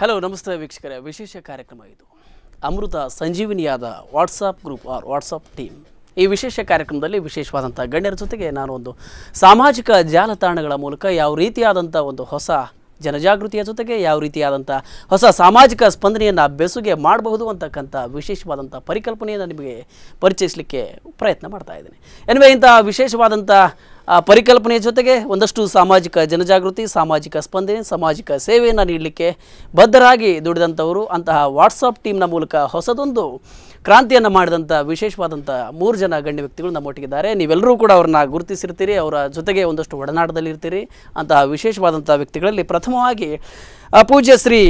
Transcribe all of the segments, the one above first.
Hello ನಮಸ್ತೆ ವೀಕ್ಷಕರೇ ವಿಶೇಷ ಕಾರ್ಯಕ್ರಮ ಇದು ಅಮೃತ ಸಂಜೀವಿನಿಯಾದ WhatsApp group or WhatsApp team ಈ ವಿಶೇಷ ಕಾರ್ಯಕ್ರಮದಲ್ಲಿ ವಿಶೇಷವಾದಂಥ ಗಣ್ಯರ ಜೊತೆಗೆ ನಾನು ಒಂದು ಸಾಮಾಜಿಕ ಜಾಲತಾಣಗಳ ಮೂಲಕ ಯಾವ ರೀತಿಯಾದಂಥ ಒಂದು ಹೊಸ ಜನಜಾಗೃತಿಯ ಜೊತೆಗೆ ಯಾವ ರೀತಿಯಾದಂಥ ಹೊಸ ಸಾಮಾಜಿಕ ಸ್ಪಂದನೆಯನ್ನು ಬೆಸುಗೆ ಮಾಡಬಹುದು ಅಂತಕ್ಕಂಥ ವಿಶೇಷವಾದಂಥ ಪರಿಕಲ್ಪನೆಯನ್ನು ನಿಮಗೆ ಪರಿಚಯಿಸಲಿಕ್ಕೆ ಪ್ರಯತ್ನ ಮಾಡ್ತಾ ಇದ್ದೀನಿ ಎನ್ವೆ ಇಂಥ ವಿಶೇಷವಾದಂಥ ಪರಿಕಲ್ಪನೆಯ ಜೊತೆಗೆ ಒಂದಷ್ಟು ಸಾಮಾಜಿಕ ಜನಜಾಗೃತಿ ಸಾಮಾಜಿಕ ಸ್ಪಂದನೆ ಸಾಮಾಜಿಕ ಸೇವೆಯನ್ನು ನೀಡಲಿಕ್ಕೆ ಬದ್ಧರಾಗಿ ದುಡಿದಂಥವರು ಅಂತಹ ವಾಟ್ಸಪ್ ಟೀಮ್ನ ಮೂಲಕ ಹೊಸದೊಂದು ಕ್ರಾಂತಿಯನ್ನು ಮಾಡಿದಂಥ ವಿಶೇಷವಾದಂಥ ಮೂರು ಜನ ಗಣ್ಯ ವ್ಯಕ್ತಿಗಳು ನಮ್ಮೊಟ್ಟಿಗಿದ್ದಾರೆ ನೀವೆಲ್ಲರೂ ಕೂಡ ಅವ್ರನ್ನ ಗುರುತಿಸಿರ್ತೀರಿ ಅವರ ಜೊತೆಗೆ ಒಂದಷ್ಟು ಒಡನಾಟದಲ್ಲಿರ್ತೀರಿ ಅಂತಹ ವಿಶೇಷವಾದಂಥ ವ್ಯಕ್ತಿಗಳಲ್ಲಿ ಪ್ರಥಮವಾಗಿ ಪೂಜ್ಯ ಶ್ರೀ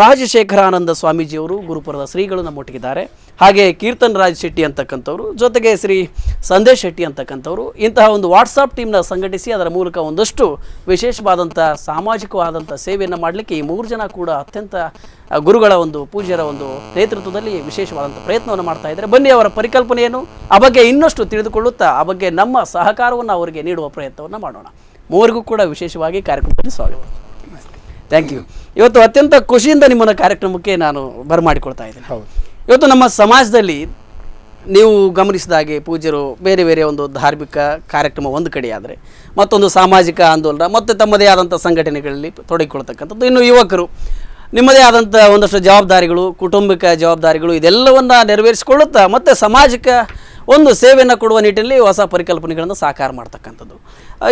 ರಾಜಶೇಖರಾನಂದ ಸ್ವಾಮೀಜಿಯವರು ಗುರುಪುರದ ಶ್ರೀಗಳು ನಮ್ಮೊಟ್ಟಿಗಿದ್ದಾರೆ ಹಾಗೆ ಕೀರ್ತನ್ ರಾಜ್ ಶೆಟ್ಟಿ ಅಂತಕ್ಕಂಥವ್ರು ಜೊತೆಗೆ ಶ್ರೀ ಸಂದೇಶ್ ಶೆಟ್ಟಿ ಅಂತಕ್ಕಂಥವ್ರು ಇಂತಹ ಒಂದು ವಾಟ್ಸಾಪ್ ಟೀಮ್ನ ಸಂಘಟಿಸಿ ಅದರ ಮೂಲಕ ಒಂದಷ್ಟು ವಿಶೇಷವಾದಂಥ ಸಾಮಾಜಿಕವಾದಂಥ ಸೇವೆಯನ್ನು ಮಾಡಲಿಕ್ಕೆ ಈ ಮೂರು ಜನ ಕೂಡ ಅತ್ಯಂತ ಗುರುಗಳ ಒಂದು ಪೂಜ್ಯರ ಒಂದು ನೇತೃತ್ವದಲ್ಲಿ ವಿಶೇಷವಾದಂಥ ಪ್ರಯತ್ನವನ್ನು ಮಾಡ್ತಾ ಇದ್ದಾರೆ ಬನ್ನಿ ಅವರ ಪರಿಕಲ್ಪನೆ ಏನು ಆ ಬಗ್ಗೆ ಇನ್ನಷ್ಟು ತಿಳಿದುಕೊಳ್ಳುತ್ತಾ ಆ ಬಗ್ಗೆ ನಮ್ಮ ಸಹಕಾರವನ್ನು ಅವರಿಗೆ ನೀಡುವ ಪ್ರಯತ್ನವನ್ನು ಮಾಡೋಣ ಮೂವರಿಗೂ ಕೂಡ ವಿಶೇಷವಾಗಿ ಕಾರ್ಯಕ್ರಮದಲ್ಲಿ ಸ್ವಾಗತ ಥ್ಯಾಂಕ್ ಯು ಇವತ್ತು ಅತ್ಯಂತ ಖುಷಿಯಿಂದ ನಿಮ್ಮನ್ನು ಕಾರ್ಯಕ್ರಮಕ್ಕೆ ನಾನು ಬರಮಾಡಿಕೊಳ್ತಾ ಇದ್ದೀನಿ ಇವತ್ತು ನಮ್ಮ ಸಮಾಜದಲ್ಲಿ ನೀವು ಗಮನಿಸಿದ ಹಾಗೆ ಪೂಜ್ಯರು ಬೇರೆ ಬೇರೆ ಒಂದು ಧಾರ್ಮಿಕ ಕಾರ್ಯಕ್ರಮ ಒಂದು ಕಡೆಯಾದರೆ ಮತ್ತೊಂದು ಸಾಮಾಜಿಕ ಆಂದೋಲನ ಮತ್ತು ತಮ್ಮದೇ ಆದಂಥ ಸಂಘಟನೆಗಳಲ್ಲಿ ತೊಡಗಿಕೊಳ್ತಕ್ಕಂಥದ್ದು ಇನ್ನು ಯುವಕರು ನಿಮ್ಮದೇ ಆದಂಥ ಒಂದಷ್ಟು ಜವಾಬ್ದಾರಿಗಳು ಕುಟುಂಬಿಕ ಜವಾಬ್ದಾರಿಗಳು ಇದೆಲ್ಲವನ್ನು ನೆರವೇರಿಸಿಕೊಳ್ಳುತ್ತಾ ಮತ್ತು ಸಮಾಜಕ್ಕೆ ಒಂದು ಸೇವೆಯನ್ನು ಕೊಡುವ ನಿಟ್ಟಿನಲ್ಲಿ ಹೊಸ ಪರಿಕಲ್ಪನೆಗಳನ್ನು ಸಾಕಾರ ಮಾಡ್ತಕ್ಕಂಥದ್ದು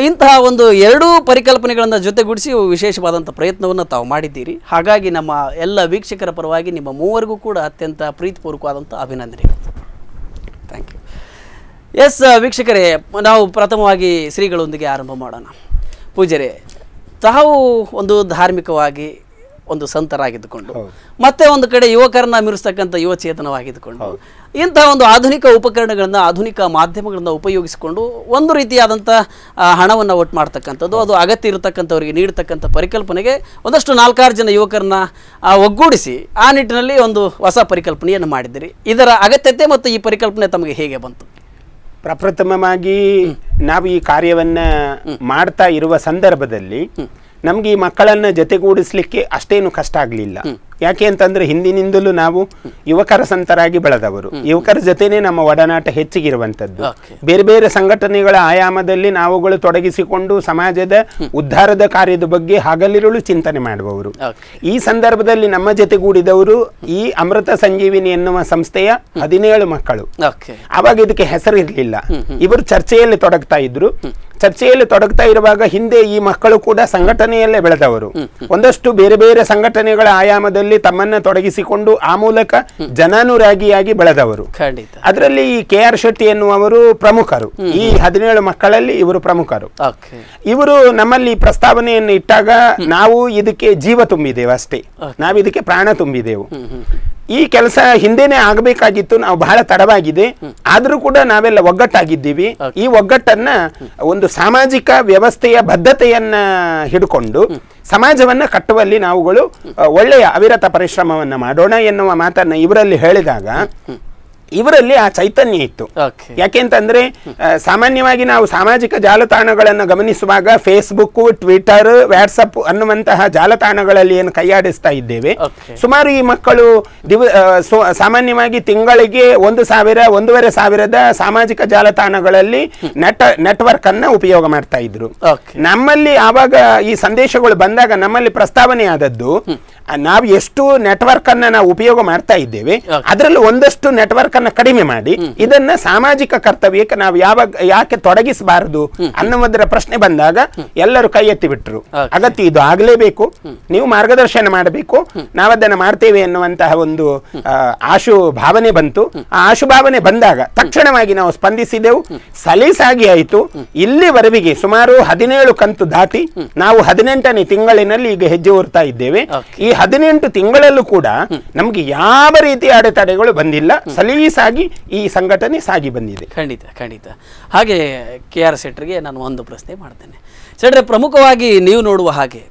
ಇಂತಹ ಒಂದು ಎರಡೂ ಪರಿಕಲ್ಪನೆಗಳನ್ನು ಜೊತೆಗೂಡಿಸಿ ವಿಶೇಷವಾದಂಥ ಪ್ರಯತ್ನವನ್ನು ತಾವು ಮಾಡಿದ್ದೀರಿ ಹಾಗಾಗಿ ನಮ್ಮ ಎಲ್ಲ ವೀಕ್ಷಕರ ಪರವಾಗಿ ನಿಮ್ಮ ಮೂವರಿಗೂ ಕೂಡ ಅತ್ಯಂತ ಪ್ರೀತಿಪೂರ್ವಕವಾದಂಥ ಅಭಿನಂದನೆ ಥ್ಯಾಂಕ್ ಯು ಎಸ್ ವೀಕ್ಷಕರೇ ನಾವು ಪ್ರಥಮವಾಗಿ ಶ್ರೀಗಳೊಂದಿಗೆ ಆರಂಭ ಮಾಡೋಣ ಪೂಜರೆ ತಾವು ಒಂದು ಧಾರ್ಮಿಕವಾಗಿ ಒಂದು ಸಂತರಾಗಿದ್ದುಕೊಂಡು ಮತ್ತೆ ಒಂದು ಕಡೆ ಯುವಕರನ್ನ ಮೀರಿಸ್ತಕ್ಕಂಥ ಯುವಚೇತನವಾಗಿದ್ದುಕೊಂಡು ಇಂತಹ ಒಂದು ಆಧುನಿಕ ಉಪಕರಣಗಳನ್ನು ಆಧುನಿಕ ಮಾಧ್ಯಮಗಳನ್ನು ಉಪಯೋಗಿಸಿಕೊಂಡು ಒಂದು ರೀತಿಯಾದಂಥ ಹಣವನ್ನು ಒಟ್ಟು ಮಾಡ್ತಕ್ಕಂಥದ್ದು ಅದು ಅಗತ್ಯ ಇರತಕ್ಕಂಥವರಿಗೆ ನೀಡತಕ್ಕಂಥ ಪರಿಕಲ್ಪನೆಗೆ ಒಂದಷ್ಟು ನಾಲ್ಕಾರು ಜನ ಯುವಕರನ್ನ ಒಗ್ಗೂಡಿಸಿ ಆ ನಿಟ್ಟಿನಲ್ಲಿ ಒಂದು ಹೊಸ ಪರಿಕಲ್ಪನೆಯನ್ನು ಮಾಡಿದ್ದೀರಿ ಇದರ ಅಗತ್ಯತೆ ಮತ್ತು ಈ ಪರಿಕಲ್ಪನೆ ತಮಗೆ ಹೇಗೆ ಬಂತು ಪ್ರಪ್ರಥಮವಾಗಿ ನಾವು ಈ ಕಾರ್ಯವನ್ನು ಮಾಡ್ತಾ ಇರುವ ಸಂದರ್ಭದಲ್ಲಿ ನಮ್ಗೆ ಈ ಮಕ್ಕಳನ್ನ ಜೊತೆಗೂಡಿಸ್ಲಿಕ್ಕೆ ಅಷ್ಟೇನು ಕಷ್ಟ ಆಗ್ಲಿಲ್ಲ ಯಾಕೆ ಅಂತಂದ್ರೆ ಹಿಂದಿನಿಂದಲೂ ನಾವು ಯುವಕರ ಸಂತರಾಗಿ ಬೆಳೆದವರು ಯುವಕರ ಜೊತೆನೆ ನಮ್ಮ ಒಡನಾಟ ಹೆಚ್ಚಿಗಿರುವಂತದ್ದು ಬೇರೆ ಬೇರೆ ಸಂಘಟನೆಗಳ ಆಯಾಮದಲ್ಲಿ ನಾವುಗಳು ತೊಡಗಿಸಿಕೊಂಡು ಸಮಾಜದ ಉದ್ಧಾರದ ಕಾರ್ಯದ ಬಗ್ಗೆ ಹಗಲಿರುಳು ಚಿಂತನೆ ಮಾಡುವವರು ಈ ಸಂದರ್ಭದಲ್ಲಿ ನಮ್ಮ ಜೊತೆಗೂಡಿದವರು ಈ ಅಮೃತ ಸಂಜೀವಿನಿ ಎನ್ನುವ ಸಂಸ್ಥೆಯ ಹದಿನೇಳು ಮಕ್ಕಳು ಅವಾಗ ಇದಕ್ಕೆ ಹೆಸರಿರ್ಲಿಲ್ಲ ಇವರು ಚರ್ಚೆಯಲ್ಲಿ ತೊಡಗ್ತಾ ಇದ್ರು ಚರ್ಚೆಯಲ್ಲಿ ತೊಡಗ್ತಾ ಇರುವಾಗ ಹಿಂದೆ ಈ ಮಕ್ಕಳು ಕೂಡ ಸಂಘಟನೆಯಲ್ಲೇ ಬೆಳೆದವರು ಒಂದಷ್ಟು ಬೇರೆ ಬೇರೆ ಸಂಘಟನೆಗಳ ಆಯಾಮದಲ್ಲಿ ತಮ್ಮನ್ನ ತೊಡಗಿಸಿಕೊಂಡು ಆ ಮೂಲಕ ಜನಾನುರಾಗಿಯಾಗಿ ಬೆಳೆದವರು ಅದರಲ್ಲಿ ಈ ಕೆ ಆರ್ ಶೆಟ್ಟಿ ಎನ್ನುವರು ಪ್ರಮುಖರು ಈ ಹದಿನೇಳು ಮಕ್ಕಳಲ್ಲಿ ಇವರು ಪ್ರಮುಖರು ಇವರು ನಮ್ಮಲ್ಲಿ ಪ್ರಸ್ತಾವನೆಯನ್ನು ಇಟ್ಟಾಗ ನಾವು ಇದಕ್ಕೆ ಜೀವ ತುಂಬಿದೆವು ಅಷ್ಟೇ ನಾವು ಇದಕ್ಕೆ ಪ್ರಾಣ ತುಂಬಿದೆವು ಈ ಕೆಲಸ ಹಿಂದೆನೆ ಆಗಬೇಕಾಗಿತ್ತು ನಾವು ಬಹಳ ತಡವಾಗಿದೆ ಆದರೂ ಕೂಡ ನಾವೆಲ್ಲ ಒಗ್ಗಟ್ಟಾಗಿದ್ದೀವಿ ಈ ಒಗ್ಗಟ್ಟನ್ನ ಒಂದು ಸಾಮಾಜಿಕ ವ್ಯವಸ್ಥೆಯ ಬದ್ಧತೆಯನ್ನ ಹಿಡ್ಕೊಂಡು ಸಮಾಜವನ್ನ ಕಟ್ಟುವಲ್ಲಿ ನಾವುಗಳು ಒಳ್ಳೆಯ ಅವಿರತ ಪರಿಶ್ರಮವನ್ನ ಮಾಡೋಣ ಎನ್ನುವ ಮಾತನ್ನ ಇವರಲ್ಲಿ ಹೇಳಿದಾಗ ಇವರಲ್ಲಿ ಆ ಚೈತನ್ಯ ಇತ್ತು ಯಾಕೆಂತಂದ್ರೆ ಸಾಮಾನ್ಯವಾಗಿ ನಾವು ಸಾಮಾಜಿಕ ಜಾಲತಾಣಗಳನ್ನು ಗಮನಿಸುವಾಗ ಫೇಸ್ಬುಕ್ ಟ್ವಿಟರ್ ವ್ಯಾಟ್ಸಪ್ ಅನ್ನುವಂತಹ ಜಾಲತಾಣಗಳಲ್ಲಿ ಏನು ಕೈಯಾಡಿಸ್ತಾ ಇದ್ದೇವೆ ಸುಮಾರು ಈ ಮಕ್ಕಳು ದಿವ ಸಾಮಾನ್ಯವಾಗಿ ತಿಂಗಳಿಗೆ ಒಂದು ಸಾವಿರ ಒಂದೂವರೆ ಸಾವಿರದ ಸಾಮಾಜಿಕ ಜಾಲತಾಣಗಳಲ್ಲಿ ನೆಟ್ ನೆಟ್ವರ್ಕ್ ಅನ್ನ ಉಪಯೋಗ ಮಾಡ್ತಾ ಇದ್ರು ನಮ್ಮಲ್ಲಿ ಆವಾಗ ಈ ಸಂದೇಶಗಳು ಬಂದಾಗ ನಮ್ಮಲ್ಲಿ ಪ್ರಸ್ತಾವನೆ ಆದದ್ದು ನಾವು ಎಷ್ಟು ನೆಟ್ವರ್ಕ್ ಅನ್ನ ನಾವು ಉಪಯೋಗ ಮಾಡ್ತಾ ಇದ್ದೇವೆ ಅದರಲ್ಲಿ ಒಂದಷ್ಟು ನೆಟ್ವರ್ಕ್ ಅನ್ನ ಕಡಿಮೆ ಮಾಡಿ ಇದನ್ನ ಸಾಮಾಜಿಕ ಕರ್ತವ್ಯಕ್ಕೆ ನಾವು ಯಾಕೆ ತೊಡಗಿಸಬಾರದು ಅನ್ನೋದರ ಪ್ರಶ್ನೆ ಬಂದಾಗ ಎಲ್ಲರೂ ಕೈ ಎತ್ತಿ ಬಿಟ್ರು ಅಗತ್ಯ ಇದು ಆಗಲೇಬೇಕು ನೀವು ಮಾರ್ಗದರ್ಶನ ಮಾಡಬೇಕು ನಾವದನ್ನ ಮಾಡ್ತೇವೆ ಎನ್ನುವಂತಹ ಒಂದು ಆಶು ಭಾವನೆ ಬಂತು ಆ ಆಶು ಭಾವನೆ ಬಂದಾಗ ತಕ್ಷಣವಾಗಿ ನಾವು ಸ್ಪಂದಿಸಿದೆವು ಸಲೀಸಾಗಿ ಆಯಿತು ಇಲ್ಲಿವರೆಗೆ ಸುಮಾರು ಹದಿನೇಳು ಕಂತು ದಾಟಿ ನಾವು ಹದಿನೆಂಟನೇ ತಿಂಗಳಿನಲ್ಲಿ ಈಗ ಹೆಜ್ಜೆ ಓರ್ತಾ ಇದ್ದೇವೆ ಈ ಹದಿನೆಂಟು ತಿಂಗಳಲ್ಲೂ ಕೂಡ ನಮಗೆ ಯಾವ ರೀತಿ ಅಡೆತಡೆಗಳು ಬಂದಿಲ್ಲ ಸಲೀಸಾಗಿ ಈ ಸಂಘಟನೆ ಸಾಗಿ ಬಂದಿದೆ ಖಂಡಿತ ಖಂಡಿತ ಹಾಗೆ ಕೆ ಆರ್ ಶೆಟ್ಟರ್ಗೆ ನಾನು ಒಂದು ಪ್ರಶ್ನೆ ಮಾಡ್ತೇನೆ ಶೆಟ್ರೆ ಪ್ರಮುಖವಾಗಿ ನೀವು ನೋಡುವ ಹಾಗೆ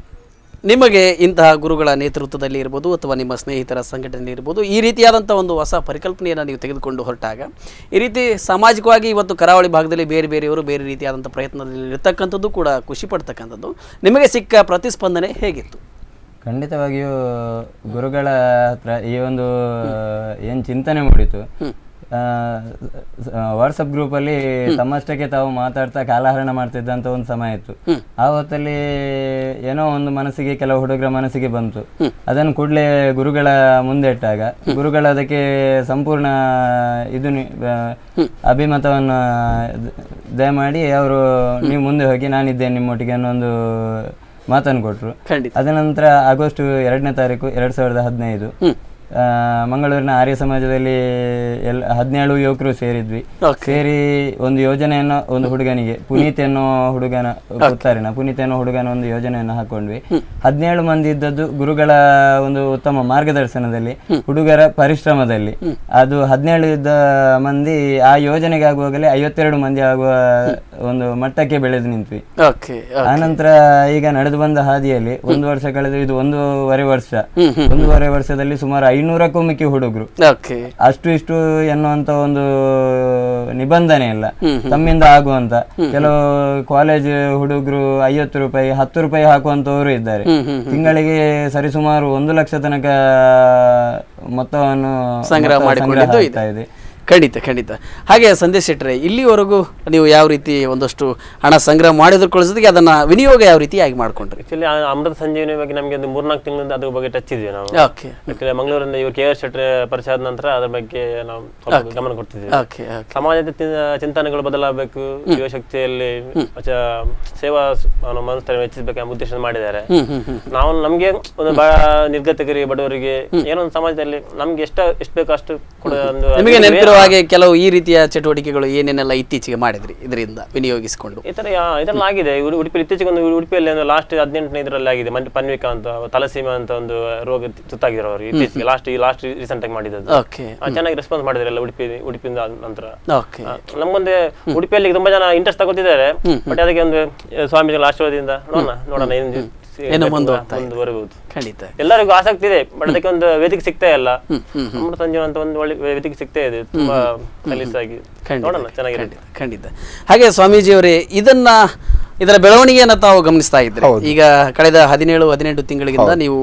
ನಿಮಗೆ ಇಂತಹ ಗುರುಗಳ ನೇತೃತ್ವದಲ್ಲಿ ಇರ್ಬೋದು ಅಥವಾ ನಿಮ್ಮ ಸ್ನೇಹಿತರ ಸಂಘಟನೆ ಇರ್ಬೋದು ಈ ರೀತಿಯಾದಂಥ ಒಂದು ಹೊಸ ಪರಿಕಲ್ಪನೆಯನ್ನು ನೀವು ತೆಗೆದುಕೊಂಡು ಹೊರಟಾಗ ಈ ರೀತಿ ಸಾಮಾಜಿಕವಾಗಿ ಇವತ್ತು ಕರಾವಳಿ ಭಾಗದಲ್ಲಿ ಬೇರೆ ಬೇರೆಯವರು ಬೇರೆ ರೀತಿಯಾದಂಥ ಪ್ರಯತ್ನದಲ್ಲಿ ಇರ್ತಕ್ಕಂಥದ್ದು ಕೂಡ ಖುಷಿ ಪಡ್ತಕ್ಕಂಥದ್ದು ನಿಮಗೆ ಸಿಕ್ಕ ಪ್ರತಿಸ್ಪಂದನೆ ಹೇಗಿತ್ತು ಖಂಡಿತವಾಗಿಯೂ ಗುರುಗಳ ಹತ್ರ ಈ ಒಂದು ಏನು ಚಿಂತನೆ ಮೂಡಿತು ವಾಟ್ಸಪ್ ಗ್ರೂಪ್ ಅಲ್ಲಿ ತಮ್ಮಷ್ಟಕ್ಕೆ ತಾವು ಮಾತಾಡ್ತಾ ಕಾಲಹರಣ ಮಾಡ್ತಿದ್ದಂತ ಒಂದು ಸಮಯ ಇತ್ತು ಆ ಹೊತ್ತಲ್ಲಿ ಏನೋ ಒಂದು ಮನಸ್ಸಿಗೆ ಕೆಲವು ಹುಡುಗರ ಮನಸ್ಸಿಗೆ ಬಂತು ಅದನ್ನು ಕೂಡಲೇ ಗುರುಗಳ ಮುಂದೆ ಇಟ್ಟಾಗ ಗುರುಗಳು ಅದಕ್ಕೆ ಸಂಪೂರ್ಣ ಇದು ಅಭಿಮತವನ್ನು ದಯಮಾಡಿ ಅವರು ನೀವು ಮುಂದೆ ಹೋಗಿ ನಾನಿದ್ದೇನೆ ನಿಮ್ಮೊಟ್ಟಿಗೆ ಅನ್ನೋ ಒಂದು ಮಾತನ್ನು ಕೊಟ್ಟರು ನಂತರ ಆಗಸ್ಟ್ ಎರಡನೇ ತಾರೀಕು ಎರಡು ಸಾವಿರದ ಹದಿನೈದು ಮಂಗಳೂರಿನ ಆರ್ಯ ಸಮಾಜದಲ್ಲಿ ಎಲ್ಲ ಹದಿನೇಳು ಯುವಕರು ಸೇರಿದ್ವಿ ಸೇರಿ ಒಂದು ಯೋಜನೆಯನ್ನು ಒಂದು ಹುಡುಗನಿಗೆ ಪುನೀತ್ ಎನ್ನುವ ಹುಡುಗನ ಗೊತ್ತಾರಿನ ಪುನೀತ್ ಎನ್ನುವ ಹುಡುಗನ ಒಂದು ಯೋಜನೆಯನ್ನು ಹಾಕೊಂಡ್ವಿ ಹದಿನೇಳು ಮಂದಿ ಇದ್ದದ್ದು ಗುರುಗಳ ಒಂದು ಉತ್ತಮ ಮಾರ್ಗದರ್ಶನದಲ್ಲಿ ಹುಡುಗರ ಪರಿಶ್ರಮದಲ್ಲಿ ಅದು ಹದಿನೇಳು ಇದ್ದ ಮಂದಿ ಆ ಯೋಜನೆಗೆ ಆಗುವಾಗಲೇ ಐವತ್ತೆರಡು ಮಂದಿ ಆಗುವ ಒಂದು ಮಟ್ಟಕ್ಕೆ ಬೆಳೆದು ನಿಂತ್ವಿ ಆನಂತರ ಈಗ ನಡೆದು ಬಂದ ಹಾದಿಯಲ್ಲಿ ಒಂದು ವರ್ಷ ಕಳೆದು ಇದು ಒಂದೂವರೆ ವರ್ಷ ಒಂದೂವರೆ ವರ್ಷದಲ್ಲಿ ಸುಮಾರು ಐನೂರು ಇನ್ನೂರಕ್ಕೂ ಮಿಕ್ಕಿ ಹುಡುಗರು ಅಷ್ಟು ಇಷ್ಟು ಎನ್ನುವಂತ ಒಂದು ನಿಬಂಧನೆ ಇಲ್ಲ ತಮ್ಮಿಂದ ಆಗುವಂತ ಕೆಲವು ಕಾಲೇಜ್ ಹುಡುಗರು ಐವತ್ತು ರೂಪಾಯಿ ಹತ್ತು ರೂಪಾಯಿ ಹಾಕುವಂತವರು ಇದ್ದಾರೆ ತಿಂಗಳಿಗೆ ಸರಿಸುಮಾರು ಒಂದು ಲಕ್ಷ ತನಕ ಮೊತ್ತವನ್ನು ಸಂಗ್ರಹ ಇದೆ ಖಂಡಿತ ಖಂಡಿತ ಹಾಗೆ ಸಂದೇಶ ಇಟ್ಟರೆ ಇಲ್ಲಿವರೆಗೂ ನೀವು ಯಾವ ರೀತಿ ಒಂದಷ್ಟು ಹಣ ಸಂಗ್ರಹ ಮಾಡಿದ್ರು ಕಳಿಸೋದಕ್ಕೆ ಅದನ್ನು ವಿನಿಯೋಗ ಯಾವ ರೀತಿ ರೀತಿಯಾಗಿ ಮಾಡಿಕೊಂಡ್ರಿ ಆಕ್ಚುಲಿ ಅಮೃತ ಸಂಜೀವಿನಿ ಬಗ್ಗೆ ನಮಗೆ ಒಂದು ಮೂರ್ನಾಲ್ಕು ತಿಂಗಳಿಂದ ಅದ್ರ ಬಗ್ಗೆ ಟಚ್ ಇದ್ವಿ ನಾವು ಓಕೆ ಮಂಗಳೂರಿಂದ ಇವರು ಕೆ ಆರ್ ಶೆಟ್ಟರೆ ಪರಿಚಯ ನಂತರ ಅದ್ರ ಬಗ್ಗೆ ನಾವು ಗಮನ ಕೊಡ್ತಿದ್ದೀವಿ ಓಕೆ ಸಮಾಜದ ಚಿಂತನೆಗಳು ಬದಲಾಗಬೇಕು ಶಕ್ತಿಯಲ್ಲಿ ಸೇವಾ ಮನಸ್ಥರ ಹೆಚ್ಚಿಸಬೇಕು ಎಂಬ ಉದ್ದೇಶ ಮಾಡಿದ್ದಾರೆ ನಾವು ನಮಗೆ ಒಂದು ನಿರ್ಗತಿಕರಿಗೆ ಬಡವರಿಗೆ ಏನೋ ಒಂದು ಸಮಾಜದಲ್ಲಿ ನಮ್ಗೆ ಎಷ್ಟು ಎಷ್ಟು ಬೇಕು ಅಷ್ಟು ಕೂಡ ಒಂದು ಹಾಗೆ ಕೆಲವು ಈ ರೀತಿಯ ಚಟುವಟಿಕೆಗಳು ಏನೇನೆಲ್ಲ ಇತ್ತೀಚೆಗೆ ಮಾಡಿದ್ರಿ ಇದರಿಂದ ವಿನಿಯೋಗಿಸಿಕೊಂಡು ಆಗಿದೆ ಉಡುಪಿ ಇತ್ತೀಚೆಗೆ ಒಂದು ಉಡುಪಿಯಲ್ಲಿ ಲಾಸ್ಟ್ ಹದಿನೆಂಟನೇ ಇದರಲ್ಲಿ ಆಗಿದೆ ಮಂಟ್ ಪನ್ವಿಕ ಅಂತ ತಲಸೀಮಾ ಅಂತ ಒಂದು ರೋಗ ತುತ್ತಾಗಿರೋ ಅವರು ಇತ್ತೀಚೆಗೆ ಲಾಸ್ಟ್ ಈ ಲಾಸ್ಟ್ ರೀಸೆಂಟ್ ಆಗಿ ಮಾಡಿದ್ದು ಚೆನ್ನಾಗಿ ರೆಸ್ಪಾನ್ಸ್ ಮಾಡಿದ್ರೆ ಎಲ್ಲ ಉಡುಪಿ ಉಡುಪಿಯಿಂದ ನಂತರ ನಮ್ಮೊಂದು ಉಡುಪಿಯಲ್ಲಿ ತುಂಬಾ ಜನ ಇಂಟ್ರೆಸ್ಟ್ ತಗೋತಿದ್ದಾರೆ ಬಟ್ ಅದಕ್ಕೆ ಒಂದು ಸ್ವಾಮೀಜಿಗಳ ಆಶೀರ್ವಾದದಿಂದ ನೋಡೋಣ ನೋಡೋಣ ಏನೋ ಮುಂದುವರಬಹುದು ಖಂಡಿತ ಎಲ್ಲರಿಗೂ ಆಸಕ್ತಿ ಇದೆ ಬಟ್ ಅದಕ್ಕೆ ಒಂದು ವೇದಿಕೆ ಸಿಗ್ತಾ ಇಲ್ಲ ಅಮೃತ ಸಂಜೀವನ ಅಂತ ಒಂದು ಒಳ್ಳೆ ವೇದಿಕೆ ಸಿಗ್ತಾ ಇದೆ ತುಂಬಾ ಖಂಡಿತ ನೋಡೋಣ ಚೆನ್ನಾಗಿ ಖಂಡಿತ ಹಾಗೆ ಸ್ವಾಮೀಜಿಯವರೇ ಇದನ್ನ ಇದರ ಬೆಳವಣಿಗೆಯನ್ನು ತಾವು ಗಮನಿಸ್ತಾ ಇದ್ರಿ ಈಗ ಕಳೆದ ಹದಿನೇಳು ಹದಿನೆಂಟು ತಿಂಗಳಿಂದ ನೀವು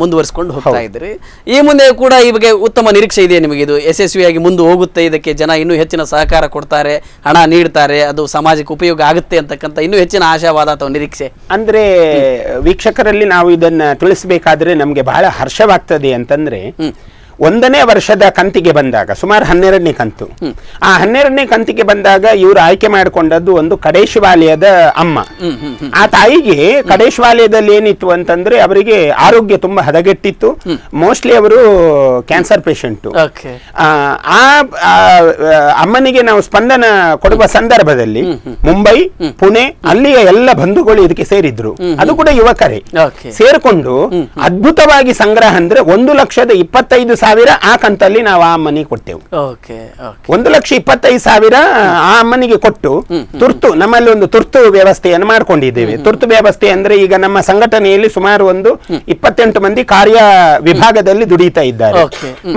ಮುಂದುವರಿಸಿಕೊಂಡು ಹೋಗ್ತಾ ಇದ್ರಿ ಈ ಮುಂದೆ ಕೂಡ ಈ ಬಗ್ಗೆ ಉತ್ತಮ ನಿರೀಕ್ಷೆ ಇದೆ ನಿಮಗೆ ಇದು ಯಶಸ್ವಿಯಾಗಿ ಮುಂದೆ ಹೋಗುತ್ತೆ ಇದಕ್ಕೆ ಜನ ಇನ್ನೂ ಹೆಚ್ಚಿನ ಸಹಕಾರ ಕೊಡ್ತಾರೆ ಹಣ ನೀಡ್ತಾರೆ ಅದು ಸಮಾಜಕ್ಕೆ ಉಪಯೋಗ ಆಗುತ್ತೆ ಅಂತಕ್ಕಂಥ ಇನ್ನೂ ಹೆಚ್ಚಿನ ಆಶಾವಾದ ಅಥವಾ ನಿರೀಕ್ಷೆ ಅಂದ್ರೆ ವೀಕ್ಷಕರಲ್ಲಿ ನಾವು ಇದನ್ನ ತಿಳಿಸಬೇಕಾದ್ರೆ ನಮ್ಗೆ ಬಹಳ ಹರ್ಷವಾಗ್ತದೆ ಅಂತಂದ್ರೆ ಒಂದನೇ ವರ್ಷದ ಕಂತಿಗೆ ಬಂದಾಗ ಸುಮಾರು ಹನ್ನೆರಡನೇ ಕಂತು ಆ ಹನ್ನೆರಡನೇ ಕಂತಿಗೆ ಬಂದಾಗ ಇವರು ಆಯ್ಕೆ ಮಾಡಿಕೊಂಡದ್ದು ಒಂದು ಕಡೇಶವಾಲಯದ ಅಮ್ಮ ಆ ತಾಯಿಗೆ ಕಡೇಶವಾಲಯದಲ್ಲಿ ಏನಿತ್ತು ಅಂತಂದ್ರೆ ಅವರಿಗೆ ಆರೋಗ್ಯ ತುಂಬಾ ಹದಗೆಟ್ಟಿತ್ತು ಮೋಸ್ಟ್ಲಿ ಅವರು ಕ್ಯಾನ್ಸರ್ ಪೇಷಂಟ್ ಆ ಅಮ್ಮನಿಗೆ ನಾವು ಸ್ಪಂದನ ಕೊಡುವ ಸಂದರ್ಭದಲ್ಲಿ ಮುಂಬೈ ಪುಣೆ ಅಲ್ಲಿಯ ಎಲ್ಲ ಬಂಧುಗಳು ಇದಕ್ಕೆ ಸೇರಿದ್ರು ಅದು ಕೂಡ ಯುವಕರೇ ಸೇರ್ಕೊಂಡು ಅದ್ಭುತವಾಗಿ ಸಂಗ್ರಹ ಅಂದ್ರೆ ಒಂದು ಲಕ್ಷದ ಇಪ್ಪತ್ತೈದು ಸಾವಿರ ಸಾವಿರ ಆ ಕಂತಲ್ಲಿ ನಾವು ಆ ಅಮ್ಮನಿಗೆ ಕೊಟ್ಟೆವು ಒಂದು ಲಕ್ಷ ಇಪ್ಪತ್ತೈದು ಸಾವಿರ ಆ ಅಮ್ಮನಿಗೆ ಕೊಟ್ಟು ತುರ್ತು ನಮ್ಮಲ್ಲಿ ಒಂದು ತುರ್ತು ವ್ಯವಸ್ಥೆಯನ್ನು ಮಾಡ್ಕೊಂಡಿದ್ದೇವೆ ತುರ್ತು ವ್ಯವಸ್ಥೆ ಅಂದ್ರೆ ಈಗ ನಮ್ಮ ಸಂಘಟನೆಯಲ್ಲಿ ಸುಮಾರು ಒಂದು ಇಪ್ಪತ್ತೆಂಟು ಮಂದಿ ಕಾರ್ಯ ವಿಭಾಗದಲ್ಲಿ ದುಡಿತಾ ಇದ್ದಾರೆ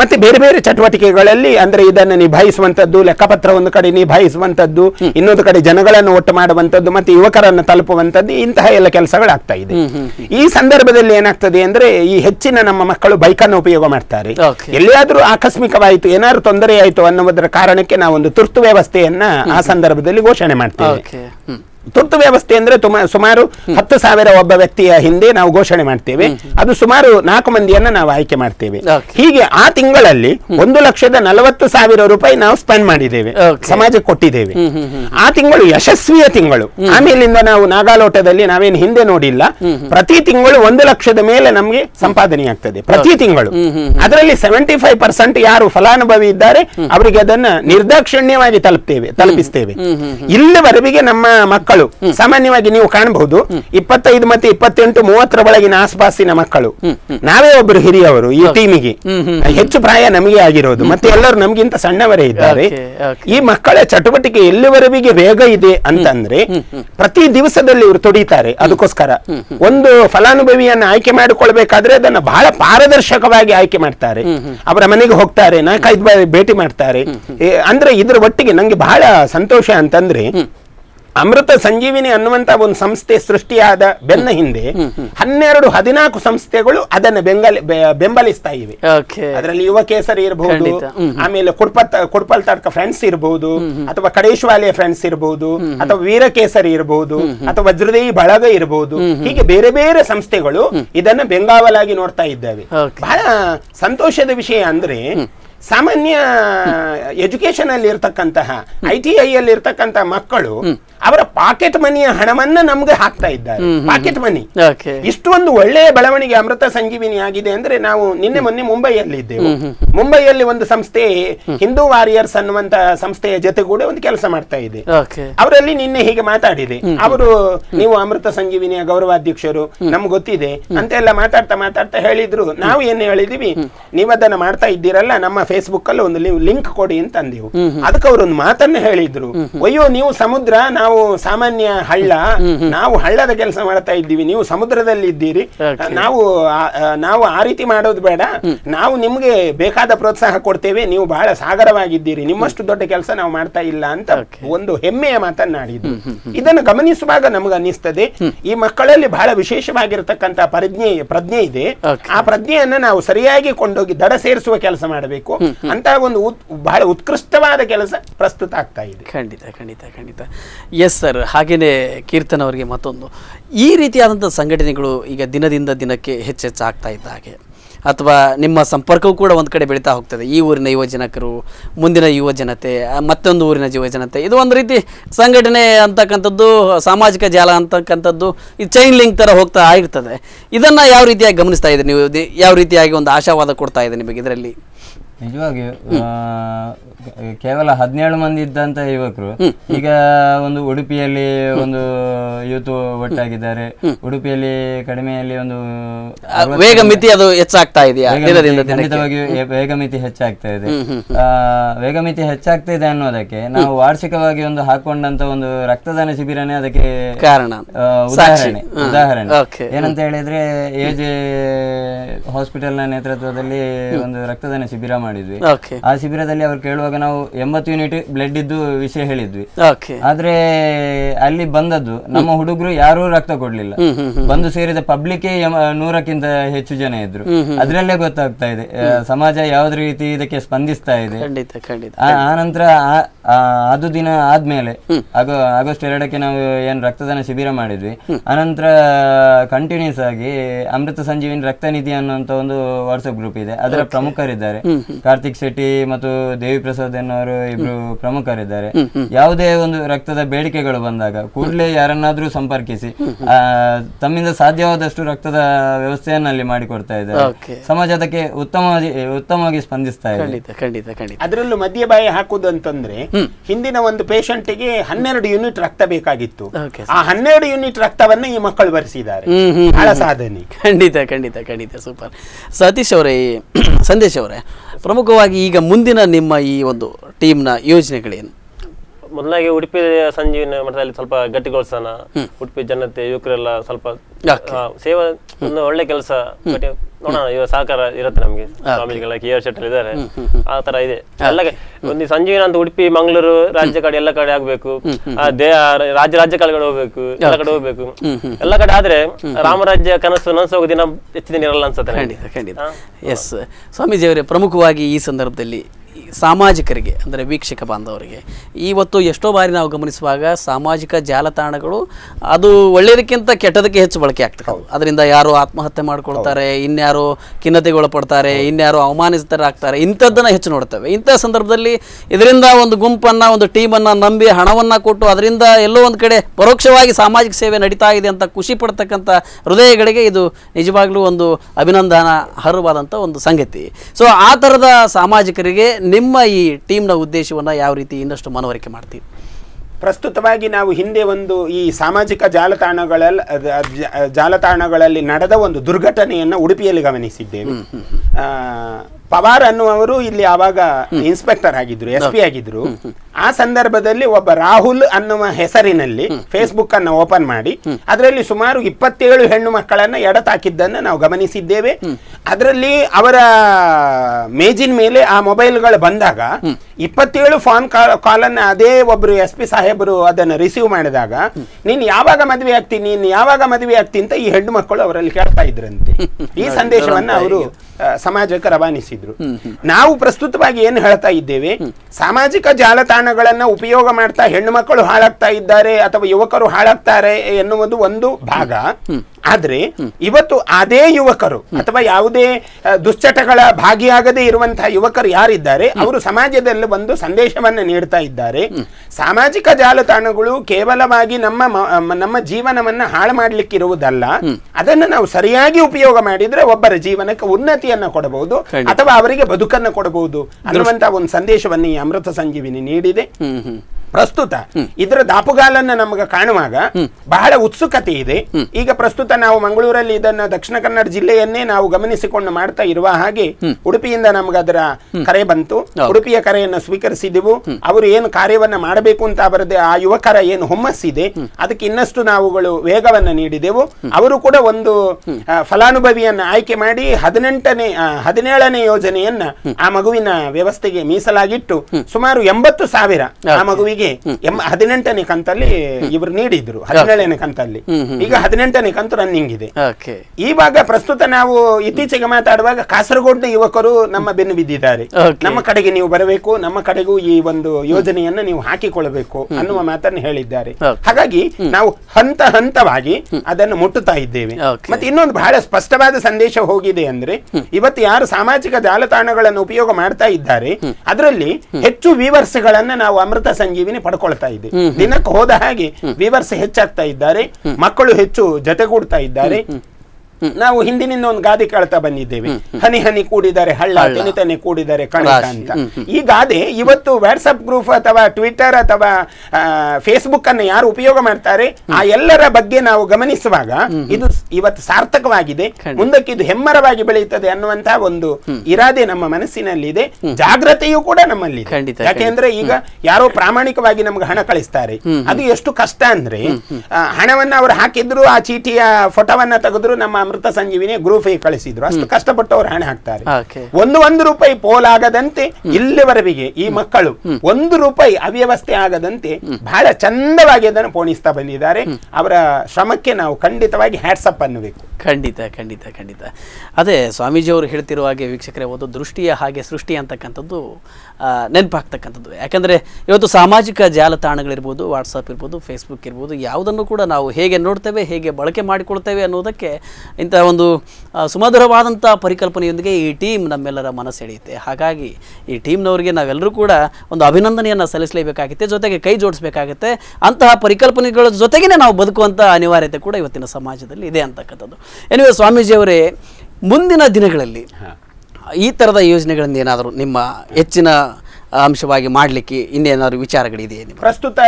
ಮತ್ತೆ ಬೇರೆ ಬೇರೆ ಚಟುವಟಿಕೆಗಳಲ್ಲಿ ಅಂದ್ರೆ ಇದನ್ನು ನಿಭಾಯಿಸುವಂತದ್ದು ಲೆಕ್ಕಪತ್ರ ಒಂದು ಕಡೆ ನಿಭಾಯಿಸುವಂತದ್ದು ಇನ್ನೊಂದು ಕಡೆ ಜನಗಳನ್ನು ಒಟ್ಟು ಮಾಡುವಂತದ್ದು ಮತ್ತೆ ಯುವಕರನ್ನು ತಲುಪುವಂತದ್ದು ಇಂತಹ ಎಲ್ಲ ಕೆಲಸಗಳಾಗ್ತಾ ಇದೆ ಈ ಸಂದರ್ಭದಲ್ಲಿ ಏನಾಗ್ತದೆ ಅಂದ್ರೆ ಈ ಹೆಚ್ಚಿನ ನಮ್ಮ ಮಕ್ಕಳು ಅನ್ನು ಉಪಯೋಗ ಮಾಡ್ತಾರೆ ಎಲ್ಲಿಯಾದರೂ ಆಕಸ್ಮಿಕವಾಯಿತು ಏನಾದ್ರು ತೊಂದರೆ ಆಯಿತು ಅನ್ನೋದರ ಕಾರಣಕ್ಕೆ ನಾವೊಂದು ತುರ್ತು ವ್ಯವಸ್ಥೆಯನ್ನ ಆ ಸಂದರ್ಭದಲ್ಲಿ ಘೋಷಣೆ ಮಾಡ್ತೇವೆ ತುರ್ತು ವ್ಯವಸ್ಥೆ ಅಂದ್ರೆ ಸುಮಾರು ಹತ್ತು ಸಾವಿರ ಒಬ್ಬ ವ್ಯಕ್ತಿಯ ಹಿಂದೆ ನಾವು ಘೋಷಣೆ ಮಾಡ್ತೇವೆ ಅದು ಸುಮಾರು ನಾಲ್ಕು ಮಂದಿಯನ್ನ ನಾವು ಆಯ್ಕೆ ಮಾಡ್ತೇವೆ ಹೀಗೆ ಆ ತಿಂಗಳಲ್ಲಿ ಒಂದು ಲಕ್ಷದ ನಲವತ್ತು ಸಾವಿರ ರೂಪಾಯಿ ನಾವು ಸ್ಪೆಂಡ್ ಮಾಡಿದ್ದೇವೆ ಸಮಾಜಕ್ಕೆ ಕೊಟ್ಟಿದ್ದೇವೆ ಆ ತಿಂಗಳು ಯಶಸ್ವಿಯ ತಿಂಗಳು ಆಮೇಲಿಂದ ನಾವು ನಾಗಾಲೋಟದಲ್ಲಿ ನಾವೇನು ಹಿಂದೆ ನೋಡಿಲ್ಲ ಪ್ರತಿ ತಿಂಗಳು ಒಂದು ಲಕ್ಷದ ಮೇಲೆ ನಮಗೆ ಆಗ್ತದೆ ಪ್ರತಿ ತಿಂಗಳು ಅದರಲ್ಲಿ ಸೆವೆಂಟಿ ಫೈವ್ ಪರ್ಸೆಂಟ್ ಯಾರು ಫಲಾನುಭವಿ ಇದ್ದಾರೆ ಅವರಿಗೆ ಅದನ್ನ ನಿರ್ದಾಕ್ಷಿಣ್ಯವಾಗಿ ತಲುಪ್ತೇವೆ ತಲುಪಿಸ್ತೇವೆ ಇಲ್ಲಿವರೆಗೆ ನಮ್ಮ ಮಕ್ಕಳು ಮಕ್ಕಳು ಸಾಮಾನ್ಯವಾಗಿ ನೀವು ಕಾಣಬಹುದು ಇಪ್ಪತ್ತೈದು ಮತ್ತೆ ಇಪ್ಪತ್ತೆಂಟು ಮೂವತ್ತರ ಒಳಗಿನ ಆಸ್ಪಾಸಿನ ಮಕ್ಕಳು ನಾವೇ ಒಬ್ರು ಹಿರಿಯವರು ಈ ಟೀಮಿಗೆ ಹೆಚ್ಚು ಪ್ರಾಯ ನಮಗೆ ಆಗಿರೋದು ಮತ್ತೆ ಎಲ್ಲರೂ ನಮಗಿಂತ ಸಣ್ಣವರೇ ಇದ್ದಾರೆ ಈ ಮಕ್ಕಳ ಚಟುವಟಿಕೆ ಎಲ್ಲಿವರೆಗೆ ವೇಗ ಇದೆ ಅಂತಂದ್ರೆ ಪ್ರತಿ ದಿವಸದಲ್ಲಿ ಇವರು ತೊಡೀತಾರೆ ಅದಕ್ಕೋಸ್ಕರ ಒಂದು ಫಲಾನುಭವಿಯನ್ನು ಆಯ್ಕೆ ಮಾಡಿಕೊಳ್ಬೇಕಾದ್ರೆ ಅದನ್ನ ಬಹಳ ಪಾರದರ್ಶಕವಾಗಿ ಆಯ್ಕೆ ಮಾಡ್ತಾರೆ ಅವರ ಮನೆಗೆ ಹೋಗ್ತಾರೆ ನಾಲ್ಕೈದು ಭೇಟಿ ಮಾಡ್ತಾರೆ ಅಂದ್ರೆ ಇದ್ರ ಒಟ್ಟಿಗೆ ನಂಗೆ ಬಹಳ ಸಂತೋಷ ಅಂತಂದ್ರೆ ಅಮೃತ ಸಂಜೀವಿನಿ ಅನ್ನುವಂತ ಒಂದು ಸಂಸ್ಥೆ ಸೃಷ್ಟಿಯಾದ ಬೆನ್ನ ಹಿಂದೆ ಹನ್ನೆರಡು ಹದಿನಾಲ್ಕು ಸಂಸ್ಥೆಗಳು ಅದನ್ನು ಬೆಂಗಲ್ ಬೆಂಬಲಿಸ್ತಾ ಇವೆ ಅದರಲ್ಲಿ ಯುವ ಕೇಸರಿ ಇರಬಹುದು ಆಮೇಲೆ ಕುಡ್ಪತ್ ಕುಡ್ಪಲ್ ತಾಡ್ಕ ಫ್ರೆಂಡ್ಸ್ ಇರಬಹುದು ಅಥವಾ ಕಡೇಶ್ವಾಲಯ ಫ್ರೆಂಡ್ಸ್ ಇರಬಹುದು ಅಥವಾ ವೀರಕೇಸರಿ ಇರಬಹುದು ಅಥವಾ ವಜ್ರದೇವಿ ಬಳಗ ಇರಬಹುದು ಹೀಗೆ ಬೇರೆ ಬೇರೆ ಸಂಸ್ಥೆಗಳು ಇದನ್ನು ಬೆಂಗಾವಲಾಗಿ ನೋಡ್ತಾ ಇದ್ದಾವೆ ಬಹಳ ಸಂತೋಷದ ವಿಷಯ ಅಂದ್ರೆ ಸಾಮಾನ್ಯ ಎಜುಕೇಶನ್ ಅಲ್ಲಿ ಇರ್ತಕ್ಕಂತಹ ಐ ಟಿ ಐ ಅಲ್ಲಿ ಇರ್ತಕ್ಕಂತಹ ಮಕ್ಕಳು ಅವರ ಪಾಕೆಟ್ ಮನಿಯ ಹಣವನ್ನ ನಮ್ಗೆ ಹಾಕ್ತಾ ಇದ್ದಾರೆ ಪಾಕೆಟ್ ಮನಿ ಇಷ್ಟೊಂದು ಒಳ್ಳೆಯ ಬೆಳವಣಿಗೆ ಅಮೃತ ಸಂಜೀವಿನಿ ಆಗಿದೆ ಅಂದ್ರೆ ನಾವು ನಿನ್ನೆ ಮೊನ್ನೆ ಮುಂಬೈಯಲ್ಲಿ ಇದ್ದೇವೆ ಮುಂಬೈಯಲ್ಲಿ ಒಂದು ಸಂಸ್ಥೆ ಹಿಂದೂ ವಾರಿಯರ್ಸ್ ಅನ್ನುವಂತ ಸಂಸ್ಥೆಯ ಜೊತೆ ಕೂಡ ಒಂದು ಕೆಲಸ ಮಾಡ್ತಾ ಇದೆ ಅವರಲ್ಲಿ ನಿನ್ನೆ ಹೀಗೆ ಮಾತಾಡಿದೆ ಅವರು ನೀವು ಅಮೃತ ಸಂಜೀವಿನಿಯ ಗೌರವಾಧ್ಯಕ್ಷರು ನಮ್ಗೆ ಗೊತ್ತಿದೆ ಅಂತೆಲ್ಲ ಮಾತಾಡ್ತಾ ಮಾತಾಡ್ತಾ ಹೇಳಿದ್ರು ನಾವು ಏನು ಹೇಳಿದೀವಿ ಅದನ್ನು ಮಾಡ್ತಾ ಇದ್ದೀರಲ್ಲ ನಮ್ಮ ಫೇಸ್ಬುಕ್ ಅಲ್ಲಿ ಒಂದು ಲಿಂಕ್ ಕೊಡಿ ಅಂತ ಅಂದೆವು ಅದಕ್ಕೆ ಅವರೊಂದು ಮಾತನ್ನ ಹೇಳಿದ್ರು ಅಯ್ಯೋ ನೀವು ಸಮುದ್ರ ನಾವು ಸಾಮಾನ್ಯ ಹಳ್ಳ ನಾವು ಹಳ್ಳದ ಕೆಲಸ ಮಾಡ್ತಾ ಇದ್ದೀವಿ ನೀವು ಸಮುದ್ರದಲ್ಲಿ ಇದ್ದೀರಿ ನಾವು ನಾವು ಆ ರೀತಿ ಮಾಡೋದು ಬೇಡ ನಾವು ನಿಮ್ಗೆ ಬೇಕಾದ ಪ್ರೋತ್ಸಾಹ ಕೊಡ್ತೇವೆ ನೀವು ಬಹಳ ಸಾಗರವಾಗಿದ್ದೀರಿ ನಿಮ್ಮಷ್ಟು ದೊಡ್ಡ ಕೆಲಸ ನಾವು ಮಾಡ್ತಾ ಇಲ್ಲ ಅಂತ ಒಂದು ಹೆಮ್ಮೆಯ ಮಾತನ್ನಾಡಿದ್ರು ಇದನ್ನು ಗಮನಿಸುವಾಗ ನಮ್ಗೆ ಅನ್ನಿಸ್ತದೆ ಈ ಮಕ್ಕಳಲ್ಲಿ ಬಹಳ ವಿಶೇಷವಾಗಿರತಕ್ಕಂತ ಪ್ರಜ್ಞೆ ಪ್ರಜ್ಞೆ ಇದೆ ಆ ಪ್ರಜ್ಞೆಯನ್ನು ನಾವು ಸರಿಯಾಗಿ ಕೊಂಡೋಗಿ ದಡ ಸೇರಿಸುವ ಕೆಲಸ ಮಾಡಬೇಕು ಅಂತ ಒಂದು ಬಹಳ ಉತ್ಕೃಷ್ಟವಾದ ಕೆಲಸ ಪ್ರಸ್ತುತ ಆಗ್ತಾ ಇದೆ ಖಂಡಿತ ಖಂಡಿತ ಖಂಡಿತ ಎಸ್ ಸರ್ ಹಾಗೆಯೇ ಕೀರ್ತನ್ ಅವರಿಗೆ ಮತ್ತೊಂದು ಈ ರೀತಿಯಾದಂಥ ಸಂಘಟನೆಗಳು ಈಗ ದಿನದಿಂದ ದಿನಕ್ಕೆ ಹೆಚ್ಚೆಚ್ಚಾಗ್ತಾ ಇದ್ದ ಹಾಗೆ ಅಥವಾ ನಿಮ್ಮ ಸಂಪರ್ಕವೂ ಕೂಡ ಒಂದು ಕಡೆ ಬೆಳೀತಾ ಹೋಗ್ತದೆ ಈ ಊರಿನ ಯುವಜನಕರು ಮುಂದಿನ ಯುವ ಜನತೆ ಮತ್ತೊಂದು ಊರಿನ ಯುವ ಜನತೆ ಇದು ಒಂದು ರೀತಿ ಸಂಘಟನೆ ಅಂತಕ್ಕಂಥದ್ದು ಸಾಮಾಜಿಕ ಜಾಲ ಅಂತಕ್ಕಂಥದ್ದು ಈ ಚೈನ್ ಲಿಂಕ್ ಥರ ಹೋಗ್ತಾ ಇರ್ತದೆ ಇದನ್ನು ಯಾವ ರೀತಿಯಾಗಿ ಗಮನಿಸ್ತಾ ಇದ್ದೀರಿ ನೀವು ಯಾವ ರೀತಿಯಾಗಿ ಒಂದು ಆಶಾವಾದ ಕೊಡ್ತಾ ಇದೆ ನಿಮಗೆ ಇದರಲ್ಲಿ ನಿಜವಾಗಿಯೂ ಕೇವಲ ಹದಿನೇಳು ಮಂದಿ ಇದ್ದಂತ ಯುವಕರು ಈಗ ಒಂದು ಉಡುಪಿಯಲ್ಲಿ ಒಂದು ಯೂತ್ ಒಟ್ಟಾಗಿದ್ದಾರೆ ಉಡುಪಿಯಲ್ಲಿ ಕಡಿಮೆಯಲ್ಲಿ ಒಂದು ವೇಗ ಮಿತಿ ಅದು ಹೆಚ್ಚಾಗ್ತಾ ಇದೆಯಾ ಖಂಡಿತವಾಗಿ ವೇಗ ಮಿತಿ ಹೆಚ್ಚಾಗ್ತಾ ಇದೆ ವೇಗ ಮಿತಿ ಹೆಚ್ಚಾಗ್ತಾ ಇದೆ ಅನ್ನೋದಕ್ಕೆ ನಾವು ವಾರ್ಷಿಕವಾಗಿ ಒಂದು ಹಾಕೊಂಡಂತ ಒಂದು ರಕ್ತದಾನ ಶಿಬಿರನೇ ಅದಕ್ಕೆ ಕಾರಣ ಉದಾಹರಣೆ ಉದಾಹರಣೆ ಏನಂತ ಹೇಳಿದ್ರೆ ಎಜೆ ಹಾಸ್ಪಿಟಲ್ ನ ನೇತೃತ್ವದಲ್ಲಿ ಒಂದು ರಕ್ತದಾನ ಶಿಬಿರ ಮಾಡಿದ್ವಿ ಆ ಶಿಬಿರದಲ್ಲಿ ಅವ್ರು ಕೇಳುವಾಗ ನಾವು ಎಂಬತ್ತು ಯೂನಿಟ್ ಬ್ಲಡ್ ಇದ್ದು ವಿಷಯ ಹೇಳಿದ್ವಿ ಆದ್ರೆ ಅಲ್ಲಿ ಬಂದದ್ದು ನಮ್ಮ ಹುಡುಗರು ಯಾರು ರಕ್ತ ಕೊಡ್ಲಿಲ್ಲ ಬಂದು ಸೇರಿದ ಪಬ್ಲಿಕ್ ನೂರಕ್ಕಿಂತ ಹೆಚ್ಚು ಜನ ಇದ್ರು ಅದ್ರಲ್ಲೇ ಗೊತ್ತಾಗ್ತಾ ಇದೆ ಸಮಾಜ ಯಾವ್ದ ರೀತಿ ಇದಕ್ಕೆ ಸ್ಪಂದಿಸ್ತಾ ಇದೆ ಆ ನಂತರ ಅದು ದಿನ ಆದ್ಮೇಲೆ ಆಗಸ್ಟ್ ಎರಡಕ್ಕೆ ನಾವು ಏನ್ ರಕ್ತದಾನ ಶಿಬಿರ ಮಾಡಿದ್ವಿ ಅನಂತರ ಕಂಟಿನ್ಯೂಸ್ ಆಗಿ ಅಮೃತ ಸಂಜೀವಿನಿ ರಕ್ತ ನಿಧಿ ಅನ್ನುವಂತ ಒಂದು ವಾಟ್ಸ್ಆಪ್ ಗ್ರೂಪ್ ಇದೆ ಅದರ ಪ್ರಮುಖರಿದ್ದಾರೆ ಕಾರ್ತಿಕ್ ಶೆಟ್ಟಿ ಮತ್ತು ದೇವಿ ಪ್ರಸಾದ್ ಎನ್ನುವರು ಇಬ್ರು ಪ್ರಮುಖರಿದ್ದಾರೆ ಯಾವುದೇ ಒಂದು ರಕ್ತದ ಬೇಡಿಕೆಗಳು ಬಂದಾಗ ಕೂಡಲೇ ಯಾರನ್ನಾದ್ರೂ ಸಂಪರ್ಕಿಸಿ ತಮ್ಮಿಂದ ಸಾಧ್ಯವಾದಷ್ಟು ರಕ್ತದ ವ್ಯವಸ್ಥೆಯನ್ನಲ್ಲಿ ಮಾಡಿಕೊಡ್ತಾ ಇದ್ದಾರೆ ಸಮಾಜ ಅದಕ್ಕೆ ಉತ್ತಮವಾಗಿ ಉತ್ತಮವಾಗಿ ಸ್ಪಂದಿಸ್ತಾ ಇದೆ ಅದರಲ್ಲೂ ಮದ್ಯ ಬಾಯಿ ಹಾಕುದು ಅಂತಂದ್ರೆ ಹಿಂದಿನ ಒಂದು ಪೇಷಂಟ್ ಗೆ ಹನ್ನೆರಡು ಯೂನಿಟ್ ರಕ್ತ ಬೇಕಾಗಿತ್ತು ಆ ಹನ್ನೆರಡು ಯೂನಿಟ್ ರಕ್ತವನ್ನ ಈ ಮಕ್ಕಳು ಬರೆಸಿದ್ದಾರೆ ಸಾಧನೆ ಖಂಡಿತ ಖಂಡಿತ ಖಂಡಿತ ಸೂಪರ್ ಸತೀಶ್ ಅವರೇ ಸಂದೇಶ್ ಅವರೇ ಪ್ರಮುಖವಾಗಿ ಈಗ ಮುಂದಿನ ನಿಮ್ಮ ಈ ಒಂದು ಟೀಮ್ನ ಯೋಜನೆಗಳೇನು ಮೊದಲಾಗಿ ಉಡುಪಿ ಸಂಜೀವಿನ ಮಠದಲ್ಲಿ ಸ್ವಲ್ಪ ಗಟ್ಟಿಗೊಳಿಸೋಣ ಉಡುಪಿ ಜನತೆ ಯುವಕರೆಲ್ಲ ಸ್ವಲ್ಪ ಸೇವಾ ಒಂದು ಒಳ್ಳೆ ಕೆಲಸ ನೋಡೋಣ ಇವಾಗ ಸಹಕಾರ ಇರುತ್ತೆ ನಮಗೆ ಸ್ವಾಮೀಜಿಗಳ ಕೆ ಆರ್ ಶೆಟ್ಟರ್ ಇದ್ದಾರೆ ಆ ತರ ಇದೆ ಎಲ್ಲ ಒಂದು ಸಂಜೀವಿನ ಅಂತ ಉಡುಪಿ ಮಂಗಳೂರು ರಾಜ್ಯ ಕಡೆ ಎಲ್ಲ ಕಡೆ ಆಗ್ಬೇಕು ರಾಜ್ಯ ರಾಜ್ಯ ಕಡೆ ಹೋಗ್ಬೇಕು ಎಲ್ಲ ಕಡೆ ಹೋಗ್ಬೇಕು ಎಲ್ಲ ಕಡೆ ಆದ್ರೆ ರಾಮರಾಜ್ಯ ಕನಸು ನನಸೋಗ ದಿನ ಹೆಚ್ಚು ಇರಲ್ಲ ಅನ್ಸುತ್ತೆ ಎಸ್ ಅವರೇ ಪ್ರಮುಖವಾಗಿ ಈ ಸಂದರ್ಭದಲ್ಲಿ ಸಾಮಾಜಿಕರಿಗೆ ಅಂದರೆ ವೀಕ್ಷಕ ಬಾಂಧವರಿಗೆ ಇವತ್ತು ಎಷ್ಟೋ ಬಾರಿ ನಾವು ಗಮನಿಸುವಾಗ ಸಾಮಾಜಿಕ ಜಾಲತಾಣಗಳು ಅದು ಒಳ್ಳೆಯದಕ್ಕಿಂತ ಕೆಟ್ಟದಕ್ಕೆ ಹೆಚ್ಚು ಬಳಕೆ ಆಗ್ತದೆ ಅದರಿಂದ ಯಾರು ಆತ್ಮಹತ್ಯೆ ಮಾಡ್ಕೊಳ್ತಾರೆ ಇನ್ಯಾರು ಖಿನ್ನತೆಗೊಳಪಡ್ತಾರೆ ಇನ್ಯಾರು ಅವಮಾನಿತರಾಗ್ತಾರೆ ಇಂಥದ್ದನ್ನು ಹೆಚ್ಚು ನೋಡ್ತೇವೆ ಇಂಥ ಸಂದರ್ಭದಲ್ಲಿ ಇದರಿಂದ ಒಂದು ಗುಂಪನ್ನು ಒಂದು ಟೀಮನ್ನು ನಂಬಿ ಹಣವನ್ನು ಕೊಟ್ಟು ಅದರಿಂದ ಎಲ್ಲೋ ಒಂದು ಕಡೆ ಪರೋಕ್ಷವಾಗಿ ಸಾಮಾಜಿಕ ಸೇವೆ ನಡೀತಾ ಇದೆ ಅಂತ ಖುಷಿ ಪಡ್ತಕ್ಕಂಥ ಹೃದಯಗಳಿಗೆ ಇದು ನಿಜವಾಗ್ಲೂ ಒಂದು ಅಭಿನಂದನ ಅರ್ಹವಾದಂಥ ಒಂದು ಸಂಗತಿ ಸೊ ಆ ಥರದ ಸಾಮಾಜಿಕರಿಗೆ ನಿಮ್ಮ ಈ ಟೀಮ್ನ ಉದ್ದೇಶವನ್ನು ಯಾವ ರೀತಿ ಇನ್ನಷ್ಟು ಮನವರಿಕೆ ಮಾಡ್ತೀವಿ ಪ್ರಸ್ತುತವಾಗಿ ನಾವು ಹಿಂದೆ ಒಂದು ಈ ಸಾಮಾಜಿಕ ಜಾಲತಾಣಗಳಲ್ಲಿ ಜಾಲತಾಣಗಳಲ್ಲಿ ನಡೆದ ಒಂದು ದುರ್ಘಟನೆಯನ್ನು ಉಡುಪಿಯಲ್ಲಿ ಗಮನಿಸಿದ್ದೇವೆ ಪವಾರ್ ಅನ್ನುವರು ಇಲ್ಲಿ ಯಾವಾಗ ಇನ್ಸ್ಪೆಕ್ಟರ್ ಆಗಿದ್ರು ಎಸ್ ಪಿ ಆಗಿದ್ರು ಆ ಸಂದರ್ಭದಲ್ಲಿ ಒಬ್ಬ ರಾಹುಲ್ ಅನ್ನುವ ಹೆಸರಿನಲ್ಲಿ ಫೇಸ್ಬುಕ್ ಅನ್ನು ಓಪನ್ ಮಾಡಿ ಅದರಲ್ಲಿ ಸುಮಾರು ಇಪ್ಪತ್ತೇಳು ಹೆಣ್ಣು ಮಕ್ಕಳನ್ನ ಎಡತಾಕಿದ್ದನ್ನು ನಾವು ಗಮನಿಸಿದ್ದೇವೆ ಅದರಲ್ಲಿ ಅವರ ಮೇಜಿನ ಮೇಲೆ ಆ ಮೊಬೈಲ್ಗಳು ಬಂದಾಗ ಇಪ್ಪತ್ತೇಳು ಫೋನ್ ಕಾಲ್ ಅನ್ನ ಅದೇ ಒಬ್ರು ಎಸ್ ಪಿ ಸಾಹೇಬರು ಅದನ್ನು ರಿಸೀವ್ ಮಾಡಿದಾಗ ನೀನ್ ಯಾವಾಗ ಮದುವೆ ಆಗ್ತೀನಿ ನೀನ್ ಯಾವಾಗ ಮದುವೆ ಆಗ್ತಿ ಅಂತ ಈ ಹೆಣ್ಣು ಮಕ್ಕಳು ಅವರಲ್ಲಿ ಕೇಳ್ತಾ ಇದ್ರಂತೆ ಈ ಸಂದೇಶವನ್ನು ಅವರು ಸಮಾಜಕ್ಕೆ ರವಾನಿಸಿ ನಾವು ಪ್ರಸ್ತುತವಾಗಿ ಏನು ಹೇಳ್ತಾ ಇದ್ದೇವೆ ಸಾಮಾಜಿಕ ಜಾಲತಾಣಗಳನ್ನ ಉಪಯೋಗ ಮಾಡ್ತಾ ಹೆಣ್ಣು ಮಕ್ಕಳು ಹಾಳಾಗ್ತಾ ಇದ್ದಾರೆ ಅಥವಾ ಯುವಕರು ಹಾಳಾಗ್ತಾರೆ ಎನ್ನುವುದು ಒಂದು ಭಾಗ ಆದ್ರೆ ಇವತ್ತು ಅದೇ ಯುವಕರು ಅಥವಾ ಯಾವುದೇ ದುಶ್ಚಟಗಳ ಭಾಗಿಯಾಗದೇ ಇರುವಂತಹ ಯುವಕರು ಯಾರಿದ್ದಾರೆ ಅವರು ಸಮಾಜದಲ್ಲಿ ಒಂದು ಸಂದೇಶವನ್ನು ನೀಡ್ತಾ ಇದ್ದಾರೆ ಸಾಮಾಜಿಕ ಜಾಲತಾಣಗಳು ಕೇವಲವಾಗಿ ನಮ್ಮ ನಮ್ಮ ಜೀವನವನ್ನ ಹಾಳು ಮಾಡ್ಲಿಕ್ಕಿರುವುದಲ್ಲ ಅದನ್ನು ನಾವು ಸರಿಯಾಗಿ ಉಪಯೋಗ ಮಾಡಿದ್ರೆ ಒಬ್ಬರ ಜೀವನಕ್ಕೆ ಉನ್ನತಿಯನ್ನು ಕೊಡಬಹುದು ಅಥವಾ ಅವರಿಗೆ ಬದುಕನ್ನು ಕೊಡಬಹುದು ಅನ್ನುವಂತಹ ಒಂದು ಸಂದೇಶವನ್ನು ಈ ಅಮೃತ ಸಂಜೀವಿನಿ ನೀಡಿದೆ ಪ್ರಸ್ತುತ ಇದರ ದಾಪುಗಾಲನ್ನ ನಮಗೆ ಕಾಣುವಾಗ ಬಹಳ ಉತ್ಸುಕತೆ ಇದೆ ಈಗ ಪ್ರಸ್ತುತ ನಾವು ಮಂಗಳೂರಲ್ಲಿ ಇದನ್ನ ದಕ್ಷಿಣ ಕನ್ನಡ ಜಿಲ್ಲೆಯನ್ನೇ ನಾವು ಗಮನಿಸಿಕೊಂಡು ಮಾಡ್ತಾ ಇರುವ ಹಾಗೆ ಉಡುಪಿಯಿಂದ ನಮ್ಗೆ ಅದರ ಕರೆ ಬಂತು ಉಡುಪಿಯ ಕರೆಯನ್ನು ಸ್ವೀಕರಿಸಿದೆವು ಅವರು ಏನು ಕಾರ್ಯವನ್ನ ಮಾಡಬೇಕು ಅಂತ ಅವರದೇ ಆ ಯುವಕರ ಏನು ಹುಮ್ಮಸ್ಸಿದೆ ಅದಕ್ಕೆ ಇನ್ನಷ್ಟು ನಾವುಗಳು ವೇಗವನ್ನು ನೀಡಿದೆವು ಅವರು ಕೂಡ ಒಂದು ಫಲಾನುಭವಿಯನ್ನ ಆಯ್ಕೆ ಮಾಡಿ ಹದಿನೆಂಟನೇ ಹದಿನೇಳನೇ ಯೋಜನೆಯನ್ನ ಆ ಮಗುವಿನ ವ್ಯವಸ್ಥೆಗೆ ಮೀಸಲಾಗಿಟ್ಟು ಸುಮಾರು ಎಂಬತ್ತು ಸಾವಿರ ಆ ಮಗುವಿಗೆ ಹಾಗಾಗಿ ಹದಿನೆಂಟನೇ ಕಂತಲ್ಲಿ ಇವರು ನೀಡಿದ್ರು ಹದಿನೇಳನೇ ಕಂತಲ್ಲಿ ಈಗ ಹದಿನೆಂಟನೇ ಕಂತು ರನ್ನಿಂಗ್ ಇದೆ ಈವಾಗ ಪ್ರಸ್ತುತ ನಾವು ಇತ್ತೀಚೆಗೆ ಮಾತಾಡುವಾಗ ಕಾಸರಗೋಡ್ನ ಯುವಕರು ನಮ್ಮ ಬೆನ್ನು ಬಿದ್ದಿದ್ದಾರೆ ನಮ್ಮ ಕಡೆಗೆ ನೀವು ಬರಬೇಕು ನಮ್ಮ ಕಡೆಗೂ ಈ ಒಂದು ಯೋಜನೆಯನ್ನು ನೀವು ಹಾಕಿಕೊಳ್ಳಬೇಕು ಅನ್ನುವ ಮಾತನ್ನು ಹೇಳಿದ್ದಾರೆ ಹಾಗಾಗಿ ನಾವು ಹಂತ ಹಂತವಾಗಿ ಅದನ್ನು ಮುಟ್ಟುತ್ತಾ ಇದ್ದೇವೆ ಮತ್ತೆ ಇನ್ನೊಂದು ಬಹಳ ಸ್ಪಷ್ಟವಾದ ಸಂದೇಶ ಹೋಗಿದೆ ಅಂದ್ರೆ ಇವತ್ತು ಯಾರು ಸಾಮಾಜಿಕ ಜಾಲತಾಣಗಳನ್ನು ಉಪಯೋಗ ಮಾಡ್ತಾ ಇದ್ದಾರೆ ಅದರಲ್ಲಿ ಹೆಚ್ಚು ವಿವರ್ಸ್ ಗಳನ್ನ ನಾವು ಅಮೃತ ಸಂಜೀವಿನಿ ಪಡ್ಕೊಳ್ತಾ ಇದೆ ದಿನಕ್ಕೆ ಹೋದ ಹಾಗೆ ವಿವರ್ಸ್ ಹೆಚ್ಚಾಗ್ತಾ ಇದ್ದಾರೆ ಮಕ್ಕಳು ಹೆಚ್ಚು ಜೊತೆಗೂಡ್ತಾ ಇದ್ದಾರೆ ನಾವು ಹಿಂದಿನಿಂದ ಒಂದು ಗಾದೆ ಕೇಳ್ತಾ ಬಂದಿದ್ದೇವೆ ಹನಿ ಹನಿ ಕೂಡಿದರೆ ಹಳ್ಳ ತನಿ ತನಿ ಕೂಡಿದರೆ ಕಣಿತ ಅಂತ ಈ ಗಾದೆ ಇವತ್ತು ವಾಟ್ಸಪ್ ಗ್ರೂಪ್ ಅಥವಾ ಟ್ವಿಟರ್ ಅಥವಾ ಫೇಸ್ಬುಕ್ ಅನ್ನು ಯಾರು ಉಪಯೋಗ ಮಾಡ್ತಾರೆ ಆ ಎಲ್ಲರ ಬಗ್ಗೆ ನಾವು ಗಮನಿಸುವಾಗ ಇದು ಇವತ್ತು ಸಾರ್ಥಕವಾಗಿದೆ ಮುಂದಕ್ಕೆ ಇದು ಹೆಮ್ಮರವಾಗಿ ಬೆಳೆಯುತ್ತದೆ ಅನ್ನುವಂತಹ ಒಂದು ಇರಾದೆ ನಮ್ಮ ಇದೆ ಜಾಗ್ರತೆಯು ಕೂಡ ನಮ್ಮಲ್ಲಿ ಯಾಕೆಂದ್ರೆ ಈಗ ಯಾರೋ ಪ್ರಾಮಾಣಿಕವಾಗಿ ನಮ್ಗೆ ಹಣ ಕಳಿಸ್ತಾರೆ ಅದು ಎಷ್ಟು ಕಷ್ಟ ಅಂದ್ರೆ ಹಣವನ್ನ ಅವರು ಹಾಕಿದ್ರು ಆ ಚೀಟಿಯ ಫೋಟೋವನ್ನ ತೆಗೆದ್ರು ನಮ್ಮ ಅಮೃತ ಸಂಜೀವಿನಿ ಗ್ರೂಫಿಗೆ ಕಳಿಸಿದ್ರು ಅಷ್ಟು ಕಷ್ಟಪಟ್ಟು ಅವ್ರು ಹಣ ಹಾಕ್ತಾರೆ ಒಂದು ಒಂದು ರೂಪಾಯಿ ಪೋಲಾಗದಂತೆ ಇಲ್ಲಿವರೆಗೆ ಈ ಮಕ್ಕಳು ಒಂದು ರೂಪಾಯಿ ಅವ್ಯವಸ್ಥೆ ಆಗದಂತೆ ಬಹಳ ಚಂದವಾಗಿ ಅದನ್ನು ಪೋಣಿಸ್ತಾ ಬಂದಿದ್ದಾರೆ ಅವರ ಶ್ರಮಕ್ಕೆ ನಾವು ಖಂಡಿತವಾಗಿ ಹ್ಯಾಟ್ಸಪ್ ಅನ್ನಬೇಕು ಖಂಡಿತ ಖಂಡಿತ ಖಂಡಿತ ಅದೇ ಸ್ವಾಮೀಜಿ ಅವರು ಹೇಳ್ತಿರುವ ಹಾಗೆ ವೀಕ್ಷಕರೇ ಒಂದು ದೃಷ್ಟಿಯ ಹಾಗೆ ಸೃಷ್ಟಿ ಅಂತಕ್ಕಂಥದ್ದು ನೆನಪಾಗ್ತಕ್ಕಂಥದ್ದು ಯಾಕಂದರೆ ಇವತ್ತು ಸಾಮಾಜಿಕ ಜಾಲತಾಣಗಳಿರ್ಬೋದು ವಾಟ್ಸಪ್ ಇರ್ಬೋದು ಫೇಸ್ಬುಕ್ ಇರ್ಬೋದು ಯಾವುದನ್ನು ಕೂಡ ನಾವು ಹೇಗೆ ನೋಡ್ತೇವೆ ಹೇಗೆ ಬಳಕೆ ಮಾಡಿಕೊಳ್ತೇವೆ ಅನ್ನೋದಕ್ಕೆ ಇಂಥ ಒಂದು ಸುಮಧುರವಾದಂಥ ಪರಿಕಲ್ಪನೆಯೊಂದಿಗೆ ಈ ಟೀಮ್ ನಮ್ಮೆಲ್ಲರ ಮನಸ್ಸು ಹಾಗಾಗಿ ಈ ಟೀಮ್ನವರಿಗೆ ನಾವೆಲ್ಲರೂ ಕೂಡ ಒಂದು ಅಭಿನಂದನೆಯನ್ನು ಸಲ್ಲಿಸಲೇಬೇಕಾಗುತ್ತೆ ಜೊತೆಗೆ ಕೈ ಜೋಡಿಸಬೇಕಾಗುತ್ತೆ ಅಂತಹ ಪರಿಕಲ್ಪನೆಗಳ ಜೊತೆಗೇ ನಾವು ಬದುಕುವಂಥ ಅನಿವಾರ್ಯತೆ ಕೂಡ ಇವತ್ತಿನ ಸಮಾಜದಲ್ಲಿ ಇದೆ ಅಂತಕ್ಕಂಥದ್ದು ಎನಿವೆ ಸ್ವಾಮೀಜಿಯವರೇ ಮುಂದಿನ ದಿನಗಳಲ್ಲಿ ಈ ಥರದ ಯೋಜನೆಗಳಿಂದ ಏನಾದರೂ ನಿಮ್ಮ ಹೆಚ್ಚಿನ ಅಂಶವಾಗಿ ಮಾಡಲಿಕ್ಕೆ ಇನ್ನೇನಾದ್ರು ವಿಚಾರಗಳಿದೆ ಪ್ರಸ್ತುತ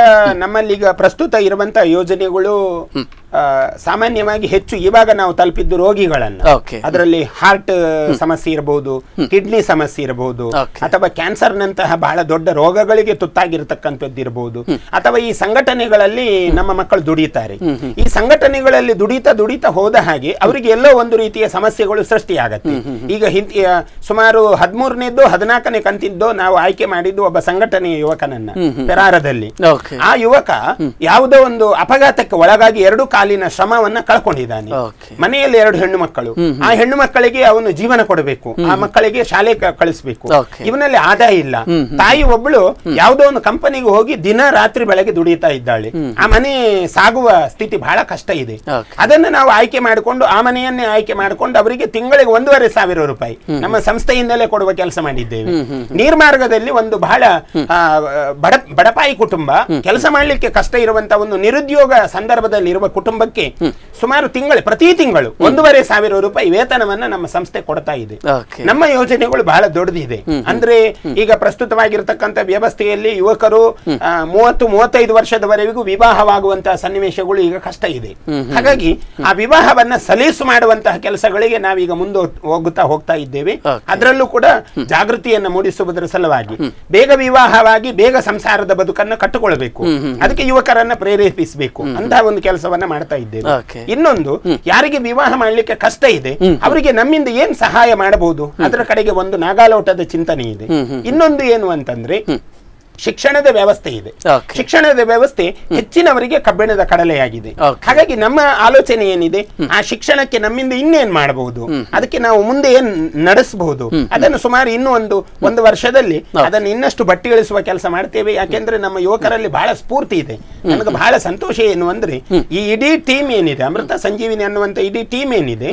ನಮ್ಮಲ್ಲಿ ಪ್ರಸ್ತುತ ಇರುವಂತಹ ಯೋಜನೆಗಳು ಸಾಮಾನ್ಯವಾಗಿ ಹೆಚ್ಚು ಇವಾಗ ನಾವು ತಲುಪಿದ್ದು ರೋಗಿಗಳನ್ನು ಅದರಲ್ಲಿ ಹಾರ್ಟ್ ಸಮಸ್ಯೆ ಇರಬಹುದು ಕಿಡ್ನಿ ಸಮಸ್ಯೆ ಇರಬಹುದು ಅಥವಾ ಕ್ಯಾನ್ಸರ್ ನಂತಹ ಬಹಳ ದೊಡ್ಡ ರೋಗಗಳಿಗೆ ತುತ್ತಾಗಿರ್ತಕ್ಕಂಥದ್ದು ಇರಬಹುದು ಅಥವಾ ಈ ಸಂಘಟನೆಗಳಲ್ಲಿ ನಮ್ಮ ಮಕ್ಕಳು ದುಡಿತಾರೆ ಈ ಸಂಘಟನೆಗಳಲ್ಲಿ ದುಡಿತಾ ದುಡಿತ ಹೋದ ಹಾಗೆ ಅವರಿಗೆ ಎಲ್ಲೋ ಒಂದು ರೀತಿಯ ಸಮಸ್ಯೆಗಳು ಸೃಷ್ಟಿಯಾಗುತ್ತೆ ಈಗ ಸುಮಾರು ಹದಿಮೂರನೇದ್ದು ಹದಿನಾಲ್ಕನೇ ಕಂತಿದ್ದು ನಾವು ಆಯ್ಕೆ ಮಾಡಿದ್ದು ಒಬ್ಬ ಸಂಘಟನೆಯ ಯುವಕನನ್ನ ಪೆರಾರದಲ್ಲಿ ಆ ಯುವಕ ಯಾವುದೋ ಒಂದು ಅಪಘಾತಕ್ಕೆ ಒಳಗಾಗಿ ಎರಡು ಕಾಲಿನ ಶ್ರಮವನ್ನ ಕಳ್ಕೊಂಡಿದ್ದಾನೆ ಮನೆಯಲ್ಲಿ ಎರಡು ಹೆಣ್ಣು ಮಕ್ಕಳು ಆ ಹೆಣ್ಣು ಮಕ್ಕಳಿಗೆ ಅವನು ಜೀವನ ಕೊಡಬೇಕು ಆ ಮಕ್ಕಳಿಗೆ ಶಾಲೆ ಕಳಿಸಬೇಕು ಇವನಲ್ಲಿ ಆದಾಯ ಇಲ್ಲ ತಾಯಿ ಒಬ್ಬಳು ಯಾವುದೋ ಒಂದು ಕಂಪನಿಗೆ ಹೋಗಿ ದಿನ ರಾತ್ರಿ ಬೆಳಗ್ಗೆ ದುಡಿತಾ ಇದ್ದಾಳೆ ಆ ಮನೆ ಸಾಗುವ ಸ್ಥಿತಿ ಬಹಳ ಕಷ್ಟ ಇದೆ ಅದನ್ನು ನಾವು ಆಯ್ಕೆ ಮಾಡಿಕೊಂಡು ಆ ಮನೆಯನ್ನೇ ಆಯ್ಕೆ ಮಾಡಿಕೊಂಡು ಅವರಿಗೆ ತಿಂಗಳಿಗೆ ಒಂದೂವರೆ ಸಾವಿರ ರೂಪಾಯಿ ನಮ್ಮ ಸಂಸ್ಥೆಯಿಂದಲೇ ಕೊಡುವ ಕೆಲಸ ಮಾಡಿದ್ದೇವೆ ನೀರ್ಮಾರ್ಗದಲ್ಲಿ ಒಂದು ಒಂದು ಬಹಳ ಬಡ ಬಡಪಾಯಿ ಕುಟುಂಬ ಕೆಲಸ ಮಾಡಲಿಕ್ಕೆ ಕಷ್ಟ ಇರುವಂತ ಒಂದು ನಿರುದ್ಯೋಗ ಸಂದರ್ಭದಲ್ಲಿ ಇರುವ ಕುಟುಂಬಕ್ಕೆ ಸುಮಾರು ತಿಂಗಳು ಪ್ರತಿ ತಿಂಗಳು ಒಂದೂವರೆ ಸಾವಿರ ರೂಪಾಯಿ ವೇತನವನ್ನ ನಮ್ಮ ಸಂಸ್ಥೆ ಕೊಡ್ತಾ ಇದೆ ನಮ್ಮ ಯೋಜನೆಗಳು ಬಹಳ ದೊಡ್ಡದಿದೆ ಅಂದ್ರೆ ಈಗ ಪ್ರಸ್ತುತವಾಗಿರ್ತಕ್ಕಂಥ ವ್ಯವಸ್ಥೆಯಲ್ಲಿ ಯುವಕರು ಮೂವತ್ತು ಮೂವತ್ತೈದು ವರ್ಷದವರೆಗೂ ವಿವಾಹವಾಗುವಂತಹ ಸನ್ನಿವೇಶಗಳು ಈಗ ಕಷ್ಟ ಇದೆ ಹಾಗಾಗಿ ಆ ವಿವಾಹವನ್ನ ಸಲೀಸು ಮಾಡುವಂತಹ ಕೆಲಸಗಳಿಗೆ ನಾವೀಗ ಮುಂದೆ ಹೋಗುತ್ತಾ ಹೋಗ್ತಾ ಇದ್ದೇವೆ ಅದರಲ್ಲೂ ಕೂಡ ಜಾಗೃತಿಯನ್ನು ಮೂಡಿಸುವುದರ ಸಲುವಾಗಿ ಬೇಗ ವಿವಾಹವಾಗಿ ಬೇಗ ಸಂಸಾರದ ಬದುಕನ್ನ ಕಟ್ಟಿಕೊಳ್ಬೇಕು ಅದಕ್ಕೆ ಯುವಕರನ್ನ ಪ್ರೇರೇಪಿಸಬೇಕು ಅಂತ ಒಂದು ಕೆಲಸವನ್ನ ಮಾಡ್ತಾ ಇದ್ದೇವೆ ಇನ್ನೊಂದು ಯಾರಿಗೆ ವಿವಾಹ ಮಾಡಲಿಕ್ಕೆ ಕಷ್ಟ ಇದೆ ಅವರಿಗೆ ನಮ್ಮಿಂದ ಏನ್ ಸಹಾಯ ಮಾಡಬಹುದು ಅದರ ಕಡೆಗೆ ಒಂದು ನಾಗಾಲೋಟದ ಚಿಂತನೆ ಇದೆ ಇನ್ನೊಂದು ಏನು ಅಂತಂದ್ರೆ ಶಿಕ್ಷಣದ ವ್ಯವಸ್ಥೆ ಇದೆ ಶಿಕ್ಷಣದ ವ್ಯವಸ್ಥೆ ಹೆಚ್ಚಿನವರಿಗೆ ಕಬ್ಬಿಣದ ಕಡಲೆಯಾಗಿದೆ ಹಾಗಾಗಿ ನಮ್ಮ ಆಲೋಚನೆ ಏನಿದೆ ಆ ಶಿಕ್ಷಣಕ್ಕೆ ನಮ್ಮಿಂದ ಇನ್ನೇನ್ ಮಾಡಬಹುದು ಅದಕ್ಕೆ ನಾವು ಮುಂದೆ ಏನ್ ನಡೆಸಬಹುದು ಅದನ್ನು ಸುಮಾರು ಇನ್ನೂ ಒಂದು ಒಂದು ವರ್ಷದಲ್ಲಿ ಅದನ್ನು ಇನ್ನಷ್ಟು ಬಟ್ಟಿಗಳಿಸುವ ಕೆಲಸ ಮಾಡ್ತೇವೆ ಯಾಕೆಂದ್ರೆ ನಮ್ಮ ಯುವಕರಲ್ಲಿ ಬಹಳ ಸ್ಫೂರ್ತಿ ಇದೆ ನನಗೆ ಬಹಳ ಸಂತೋಷ ಏನು ಅಂದ್ರೆ ಈ ಇಡೀ ಟೀಮ್ ಏನಿದೆ ಅಮೃತ ಸಂಜೀವಿನಿ ಅನ್ನುವಂತ ಇಡೀ ಟೀಮ್ ಏನಿದೆ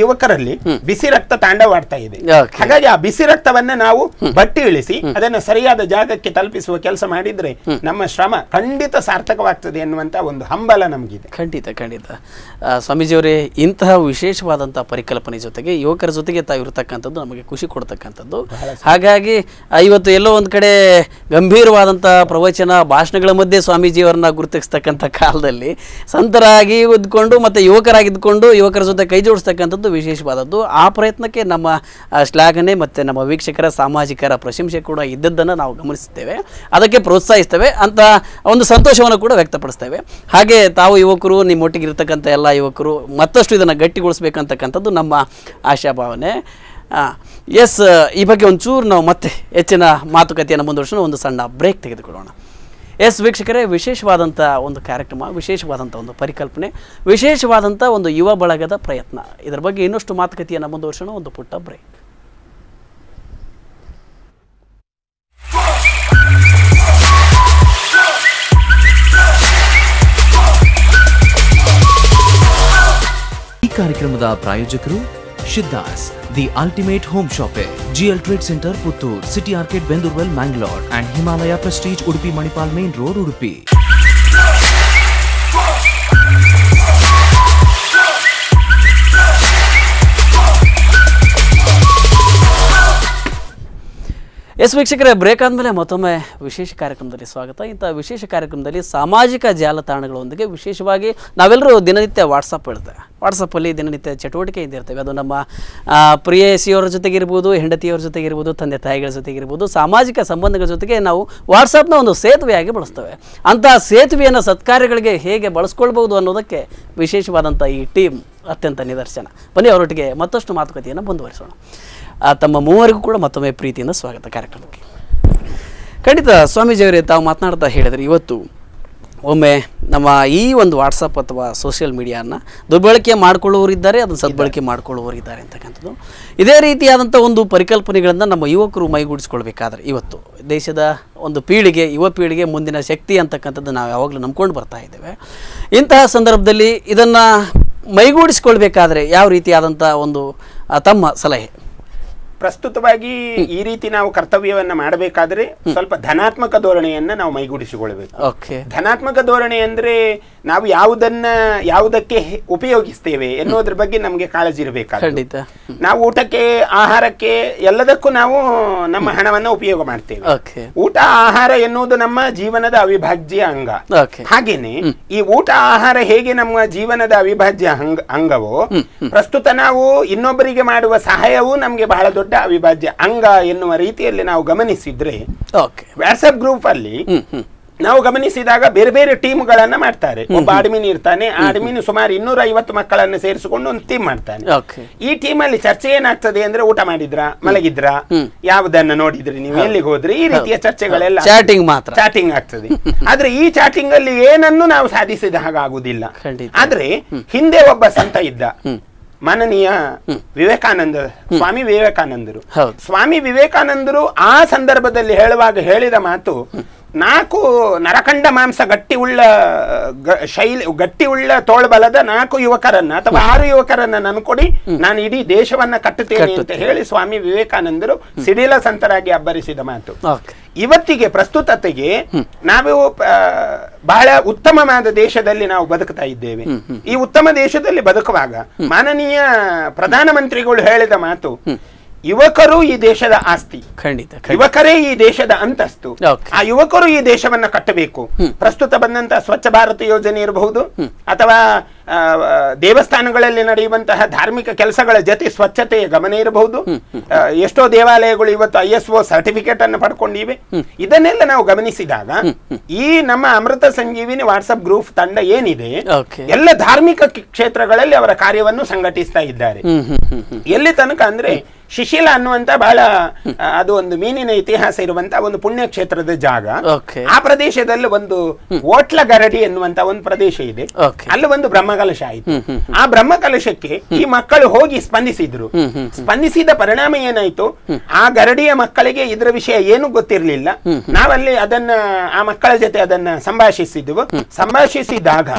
ಯುವಕರಲ್ಲಿ ಬಿಸಿ ರಕ್ತ ತಾಂಡವಾಡ್ತಾ ಇದೆ ಹಾಗಾಗಿ ಆ ಬಿಸಿ ರಕ್ತವನ್ನ ನಾವು ಬಟ್ಟಿ ಇಳಿಸಿ ಅದನ್ನ ಸರಿಯಾದ ಜಾಗಕ್ಕೆ ತಲುಪಿಸುವ ಕೆಲಸ ಮಾಡಿದ್ರೆ ನಮ್ಮ ಶ್ರಮ ಖಂಡಿತ ಸಾರ್ಥಕವಾಗ್ತದೆ ಎನ್ನುವಂತಹ ಒಂದು ಹಂಬಲ ನಮಗಿದೆ ಖಂಡಿತ ಖಂಡಿತ ಸ್ವಾಮೀಜಿಯವರೇ ಇಂತಹ ವಿಶೇಷವಾದಂತಹ ಪರಿಕಲ್ಪನೆ ಜೊತೆಗೆ ಯುವಕರ ಜೊತೆಗೆ ತಾವಿರತಕ್ಕಂಥದ್ದು ನಮಗೆ ಖುಷಿ ಕೊಡ್ತಕ್ಕಂಥದ್ದು ಹಾಗಾಗಿ ಇವತ್ತು ಎಲ್ಲೋ ಒಂದ್ ಕಡೆ ಗಂಭೀರವಾದಂತಹ ಪ್ರವಚನ ಭಾಷಣಗಳ ಮಧ್ಯೆ ಸ್ವಾಮೀಜಿಯವರನ್ನ ಗುರುತಿಸ್ತಕ್ಕಂಥ ಕಾಲದಲ್ಲಿ ಸಂತರಾಗಿ ಉದ್ಕೊಂಡು ಮತ್ತೆ ಯುವಕರಾಗಿದ್ದುಕೊಂಡು ಯುವಕರ ಜೊತೆ ಕೈ ಜೋಡಿಸ್ತಕ್ಕಂಥದ್ದು ವಿಶೇಷವಾದದ್ದು ಆ ಪ್ರಯತ್ನಕ್ಕೆ ನಮ್ಮ ಶ್ಲಾಘನೆ ಮತ್ತೆ ನಮ್ಮ ವೀಕ್ಷಕರ ಸಾಮಾಜಿಕರ ಪ್ರಶಂಸೆ ಕೂಡ ಇದ್ದದ್ದನ್ನು ನಾವು ಗಮನಿಸುತ್ತೇವೆ ಮಾಡ್ತೇವೆ ಅದಕ್ಕೆ ಪ್ರೋತ್ಸಾಹಿಸ್ತೇವೆ ಅಂತ ಒಂದು ಸಂತೋಷವನ್ನು ಕೂಡ ವ್ಯಕ್ತಪಡಿಸ್ತೇವೆ ಹಾಗೆ ತಾವು ಯುವಕರು ನಿಮ್ಮೊಟ್ಟಿಗೆ ಎಲ್ಲ ಯುವಕರು ಮತ್ತಷ್ಟು ಇದನ್ನು ಗಟ್ಟಿಗೊಳಿಸ್ಬೇಕಂತಕ್ಕಂಥದ್ದು ನಮ್ಮ ಆಶಾಭಾವನೆ ಎಸ್ ಈ ಬಗ್ಗೆ ಒಂಚೂರು ನಾವು ಮತ್ತೆ ಹೆಚ್ಚಿನ ಮಾತುಕತೆಯನ್ನು ಮುಂದುವರ್ಸೋಣ ಒಂದು ಸಣ್ಣ ಬ್ರೇಕ್ ತೆಗೆದುಕೊಳ್ಳೋಣ ಎಸ್ ವೀಕ್ಷಕರೇ ವಿಶೇಷವಾದಂಥ ಒಂದು ಕಾರ್ಯಕ್ರಮ ವಿಶೇಷವಾದಂಥ ಒಂದು ಪರಿಕಲ್ಪನೆ ವಿಶೇಷವಾದಂಥ ಒಂದು ಯುವ ಬಳಗದ ಪ್ರಯತ್ನ ಇದರ ಬಗ್ಗೆ ಇನ್ನಷ್ಟು ಮಾತುಕತೆಯನ್ನು ಮುಂದುವರ್ಸೋಣ ಒಂದು ಪುಟ್ಟ ಬ್ರೇಕ್ ಕಾರ್ಯಕ್ರಮದ ಪ್ರಾಯೋಜಕರು Siddhas the Ultimate Home Shoppe GL Trade Centre Puttur City Arcade Bendurwell Mangalore and Himalaya Prestige Udupi Manipal Main Road Udupi ಎಸ್ ವೀಕ್ಷಕರೇ ಬ್ರೇಕ್ ಆದಮೇಲೆ ಮತ್ತೊಮ್ಮೆ ವಿಶೇಷ ಕಾರ್ಯಕ್ರಮದಲ್ಲಿ ಸ್ವಾಗತ ಇಂಥ ವಿಶೇಷ ಕಾರ್ಯಕ್ರಮದಲ್ಲಿ ಸಾಮಾಜಿಕ ಜಾಲತಾಣಗಳೊಂದಿಗೆ ವಿಶೇಷವಾಗಿ ನಾವೆಲ್ಲರೂ ದಿನನಿತ್ಯ ವಾಟ್ಸಪ್ ಹೇಳ್ತೇವೆ ವಾಟ್ಸಪ್ಪಲ್ಲಿ ದಿನನಿತ್ಯ ಚಟುವಟಿಕೆ ಇದ್ದಿರ್ತೇವೆ ಅದು ನಮ್ಮ ಪ್ರಿಯಸಿಯವರ ಜೊತೆಗಿರ್ಬೋದು ಹೆಂಡತಿಯವರ ಜೊತೆಗಿರ್ಬೋದು ತಂದೆ ತಾಯಿಗಳ ಜೊತೆಗಿರ್ಬೋದು ಸಾಮಾಜಿಕ ಸಂಬಂಧಗಳ ಜೊತೆಗೆ ನಾವು ವಾಟ್ಸಪ್ನ ಒಂದು ಸೇತುವೆಯಾಗಿ ಬಳಸ್ತೇವೆ ಅಂತಹ ಸೇತುವೆಯನ್ನು ಸತ್ಕಾರ್ಯಗಳಿಗೆ ಹೇಗೆ ಬಳಸ್ಕೊಳ್ಬೋದು ಅನ್ನೋದಕ್ಕೆ ವಿಶೇಷವಾದಂಥ ಈ ಟೀಮ್ ಅತ್ಯಂತ ನಿದರ್ಶನ ಬನ್ನಿ ಅವರೊಟ್ಟಿಗೆ ಮತ್ತಷ್ಟು ಮಾತುಕತೆಯನ್ನು ಮುಂದುವರಿಸೋಣ ತಮ್ಮ ಮೂವರಿಗೂ ಕೂಡ ಮತ್ತೊಮ್ಮೆ ಪ್ರೀತಿಯಿಂದ ಸ್ವಾಗತ ಕಾರ್ಯಕ್ರಮಕ್ಕೆ ಖಂಡಿತ ಸ್ವಾಮೀಜಿಯವರೇ ತಾವು ಮಾತನಾಡ್ತಾ ಹೇಳಿದರೆ ಇವತ್ತು ಒಮ್ಮೆ ನಮ್ಮ ಈ ಒಂದು ವಾಟ್ಸಪ್ ಅಥವಾ ಸೋಷಿಯಲ್ ಮೀಡಿಯಾನ ದುರ್ಬಳಕೆ ಮಾಡಿಕೊಳ್ಳುವವರಿದ್ದಾರೆ ಅದನ್ನು ಸದ್ಬಳಕೆ ಮಾಡಿಕೊಳ್ಳುವವರಿದ್ದಾರೆ ಅಂತಕ್ಕಂಥದ್ದು ಇದೇ ರೀತಿಯಾದಂಥ ಒಂದು ಪರಿಕಲ್ಪನೆಗಳನ್ನು ನಮ್ಮ ಯುವಕರು ಮೈಗೂಡಿಸ್ಕೊಳ್ಬೇಕಾದ್ರೆ ಇವತ್ತು ದೇಶದ ಒಂದು ಪೀಳಿಗೆ ಯುವ ಪೀಳಿಗೆ ಮುಂದಿನ ಶಕ್ತಿ ಅಂತಕ್ಕಂಥದ್ದು ನಾವು ಯಾವಾಗಲೂ ನಂಬ್ಕೊಂಡು ಬರ್ತಾ ಇದ್ದೇವೆ ಇಂತಹ ಸಂದರ್ಭದಲ್ಲಿ ಇದನ್ನು ಮೈಗೂಡಿಸ್ಕೊಳ್ಬೇಕಾದ್ರೆ ಯಾವ ರೀತಿಯಾದಂಥ ಒಂದು ತಮ್ಮ ಸಲಹೆ ಪ್ರಸ್ತುತವಾಗಿ ಈ ರೀತಿ ನಾವು ಕರ್ತವ್ಯವನ್ನ ಮಾಡಬೇಕಾದ್ರೆ ಸ್ವಲ್ಪ ಧನಾತ್ಮಕ ಧೋರಣೆಯನ್ನ ನಾವು ಮೈಗೂಡಿಸಿಕೊಳ್ಬೇಕು ಧನಾತ್ಮಕ ಧೋರಣೆ ಅಂದ್ರೆ ನಾವು ಯಾವುದನ್ನ ಯಾವುದಕ್ಕೆ ಉಪಯೋಗಿಸ್ತೇವೆ ಎನ್ನುವುದ್ರ ಬಗ್ಗೆ ನಮಗೆ ಕಾಳಜಿ ಇರಬೇಕಾಗುತ್ತೆ ನಾವು ಊಟಕ್ಕೆ ಆಹಾರಕ್ಕೆ ಎಲ್ಲದಕ್ಕೂ ನಾವು ನಮ್ಮ ಹಣವನ್ನು ಉಪಯೋಗ ಮಾಡ್ತೇವೆ ಊಟ ಆಹಾರ ಎನ್ನುವುದು ನಮ್ಮ ಜೀವನದ ಅವಿಭಾಜ್ಯ ಅಂಗ ಹಾಗೇನೆ ಈ ಊಟ ಆಹಾರ ಹೇಗೆ ನಮ್ಮ ಜೀವನದ ಅವಿಭಾಜ್ಯ ಅಂಗವೋ ಪ್ರಸ್ತುತ ನಾವು ಇನ್ನೊಬ್ಬರಿಗೆ ಮಾಡುವ ಸಹಾಯವೂ ನಮಗೆ ಬಹಳ ದೊಡ್ಡ ಅವಿಭಾಜ್ಯ ಅಂಗ ಎನ್ನುವ ರೀತಿಯಲ್ಲಿ ನಾವು ಗಮನಿಸಿದ್ರೆ ವಾಟ್ಸ್ಆಪ್ ಗ್ರೂಪ್ ಅಲ್ಲಿ ನಾವು ಗಮನಿಸಿದಾಗ ಬೇರೆ ಬೇರೆ ಟೀಮ್ ಗಳನ್ನ ಮಾಡ್ತಾರೆ ಒಬ್ಬ ಆಡ್ಮಿನ್ ಇರ್ತಾನೆ ಆಡ್ಮಿನ್ ಸುಮಾರು ಇನ್ನೂರ ಐವತ್ತು ಮಕ್ಕಳನ್ನ ಸೇರಿಸಿಕೊಂಡು ಒಂದು ಟೀಮ್ ಮಾಡ್ತಾನೆ ಈ ಟೀಮ್ ಅಲ್ಲಿ ಚರ್ಚೆ ಏನಾಗ್ತದೆ ಅಂದ್ರೆ ಊಟ ಮಾಡಿದ್ರ ಮಲಗಿದ್ರ ಯಾವ್ದನ್ನ ನೋಡಿದ್ರಿ ನೀವು ಎಲ್ಲಿಗೆ ಹೋದ್ರಿ ಈ ರೀತಿಯ ಚರ್ಚೆಗಳೆಲ್ಲ ಚಾಟಿಂಗ್ ಮಾತ್ರ ಚಾಟಿಂಗ್ ಆಗ್ತದೆ ಆದ್ರೆ ಈ ಚಾಟಿಂಗ್ ಅಲ್ಲಿ ಏನನ್ನು ನಾವು ಸಾಧಿಸಿದ ಹಾಗಾಗುದಿಲ್ಲ ಆದ್ರೆ ಹಿಂದೆ ಒಬ್ಬ ಸಂತ ಇದ್ದ ಮಾನನೀಯ ವಿವೇಕಾನಂದ ಸ್ವಾಮಿ ವಿವೇಕಾನಂದರು ಸ್ವಾಮಿ ವಿವೇಕಾನಂದರು ಆ ಸಂದರ್ಭದಲ್ಲಿ ಹೇಳುವಾಗ ಹೇಳಿದ ಮಾತು ನಾಲ್ಕು ನರಕಂಡ ಮಾಂಸ ಗಟ್ಟಿ ಉಳ್ಳ ಶೈಲಿ ಗಟ್ಟಿ ಉಳ್ಳ ತೋಳಬಲದ ನಾಲ್ಕು ಯುವಕರನ್ನ ಅಥವಾ ಆರು ಯುವಕರನ್ನ ಕೊಡಿ ನಾನು ಇಡೀ ದೇಶವನ್ನ ಕಟ್ಟುತ್ತೇನೆ ಅಂತ ಹೇಳಿ ಸ್ವಾಮಿ ವಿವೇಕಾನಂದರು ಸಿಡಿಲ ಸಂತರಾಗಿ ಅಬ್ಬರಿಸಿದ ಮಾತು ಇವತ್ತಿಗೆ ಪ್ರಸ್ತುತತೆಗೆ ನಾವು ಬಹಳ ಉತ್ತಮವಾದ ದೇಶದಲ್ಲಿ ನಾವು ಬದುಕ್ತಾ ಇದ್ದೇವೆ ಈ ಉತ್ತಮ ದೇಶದಲ್ಲಿ ಬದುಕುವಾಗ ಮಾನನೀಯ ಪ್ರಧಾನಮಂತ್ರಿಗಳು ಹೇಳಿದ ಮಾತು ಯುವಕರು ಈ ದೇಶದ ಆಸ್ತಿ ಖಂಡಿತ ಯುವಕರೇ ಈ ದೇಶದ ಅಂತಸ್ತು ಆ ಯುವಕರು ಈ ದೇಶವನ್ನ ಕಟ್ಟಬೇಕು ಪ್ರಸ್ತುತ ಬಂದಂತಹ ಸ್ವಚ್ಛ ಭಾರತ ಯೋಜನೆ ಇರಬಹುದು ಅಥವಾ ದೇವಸ್ಥಾನಗಳಲ್ಲಿ ನಡೆಯುವಂತಹ ಧಾರ್ಮಿಕ ಕೆಲಸಗಳ ಜೊತೆ ಸ್ವಚ್ಛತೆಯ ಗಮನ ಇರಬಹುದು ಎಷ್ಟೋ ದೇವಾಲಯಗಳು ಇವತ್ತು ಐ ಎಸ್ ಒ ಸರ್ಟಿಫಿಕೇಟ್ ಅನ್ನು ಪಡ್ಕೊಂಡಿವೆ ಇದನ್ನೆಲ್ಲ ನಾವು ಗಮನಿಸಿದಾಗ ಈ ನಮ್ಮ ಅಮೃತ ಸಂಜೀವಿನಿ ವಾಟ್ಸ್ಆಪ್ ಗ್ರೂಪ್ ತಂಡ ಏನಿದೆ ಎಲ್ಲ ಧಾರ್ಮಿಕ ಕ್ಷೇತ್ರಗಳಲ್ಲಿ ಅವರ ಕಾರ್ಯವನ್ನು ಸಂಘಟಿಸ್ತಾ ಇದ್ದಾರೆ ಎಲ್ಲಿ ತನಕ ಅಂದ್ರೆ ಶಿಶಿಲ ಅನ್ನುವಂತ ಬಹಳ ಅದು ಒಂದು ಮೀನಿನ ಇತಿಹಾಸ ಇರುವಂತ ಒಂದು ಪುಣ್ಯಕ್ಷೇತ್ರದ ಜಾಗ ಆ ಪ್ರದೇಶದಲ್ಲಿ ಒಂದು ಓಟ್ಲ ಗರಡಿ ಎನ್ನುವಂತ ಒಂದು ಪ್ರದೇಶ ಇದೆ ಅಲ್ಲಿ ಒಂದು ಬ್ರಹ್ಮಕಲಶ ಆಯಿತು ಆ ಬ್ರಹ್ಮಕಲಶಕ್ಕೆ ಈ ಮಕ್ಕಳು ಹೋಗಿ ಸ್ಪಂದಿಸಿದ್ರು ಸ್ಪಂದಿಸಿದ ಪರಿಣಾಮ ಏನಾಯ್ತು ಆ ಗರಡಿಯ ಮಕ್ಕಳಿಗೆ ಇದರ ವಿಷಯ ಏನು ಗೊತ್ತಿರಲಿಲ್ಲ ನಾವಲ್ಲಿ ಅದನ್ನ ಆ ಮಕ್ಕಳ ಜೊತೆ ಅದನ್ನ ಸಂಭಾಷಿಸಿದ್ವು ಸಂಭಾಷಿಸಿದಾಗ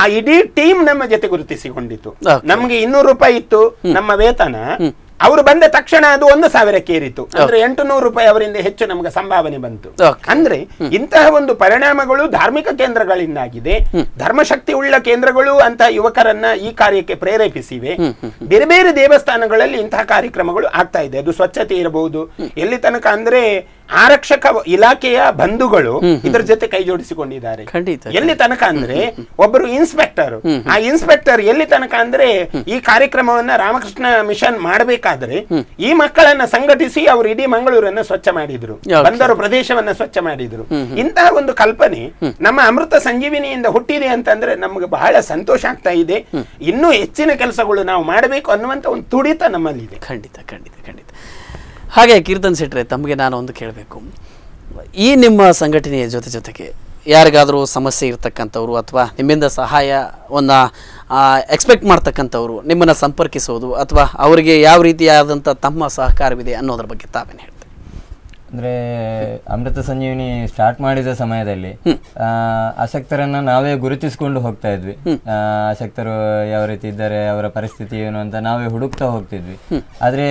ಆ ಇಡೀ ಟೀಮ್ ನಮ್ಮ ಜೊತೆ ಗುರುತಿಸಿಕೊಂಡಿತ್ತು ನಮ್ಗೆ ಇನ್ನೂರು ರೂಪಾಯಿ ಇತ್ತು ನಮ್ಮ ವೇತನ ಅವರು ಬಂದ ತಕ್ಷಣ ಅದು ಒಂದು ಸಾವಿರಕ್ಕೆ ಏರಿತು ಅಂದ್ರೆ ಎಂಟು ನೂರು ರೂಪಾಯಿ ಅವರಿಂದ ಹೆಚ್ಚು ನಮಗೆ ಸಂಭಾವನೆ ಬಂತು ಅಂದ್ರೆ ಇಂತಹ ಒಂದು ಪರಿಣಾಮಗಳು ಧಾರ್ಮಿಕ ಕೇಂದ್ರಗಳಿಂದಾಗಿದೆ ಧರ್ಮಶಕ್ತಿ ಉಳ್ಳ ಕೇಂದ್ರಗಳು ಅಂತಹ ಯುವಕರನ್ನ ಈ ಕಾರ್ಯಕ್ಕೆ ಪ್ರೇರೇಪಿಸಿವೆ ಬೇರೆ ಬೇರೆ ದೇವಸ್ಥಾನಗಳಲ್ಲಿ ಇಂತಹ ಕಾರ್ಯಕ್ರಮಗಳು ಆಗ್ತಾ ಇದೆ ಅದು ಸ್ವಚ್ಛತೆ ಇರಬಹುದು ಎಲ್ಲಿ ತನಕ ಅಂದ್ರೆ ಆರಕ್ಷಕ ಇಲಾಖೆಯ ಬಂಧುಗಳು ಇದರ ಜೊತೆ ಕೈ ಜೋಡಿಸಿಕೊಂಡಿದ್ದಾರೆ ಎಲ್ಲಿ ತನಕ ಅಂದ್ರೆ ಒಬ್ಬರು ಇನ್ಸ್ಪೆಕ್ಟರ್ ಆ ಇನ್ಸ್ಪೆಕ್ಟರ್ ಎಲ್ಲಿ ತನಕ ಅಂದ್ರೆ ಈ ಕಾರ್ಯಕ್ರಮವನ್ನ ರಾಮಕೃಷ್ಣ ಮಿಷನ್ ಮಾಡಬೇಕಾದ್ರೆ ಈ ಮಕ್ಕಳನ್ನ ಸಂಘಟಿಸಿ ಅವರು ಇಡೀ ಮಂಗಳೂರನ್ನ ಸ್ವಚ್ಛ ಮಾಡಿದ್ರು ಬಂದರು ಪ್ರದೇಶವನ್ನ ಸ್ವಚ್ಛ ಮಾಡಿದ್ರು ಇಂತಹ ಒಂದು ಕಲ್ಪನೆ ನಮ್ಮ ಅಮೃತ ಸಂಜೀವಿನಿಯಿಂದ ಹುಟ್ಟಿದೆ ಅಂತಂದ್ರೆ ನಮ್ಗೆ ಬಹಳ ಸಂತೋಷ ಆಗ್ತಾ ಇದೆ ಇನ್ನೂ ಹೆಚ್ಚಿನ ಕೆಲಸಗಳು ನಾವು ಮಾಡಬೇಕು ಅನ್ನುವಂತ ಒಂದು ತುಡಿತ ನಮ್ಮಲ್ಲಿ ಇದೆ ಖಂಡಿತ ಖಂಡಿತ ಖಂಡಿತ ಹಾಗೆ ಕೀರ್ತನ್ ಸಿಟ್ರೆ ತಮಗೆ ನಾನು ಒಂದು ಕೇಳಬೇಕು ಈ ನಿಮ್ಮ ಸಂಘಟನೆಯ ಜೊತೆ ಜೊತೆಗೆ ಯಾರಿಗಾದರೂ ಸಮಸ್ಯೆ ಇರತಕ್ಕಂಥವ್ರು ಅಥವಾ ನಿಮ್ಮಿಂದ ಸಹಾಯವನ್ನು ಎಕ್ಸ್ಪೆಕ್ಟ್ ಮಾಡ್ತಕ್ಕಂಥವ್ರು ನಿಮ್ಮನ್ನು ಸಂಪರ್ಕಿಸೋದು ಅಥವಾ ಅವರಿಗೆ ಯಾವ ರೀತಿಯಾದಂಥ ತಮ್ಮ ಸಹಕಾರವಿದೆ ಅನ್ನೋದ್ರ ಬಗ್ಗೆ ತಾವೇನು ಹೇಳಿ ಅಂದ್ರೆ ಅಮೃತ ಸಂಜೀವಿನಿ ಸ್ಟಾರ್ಟ್ ಮಾಡಿದ ಸಮಯದಲ್ಲಿ ಅಶಕ್ತರನ್ನ ನಾವೇ ಗುರುತಿಸಿಕೊಂಡು ಹೋಗ್ತಾ ಇದ್ವಿ ಆಸಕ್ತರು ಯಾವ ರೀತಿ ಇದ್ದಾರೆ ಅವರ ಪರಿಸ್ಥಿತಿ ಏನು ಅಂತ ನಾವೇ ಹುಡುಕ್ತಾ ಹೋಗ್ತಿದ್ವಿ ಆದ್ರೆ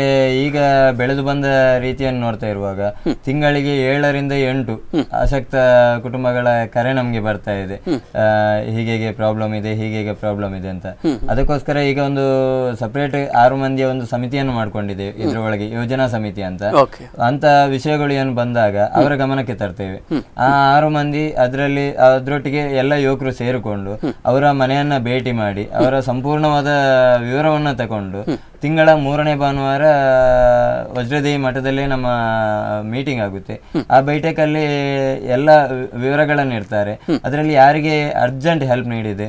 ಈಗ ಬೆಳೆದು ಬಂದ ರೀತಿಯನ್ನು ನೋಡ್ತಾ ಇರುವಾಗ ತಿಂಗಳಿಗೆ ಏಳರಿಂದ ಎಂಟು ಅಶಕ್ತ ಕುಟುಂಬಗಳ ಕರೆ ನಮ್ಗೆ ಬರ್ತಾ ಇದೆ ಹೀಗೆ ಪ್ರಾಬ್ಲಮ್ ಇದೆ ಹೀಗೆ ಪ್ರಾಬ್ಲಮ್ ಇದೆ ಅಂತ ಅದಕ್ಕೋಸ್ಕರ ಈಗ ಒಂದು ಸಪರೇಟ್ ಆರು ಮಂದಿಯ ಒಂದು ಸಮಿತಿಯನ್ನು ಮಾಡ್ಕೊಂಡಿದೆ ಇದ್ರ ಯೋಜನಾ ಸಮಿತಿ ಅಂತ ಅಂತ ವಿಷಯಗಳು ಬಂದಾಗ ಅವರ ಗಮನಕ್ಕೆ ತರ್ತೇವೆ ಆ ಆರು ಮಂದಿ ಅದರಲ್ಲಿ ಅದರೊಟ್ಟಿಗೆ ಎಲ್ಲ ಯುವಕರು ಸೇರಿಕೊಂಡು ಅವರ ಮನೆಯನ್ನ ಭೇಟಿ ಮಾಡಿ ಅವರ ಸಂಪೂರ್ಣವಾದ ವಿವರವನ್ನ ತಕೊಂಡು. ತಿಂಗಳ ಮೂರನೇ ಭಾನುವಾರ ವಜ್ರದೇವಿ ಮಠದಲ್ಲಿ ನಮ್ಮ ಮೀಟಿಂಗ್ ಆಗುತ್ತೆ ಆ ಅಲ್ಲಿ ಎಲ್ಲ ವಿವರಗಳನ್ನು ಇಡ್ತಾರೆ ಅದರಲ್ಲಿ ಯಾರಿಗೆ ಅರ್ಜೆಂಟ್ ಹೆಲ್ಪ್ ನೀಡಿದೆ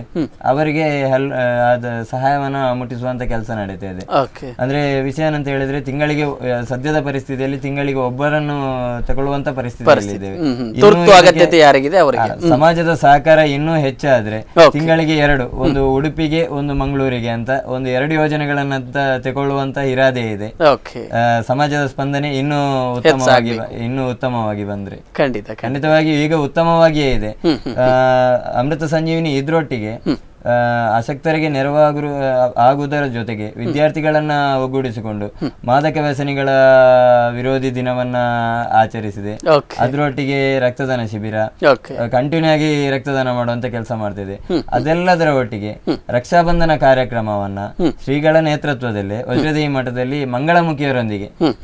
ಅವರಿಗೆ ಹೆಲ್ಪ್ ಸಹಾಯವನ್ನು ಮುಟ್ಟಿಸುವಂತ ಕೆಲಸ ನಡೀತಾ ಇದೆ ಅಂದ್ರೆ ವಿಷಯ ಅಂತ ಹೇಳಿದ್ರೆ ತಿಂಗಳಿಗೆ ಸದ್ಯದ ಪರಿಸ್ಥಿತಿಯಲ್ಲಿ ತಿಂಗಳಿಗೆ ಒಬ್ಬರನ್ನು ತಗೊಳ್ಳುವಂತ ಪರಿಸ್ಥಿತಿ ಇದ್ದೇವೆ ಸಮಾಜದ ಸಹಕಾರ ಇನ್ನೂ ಹೆಚ್ಚಾದ್ರೆ ತಿಂಗಳಿಗೆ ಎರಡು ಒಂದು ಉಡುಪಿಗೆ ಒಂದು ಮಂಗಳೂರಿಗೆ ಅಂತ ಒಂದು ಎರಡು ಯೋಜನೆಗಳನ್ನ ತಗೊಳ್ಳುವಂತ ಇರಾದೆ ಇದೆ ಸಮಾಜದ ಸ್ಪಂದನೆ ಇನ್ನೂ ಉತ್ತಮವಾಗಿ ಇನ್ನು ಉತ್ತಮವಾಗಿ ಬಂದ್ರೆ ಖಂಡಿತ ಖಂಡಿತವಾಗಿ ಈಗ ಉತ್ತಮವಾಗಿಯೇ ಇದೆ ಅಮೃತ ಸಂಜೀವಿನಿ ಇದ್ರೊಟ್ಟಿಗೆ ಆಸಕ್ತರಿಗೆ ನೆರವಾಗುವ ಆಗುವುದರ ಜೊತೆಗೆ ವಿದ್ಯಾರ್ಥಿಗಳನ್ನ ಒಗ್ಗೂಡಿಸಿಕೊಂಡು ಮಾದಕ ವ್ಯಸನಿಗಳ ವಿರೋಧಿ ದಿನವನ್ನ ಆಚರಿಸಿದೆ ಅದರೊಟ್ಟಿಗೆ ರಕ್ತದಾನ ಶಿಬಿರ ಕಂಟಿನ್ಯೂ ಆಗಿ ರಕ್ತದಾನ ಮಾಡುವಂತ ಕೆಲಸ ಮಾಡ್ತಿದೆ ಅದೆಲ್ಲದರ ಒಟ್ಟಿಗೆ ರಕ್ಷಾಬಂಧನ ಕಾರ್ಯಕ್ರಮವನ್ನ ಶ್ರೀಗಳ ನೇತೃತ್ವದಲ್ಲಿ ವಜ್ರದೇವಿ ಮಠದಲ್ಲಿ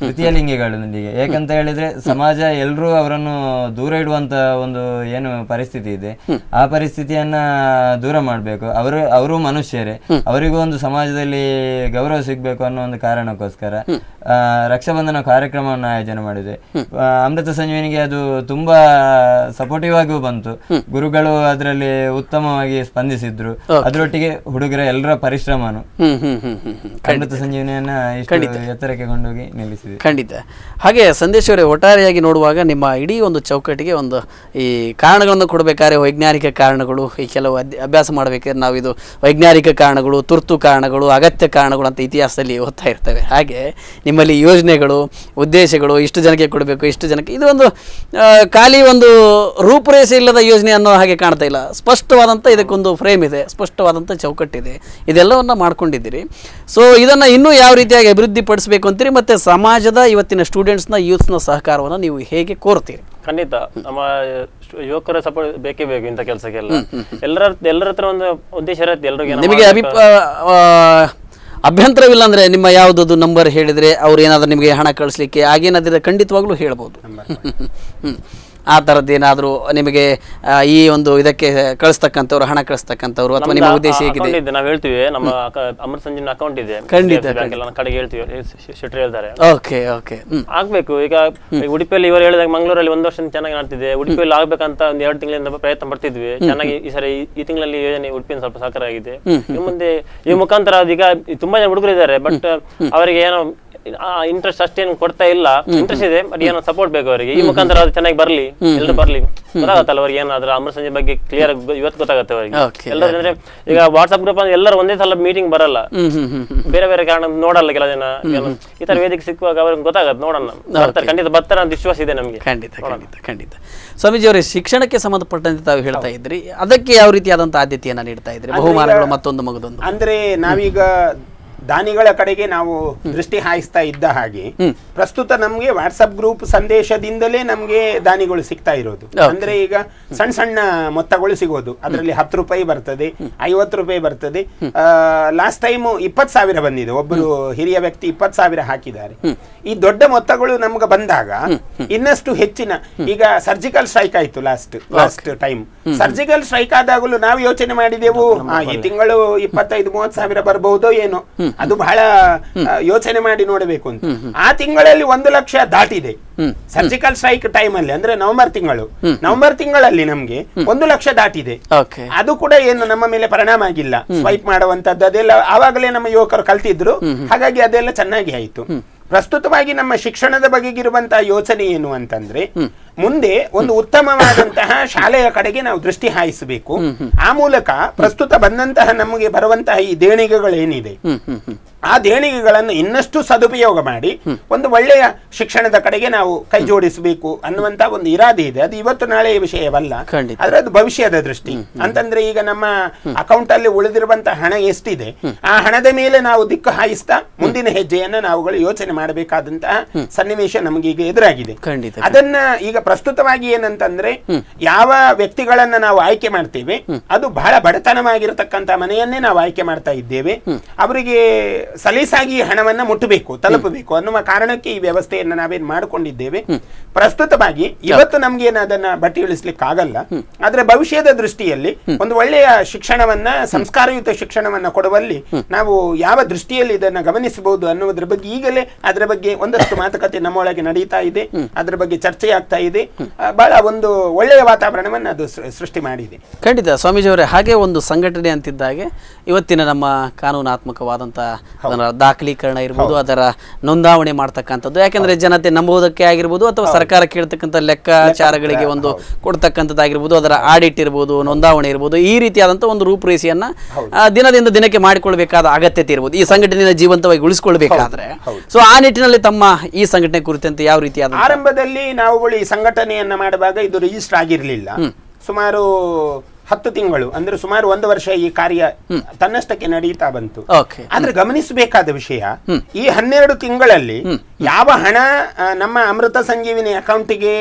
ತೃತೀಯ ಲಿಂಗಿಗಳೊಂದಿಗೆ ಯಾಕಂತ ಹೇಳಿದ್ರೆ ಸಮಾಜ ಎಲ್ಲರೂ ಅವರನ್ನು ದೂರ ಇಡುವಂತ ಒಂದು ಏನು ಪರಿಸ್ಥಿತಿ ಇದೆ ಆ ಪರಿಸ್ಥಿತಿಯನ್ನ ದೂರ ಮಾಡಬೇಕು ಅವರು ಅವರು ಮನುಷ್ಯರೇ ಅವರಿಗೂ ಒಂದು ಸಮಾಜದಲ್ಲಿ ಗೌರವ ಸಿಗ್ಬೇಕು ಅನ್ನೋ ಒಂದು ಕಾರಣಕ್ಕೋಸ್ಕರ ರಕ್ಷಾಬಂಧನ ಕಾರ್ಯಕ್ರಮವನ್ನು ಆಯೋಜನೆ ಮಾಡಿದೆ ಅಮೃತ ಸಂಜೀವಿನಿಗೆ ಅದು ತುಂಬಾ ಸಪೋರ್ಟಿವ್ ಆಗಿಯೂ ಬಂತು ಗುರುಗಳು ಅದರಲ್ಲಿ ಉತ್ತಮವಾಗಿ ಸ್ಪಂದಿಸಿದ್ರು ಅದರೊಟ್ಟಿಗೆ ಹುಡುಗರ ಎಲ್ಲರ ಪರಿಶ್ರಮನು ಅಮೃತ ಸಂಜೀವಿನಿಯನ್ನ ಎತ್ತರಕ್ಕೆ ಕೊಂಡೋಗಿ ನಿಲ್ಲಿಸಿದೆ ಖಂಡಿತ ಹಾಗೆ ಸಂದೇಶ ಒಟ್ಟಾರೆಯಾಗಿ ನೋಡುವಾಗ ನಿಮ್ಮ ಇಡೀ ಒಂದು ಚೌಕಟ್ಟಿಗೆ ಒಂದು ಈ ಕಾರಣಗಳನ್ನು ಕೊಡಬೇಕಾದ್ರೆ ವೈಜ್ಞಾನಿಕ ಕಾರಣಗಳು ಈ ಕೆಲವು ಅಭ್ಯಾಸ ಮಾಡಬೇಕು ನಾವು ಇದು ವೈಜ್ಞಾನಿಕ ಕಾರಣಗಳು ತುರ್ತು ಕಾರಣಗಳು ಅಗತ್ಯ ಕಾರಣಗಳು ಅಂತ ಇತಿಹಾಸದಲ್ಲಿ ಓದ್ತಾ ಇರ್ತವೆ ಹಾಗೆ ನಿಮ್ಮಲ್ಲಿ ಯೋಜನೆಗಳು ಉದ್ದೇಶಗಳು ಇಷ್ಟು ಜನಕ್ಕೆ ಕೊಡಬೇಕು ಇಷ್ಟು ಜನಕ್ಕೆ ಇದು ಒಂದು ಖಾಲಿ ಒಂದು ರೂಪರೇಷೆ ಇಲ್ಲದ ಯೋಜನೆ ಅನ್ನೋ ಹಾಗೆ ಕಾಣ್ತಾ ಇಲ್ಲ ಸ್ಪಷ್ಟವಾದಂಥ ಇದಕ್ಕೊಂದು ಫ್ರೇಮ್ ಇದೆ ಸ್ಪಷ್ಟವಾದಂಥ ಚೌಕಟ್ಟಿದೆ ಇದೆಲ್ಲವನ್ನು ಮಾಡ್ಕೊಂಡಿದ್ದೀರಿ ಸೊ ಇದನ್ನು ಇನ್ನೂ ಯಾವ ರೀತಿಯಾಗಿ ಅಭಿವೃದ್ಧಿಪಡಿಸಬೇಕು ಅಂತೀರಿ ಮತ್ತು ಸಮಾಜದ ಇವತ್ತಿನ ಸ್ಟೂಡೆಂಟ್ಸ್ನ ಯೂತ್ಸ್ನ ಸಹಕಾರವನ್ನು ನೀವು ಹೇಗೆ ಕೋರ್ತೀರಿ ಖಂಡಿತ ನಮ್ಮ ಯುವಕರ ಸಪೋರ್ಟ್ ಬೇಕೇ ಬೇಕು ಇಂಥ ಕೆಲಸಕ್ಕೆಲ್ಲ ಎಲ್ಲರ ಎಲ್ಲರ ಹತ್ರ ಒಂದು ಉದ್ದೇಶ ಇರತ್ತೆ ಎಲ್ರಿಗೂ ನಿಮಗೆ ಅಭ್ಯಂತರವಿಲ್ಲ ಅಂದ್ರೆ ನಿಮ್ಮ ಯಾವುದದು ನಂಬರ್ ಹೇಳಿದ್ರೆ ಅವ್ರು ಏನಾದ್ರು ನಿಮಗೆ ಹಣ ಕಳಿಸ್ಲಿಕ್ಕೆ ಆಗೇನಾದ್ರೆ ಖಂಡಿತವಾಗ್ಲೂ ಹೇಳ್ಬೋದು ಆ ಏನಾದರೂ ನಿಮಗೆ ಈ ಒಂದು ಇದಕ್ಕೆ ಕಳಿಸ್ತಕ್ಕಂಥವ್ರು ಹಣ ಕಳಿಸ್ತಕ್ಕಂಥವ್ರು ಅಥವಾ ನಿಮ್ಮ ಉದ್ದೇಶ ಹೇಗಿದೆ ನಾವು ಹೇಳ್ತೀವಿ ನಮ್ಮ ಅಮೃತ ಸಂಜಿನ ಅಕೌಂಟ್ ಇದೆ ಖಂಡಿತ ಕಡೆಗೆ ಹೇಳ್ತೀವಿ ಹೇಳ್ತಾರೆ ಓಕೆ ಓಕೆ ಆಗ್ಬೇಕು ಈಗ ಉಡುಪಿಯಲ್ಲಿ ಇವರು ಹೇಳಿದಾಗ ಮಂಗಳೂರಲ್ಲಿ ಒಂದು ವರ್ಷ ಚೆನ್ನಾಗಿ ನಡ್ತಿದೆ ಉಡುಪಿಯಲ್ಲಿ ಆಗ್ಬೇಕಂತ ಒಂದು ಎರಡು ತಿಂಗಳಿಂದ ಪ್ರಯತ್ನ ಮಾಡ್ತಿದ್ವಿ ಚೆನ್ನಾಗಿ ಈ ಸರಿ ಈ ತಿಂಗಳಲ್ಲಿ ಯೋಜನೆ ಉಡುಪಿ ಸ್ವಲ್ಪ ಸಾಕಾರ ಆಗಿದೆ ಮುಂದೆ ಈ ಮುಖಾಂತರ ಈಗ ತುಂಬಾ ಜನ ಹುಡುಗರು ಇದ್ದಾರೆ ಬಟ್ ಅವರಿಗೆ ಏನೋ ಇಂಟ್ರೆಸ್ಟ್ ಅಷ್ಟೇನು ಕೊಡ್ತಾ ಇಲ್ಲ ಇಂಟ್ರೆಸ್ಟ್ ಇದೆ ಬಟ್ ಏನೋ ಸಪೋರ್ಟ್ ಬೇಕು ಅವರಿಗೆ ಈ ಮುಖಾಂತರ ಅದು ಚೆನ್ನಾಗಿ ಬರಲಿ ಎಲ್ಲರೂ ಬರ್ಲಿ ಗೊತ್ತಾಗತ್ತಲ್ಲ ಅವ್ರಿಗೆ ಏನಾದ್ರೂ ಅಮೃತ ಸಂಜೆ ಬಗ್ಗೆ ಕ್ಲಿಯರ್ ಇವತ್ತು ಗೊತ್ತಾಗುತ್ತೆ ಅವರಿಗೆ ಎಲ್ಲರೂ ಈಗ ವಾಟ್ಸ್ಆಪ್ ಗ್ರೂಪ್ ಅಂದ್ರೆ ಎಲ್ಲರೂ ಒಂದೇ ಸಲ ಮೀಟಿಂಗ್ ಬರಲ್ಲ ಬೇರೆ ಬೇರೆ ಕಾರಣ ನೋಡಲ್ಲ ಕೆಲ ಜನ ಈ ತರ ವೇದಿಕೆ ಸಿಕ್ಕುವಾಗ ಅವ್ರಿಗೆ ಗೊತ್ತಾಗತ್ತೆ ನೋಡೋಣ ಖಂಡಿತ ಬರ್ತಾರೆ ಅಂತ ವಿಶ್ವಾಸ ಇದೆ ನಮಗೆ ಖಂಡಿತ ಖಂಡಿತ ಖಂಡಿತ ಸ್ವಾಮೀಜಿ ಅವರೇ ಶಿಕ್ಷಣಕ್ಕೆ ಸಂಬಂಧಪಟ್ಟಂತೆ ತಾವು ಹೇಳ್ತಾ ಇದ್ರಿ ಅದಕ್ಕೆ ಯಾವ ರೀತಿಯಾದಂತಹ ಆದ್ಯತೆಯನ್ನ ನೀಡ್ತಾ ಇದ್ರಿ ಬಹುಮಾನಗಳು ಮತ್ತೊಂದು ಮಗದೊಂದು ಅಂದ್ರೆ ನಾವೀಗ ದಾನಿಗಳ ಕಡೆಗೆ ನಾವು ದೃಷ್ಟಿ ಹಾಯಿಸ್ತಾ ಇದ್ದ ಹಾಗೆ ಪ್ರಸ್ತುತ ನಮ್ಗೆ ವಾಟ್ಸಪ್ ಗ್ರೂಪ್ ಸಂದೇಶದಿಂದಲೇ ನಮ್ಗೆ ದಾನಿಗಳು ಸಿಗ್ತಾ ಇರೋದು ಅಂದ್ರೆ ಈಗ ಸಣ್ಣ ಸಣ್ಣ ಮೊತ್ತಗಳು ಸಿಗೋದು ಅದರಲ್ಲಿ ಹತ್ತು ರೂಪಾಯಿ ಬರ್ತದೆ ಐವತ್ತು ರೂಪಾಯಿ ಬರ್ತದೆ ಲಾಸ್ಟ್ ಟೈಮ್ ಇಪ್ಪತ್ ಸಾವಿರ ಬಂದಿದೆ ಒಬ್ಬರು ಹಿರಿಯ ವ್ಯಕ್ತಿ ಇಪ್ಪತ್ತು ಸಾವಿರ ಹಾಕಿದ್ದಾರೆ ಈ ದೊಡ್ಡ ಮೊತ್ತಗಳು ನಮ್ಗೆ ಬಂದಾಗ ಇನ್ನಷ್ಟು ಹೆಚ್ಚಿನ ಈಗ ಸರ್ಜಿಕಲ್ ಸ್ಟ್ರೈಕ್ ಆಯ್ತು last last time surgical strike ಆದಾಗಲೂ ನಾವು ಯೋಚನೆ ಮಾಡಿದೆವು ಈ ತಿಂಗಳು ಇಪ್ಪತ್ತೈದು ಮೂವತ್ತು ಸಾವಿರ ಬರಬಹುದೋ ಏನೋ ಅದು ಬಹಳ ಯೋಚನೆ ಮಾಡಿ ನೋಡಬೇಕು ಅಂತ ಆ ತಿಂಗಳಲ್ಲಿ ಒಂದು ಲಕ್ಷ ದಾಟಿದೆ ಸರ್ಜಿಕಲ್ ಸ್ಟ್ರೈಕ್ ಟೈಮ್ ಅಲ್ಲಿ ಅಂದ್ರೆ ನವೆಂಬರ್ ತಿಂಗಳು ನವೆಂಬರ್ ತಿಂಗಳಲ್ಲಿ ನಮ್ಗೆ ಒಂದು ಲಕ್ಷ ದಾಟಿದೆ ಅದು ಕೂಡ ಏನು ನಮ್ಮ ಮೇಲೆ ಪರಿಣಾಮ ಆಗಿಲ್ಲ ಸ್ವೈಪ್ ಮಾಡುವಂತದ್ದು ಅದೆಲ್ಲ ಆವಾಗಲೇ ನಮ್ಮ ಯುವಕರು ಕಲ್ತಿದ್ರು ಹಾಗಾಗಿ ಅದೆಲ್ಲ ಚೆನ್ನಾಗಿ ಆಯ್ತು ಪ್ರಸ್ತುತವಾಗಿ ನಮ್ಮ ಶಿಕ್ಷಣದ ಬಗೆಗಿರುವಂತಹ ಯೋಚನೆ ಏನು ಅಂತಂದ್ರೆ ಮುಂದೆ ಒಂದು ಉತ್ತಮವಾದಂತಹ ಶಾಲೆಯ ಕಡೆಗೆ ನಾವು ದೃಷ್ಟಿ ಹಾಯಿಸಬೇಕು ಆ ಮೂಲಕ ಪ್ರಸ್ತುತ ಬಂದಂತಹ ನಮಗೆ ಬರುವಂತಹ ಈ ದೇಣಿಗೆಗಳೇನಿದೆ ಆ ದೇಣಿಗೆಗಳನ್ನು ಇನ್ನಷ್ಟು ಸದುಪಯೋಗ ಮಾಡಿ ಒಂದು ಒಳ್ಳೆಯ ಶಿಕ್ಷಣದ ಕಡೆಗೆ ನಾವು ಕೈ ಜೋಡಿಸಬೇಕು ಅನ್ನುವಂತಹ ಒಂದು ಇರಾದೆ ಇದೆ ಅದು ಇವತ್ತು ನಾಳೆ ವಿಷಯವಲ್ಲ ಆದ್ರೆ ಅದು ಭವಿಷ್ಯದ ದೃಷ್ಟಿ ಅಂತಂದ್ರೆ ಈಗ ನಮ್ಮ ಅಕೌಂಟ್ ಅಲ್ಲಿ ಉಳಿದಿರುವಂತಹ ಹಣ ಎಷ್ಟಿದೆ ಆ ಹಣದ ಮೇಲೆ ನಾವು ದಿಕ್ಕು ಹಾಯಿಸ್ತಾ ಮುಂದಿನ ಹೆಜ್ಜೆಯನ್ನು ನಾವುಗಳು ಯೋಚನೆ ಮಾಡಬೇಕಾದಂತಹ ಸನ್ನಿವೇಶ ನಮಗೆ ಈಗ ಎದುರಾಗಿದೆ ಅದನ್ನ ಈಗ ಪ್ರಸ್ತುತವಾಗಿ ಏನಂತಂದ್ರೆ ಯಾವ ವ್ಯಕ್ತಿಗಳನ್ನ ನಾವು ಆಯ್ಕೆ ಮಾಡ್ತೇವೆ ಅದು ಬಹಳ ಬಡತನವಾಗಿರತಕ್ಕಂತ ಮನೆಯನ್ನೇ ನಾವು ಆಯ್ಕೆ ಮಾಡ್ತಾ ಇದ್ದೇವೆ ಅವರಿಗೆ ಸಲೀಸಾಗಿ ಹಣವನ್ನ ಮುಟ್ಟಬೇಕು ತಲುಪಬೇಕು ಅನ್ನುವ ಕಾರಣಕ್ಕೆ ಈ ವ್ಯವಸ್ಥೆಯನ್ನ ನಾವೇನ್ ಮಾಡಿಕೊಂಡಿದ್ದೇವೆ ಪ್ರಸ್ತುತವಾಗಿ ಇವತ್ತು ನಮ್ಗೆ ಅದನ್ನ ಬಟ್ಟಿ ಇಳಿಸ್ಲಿಕ್ಕೆ ಆಗಲ್ಲ ಆದ್ರೆ ಭವಿಷ್ಯದ ದೃಷ್ಟಿಯಲ್ಲಿ ಒಂದು ಒಳ್ಳೆಯ ಶಿಕ್ಷಣವನ್ನ ಸಂಸ್ಕಾರಯುತ ಶಿಕ್ಷಣವನ್ನ ಕೊಡುವಲ್ಲಿ ನಾವು ಯಾವ ದೃಷ್ಟಿಯಲ್ಲಿ ಇದನ್ನ ಗಮನಿಸಬಹುದು ಅನ್ನುವುದ್ರ ಬಗ್ಗೆ ಈಗಲೇ ಅದರ ಬಗ್ಗೆ ಒಂದಷ್ಟು ಮಾತುಕತೆ ನಮ್ಮೊಳಗೆ ನಡೀತಾ ಇದೆ ಅದರ ಬಗ್ಗೆ ಚರ್ಚೆ ಆಗ್ತಾ ಇದೆ ಮಾಡಿದೆ ಬಹಳ ಒಂದು ಒಳ್ಳೆಯ ವಾತಾವರಣವನ್ನು ಅದು ಸೃಷ್ಟಿ ಮಾಡಿದೆ ಖಂಡಿತ ಸ್ವಾಮೀಜಿಯವರೇ ಹಾಗೆ ಒಂದು ಸಂಘಟನೆ ಅಂತಿದ್ದಾಗೆ ಇವತ್ತಿನ ನಮ್ಮ ಕಾನೂನಾತ್ಮಕವಾದಂತಹ ದಾಖಲೀಕರಣ ಇರ್ಬೋದು ಅದರ ನೋಂದಾವಣೆ ಮಾಡ್ತಕ್ಕಂಥದ್ದು ಯಾಕಂದ್ರೆ ಜನತೆ ನಂಬುವುದಕ್ಕೆ ಆಗಿರ್ಬೋದು ಅಥವಾ ಸರ್ಕಾರ ಕೇಳ್ತಕ್ಕಂಥ ಲೆಕ್ಕಾಚಾರಗಳಿಗೆ ಒಂದು ಕೊಡ್ತಕ್ಕಂಥದ್ದಾಗಿರ್ಬೋದು ಅದರ ಆಡಿಟ್ ಇರ್ಬೋದು ನೋಂದಾವಣೆ ಇರ್ಬೋದು ಈ ರೀತಿಯಾದಂತಹ ಒಂದು ರೂಪುರೇಷೆಯನ್ನ ದಿನದಿಂದ ದಿನಕ್ಕೆ ಮಾಡಿಕೊಳ್ಬೇಕಾದ ಅಗತ್ಯತೆ ಇರ್ಬೋದು ಈ ಸಂಘಟನೆಯನ್ನು ಜೀವಂತವಾಗಿ ಉಳಿಸಿಕೊಳ್ಬೇಕಾದ್ರೆ ಸೊ ಆ ನಿಟ್ಟಿನಲ್ಲಿ ತಮ್ಮ ಈ ಸಂಘಟನೆ ಕುರಿತಂತೆ ಯಾವ ರೀತಿಯಾದ ಆರಂಭದಲ್ಲಿ ನಾವುಗಳು ಈ ಸಂಘ ಸಂಘಟನೆಯನ್ನ ಮಾಡುವಾಗ ಇದು ರಿಜಿಸ್ಟರ್ ಆಗಿರಲಿಲ್ಲ ಸುಮಾರು ಹತ್ತು ತಿಂಗಳು ಅಂದ್ರೆ ಸುಮಾರು ಒಂದು ವರ್ಷ ಈ ಕಾರ್ಯ ತನ್ನಷ್ಟಕ್ಕೆ ನಡೀತಾ ಬಂತು ಆದ್ರೆ ಗಮನಿಸಬೇಕಾದ ವಿಷಯ ಈ ಹನ್ನೆರಡು ತಿಂಗಳಲ್ಲಿ ಯಾವ ಹಣ ನಮ್ಮ ಅಮೃತ ಸಂಜೀವಿನಿ ಅಕೌಂಟ್ಗೆ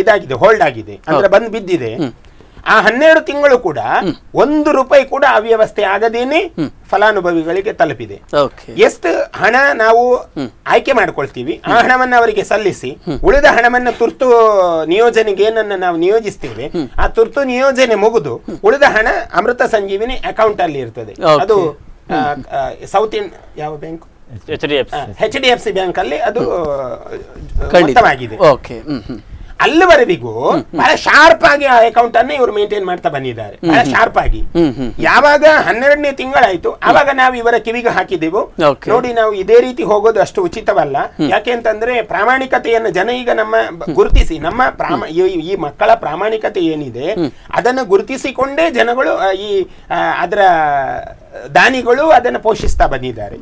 ಇದಾಗಿದೆ ಹೋಲ್ಡ್ ಆಗಿದೆ ಅಂದ್ರೆ ಬಂದ್ ಬಿದ್ದಿದೆ ಆ ಹನ್ನೆರಡು ತಿಂಗಳು ಕೂಡ ಒಂದು ರೂಪಾಯಿ ಕೂಡ ಅವ್ಯವಸ್ಥೆ ಆಗದೇನೆ ಫಲಾನುಭವಿಗಳಿಗೆ ತಲುಪಿದೆ ಎಷ್ಟು ಹಣ ನಾವು ಆಯ್ಕೆ ಮಾಡ್ಕೊಳ್ತೀವಿ ಆ ಹಣವನ್ನು ಅವರಿಗೆ ಸಲ್ಲಿಸಿ ಉಳಿದ ಹಣವನ್ನು ತುರ್ತು ನಿಯೋಜನೆಗೆ ಏನನ್ನ ನಾವು ನಿಯೋಜಿಸ್ತೇವೆ ಆ ತುರ್ತು ನಿಯೋಜನೆ ಮುಗಿದು ಉಳಿದ ಹಣ ಅಮೃತ ಸಂಜೀವಿನಿ ಅಕೌಂಟ್ ಅಲ್ಲಿ ಇರ್ತದೆ ಅದು ಸೌತ್ ಇಂಡ್ ಯಾವ bank H D F C bank ಅಲ್ಲಿ ಅದು ಖಂಡಿತವಾಗಿದೆ ಅಲ್ಲಿವರೆಗೂ ಬಹಳ ಶಾರ್ಪ್ ಆಗಿ ಆ ಅಕೌಂಟ್ ಅನ್ನು ಇವರು ಮೇಂಟೈನ್ ಮಾಡ್ತಾ ಬಂದಿದ್ದಾರೆ ಬಹಳ ಶಾರ್ಪ್ ಆಗಿ ಯಾವಾಗ ಹನ್ನೆರಡನೇ ತಿಂಗಳಾಯ್ತು ಅವಾಗ ನಾವು ಇವರ ಕಿವಿಗೆ ಹಾಕಿದೆವು ನೋಡಿ ನಾವು ಇದೇ ರೀತಿ ಹೋಗೋದು ಅಷ್ಟು ಉಚಿತವಲ್ಲ ಯಾಕೆ ಅಂತಂದ್ರೆ ಪ್ರಾಮಾಣಿಕತೆಯನ್ನು ಜನ ಈಗ ನಮ್ಮ ಗುರುತಿಸಿ ನಮ್ಮ ಪ್ರಾಮ ಈ ಮಕ್ಕಳ ಪ್ರಾಮಾಣಿಕತೆ ಏನಿದೆ ಅದನ್ನು ಗುರುತಿಸಿಕೊಂಡೇ ಜನಗಳು ಈ ಅದರ ದಾನಿಗಳು ಅದನ್ನು ಪೋಷಿಸ್ತಾ ಬಂದಿದ್ದಾರೆ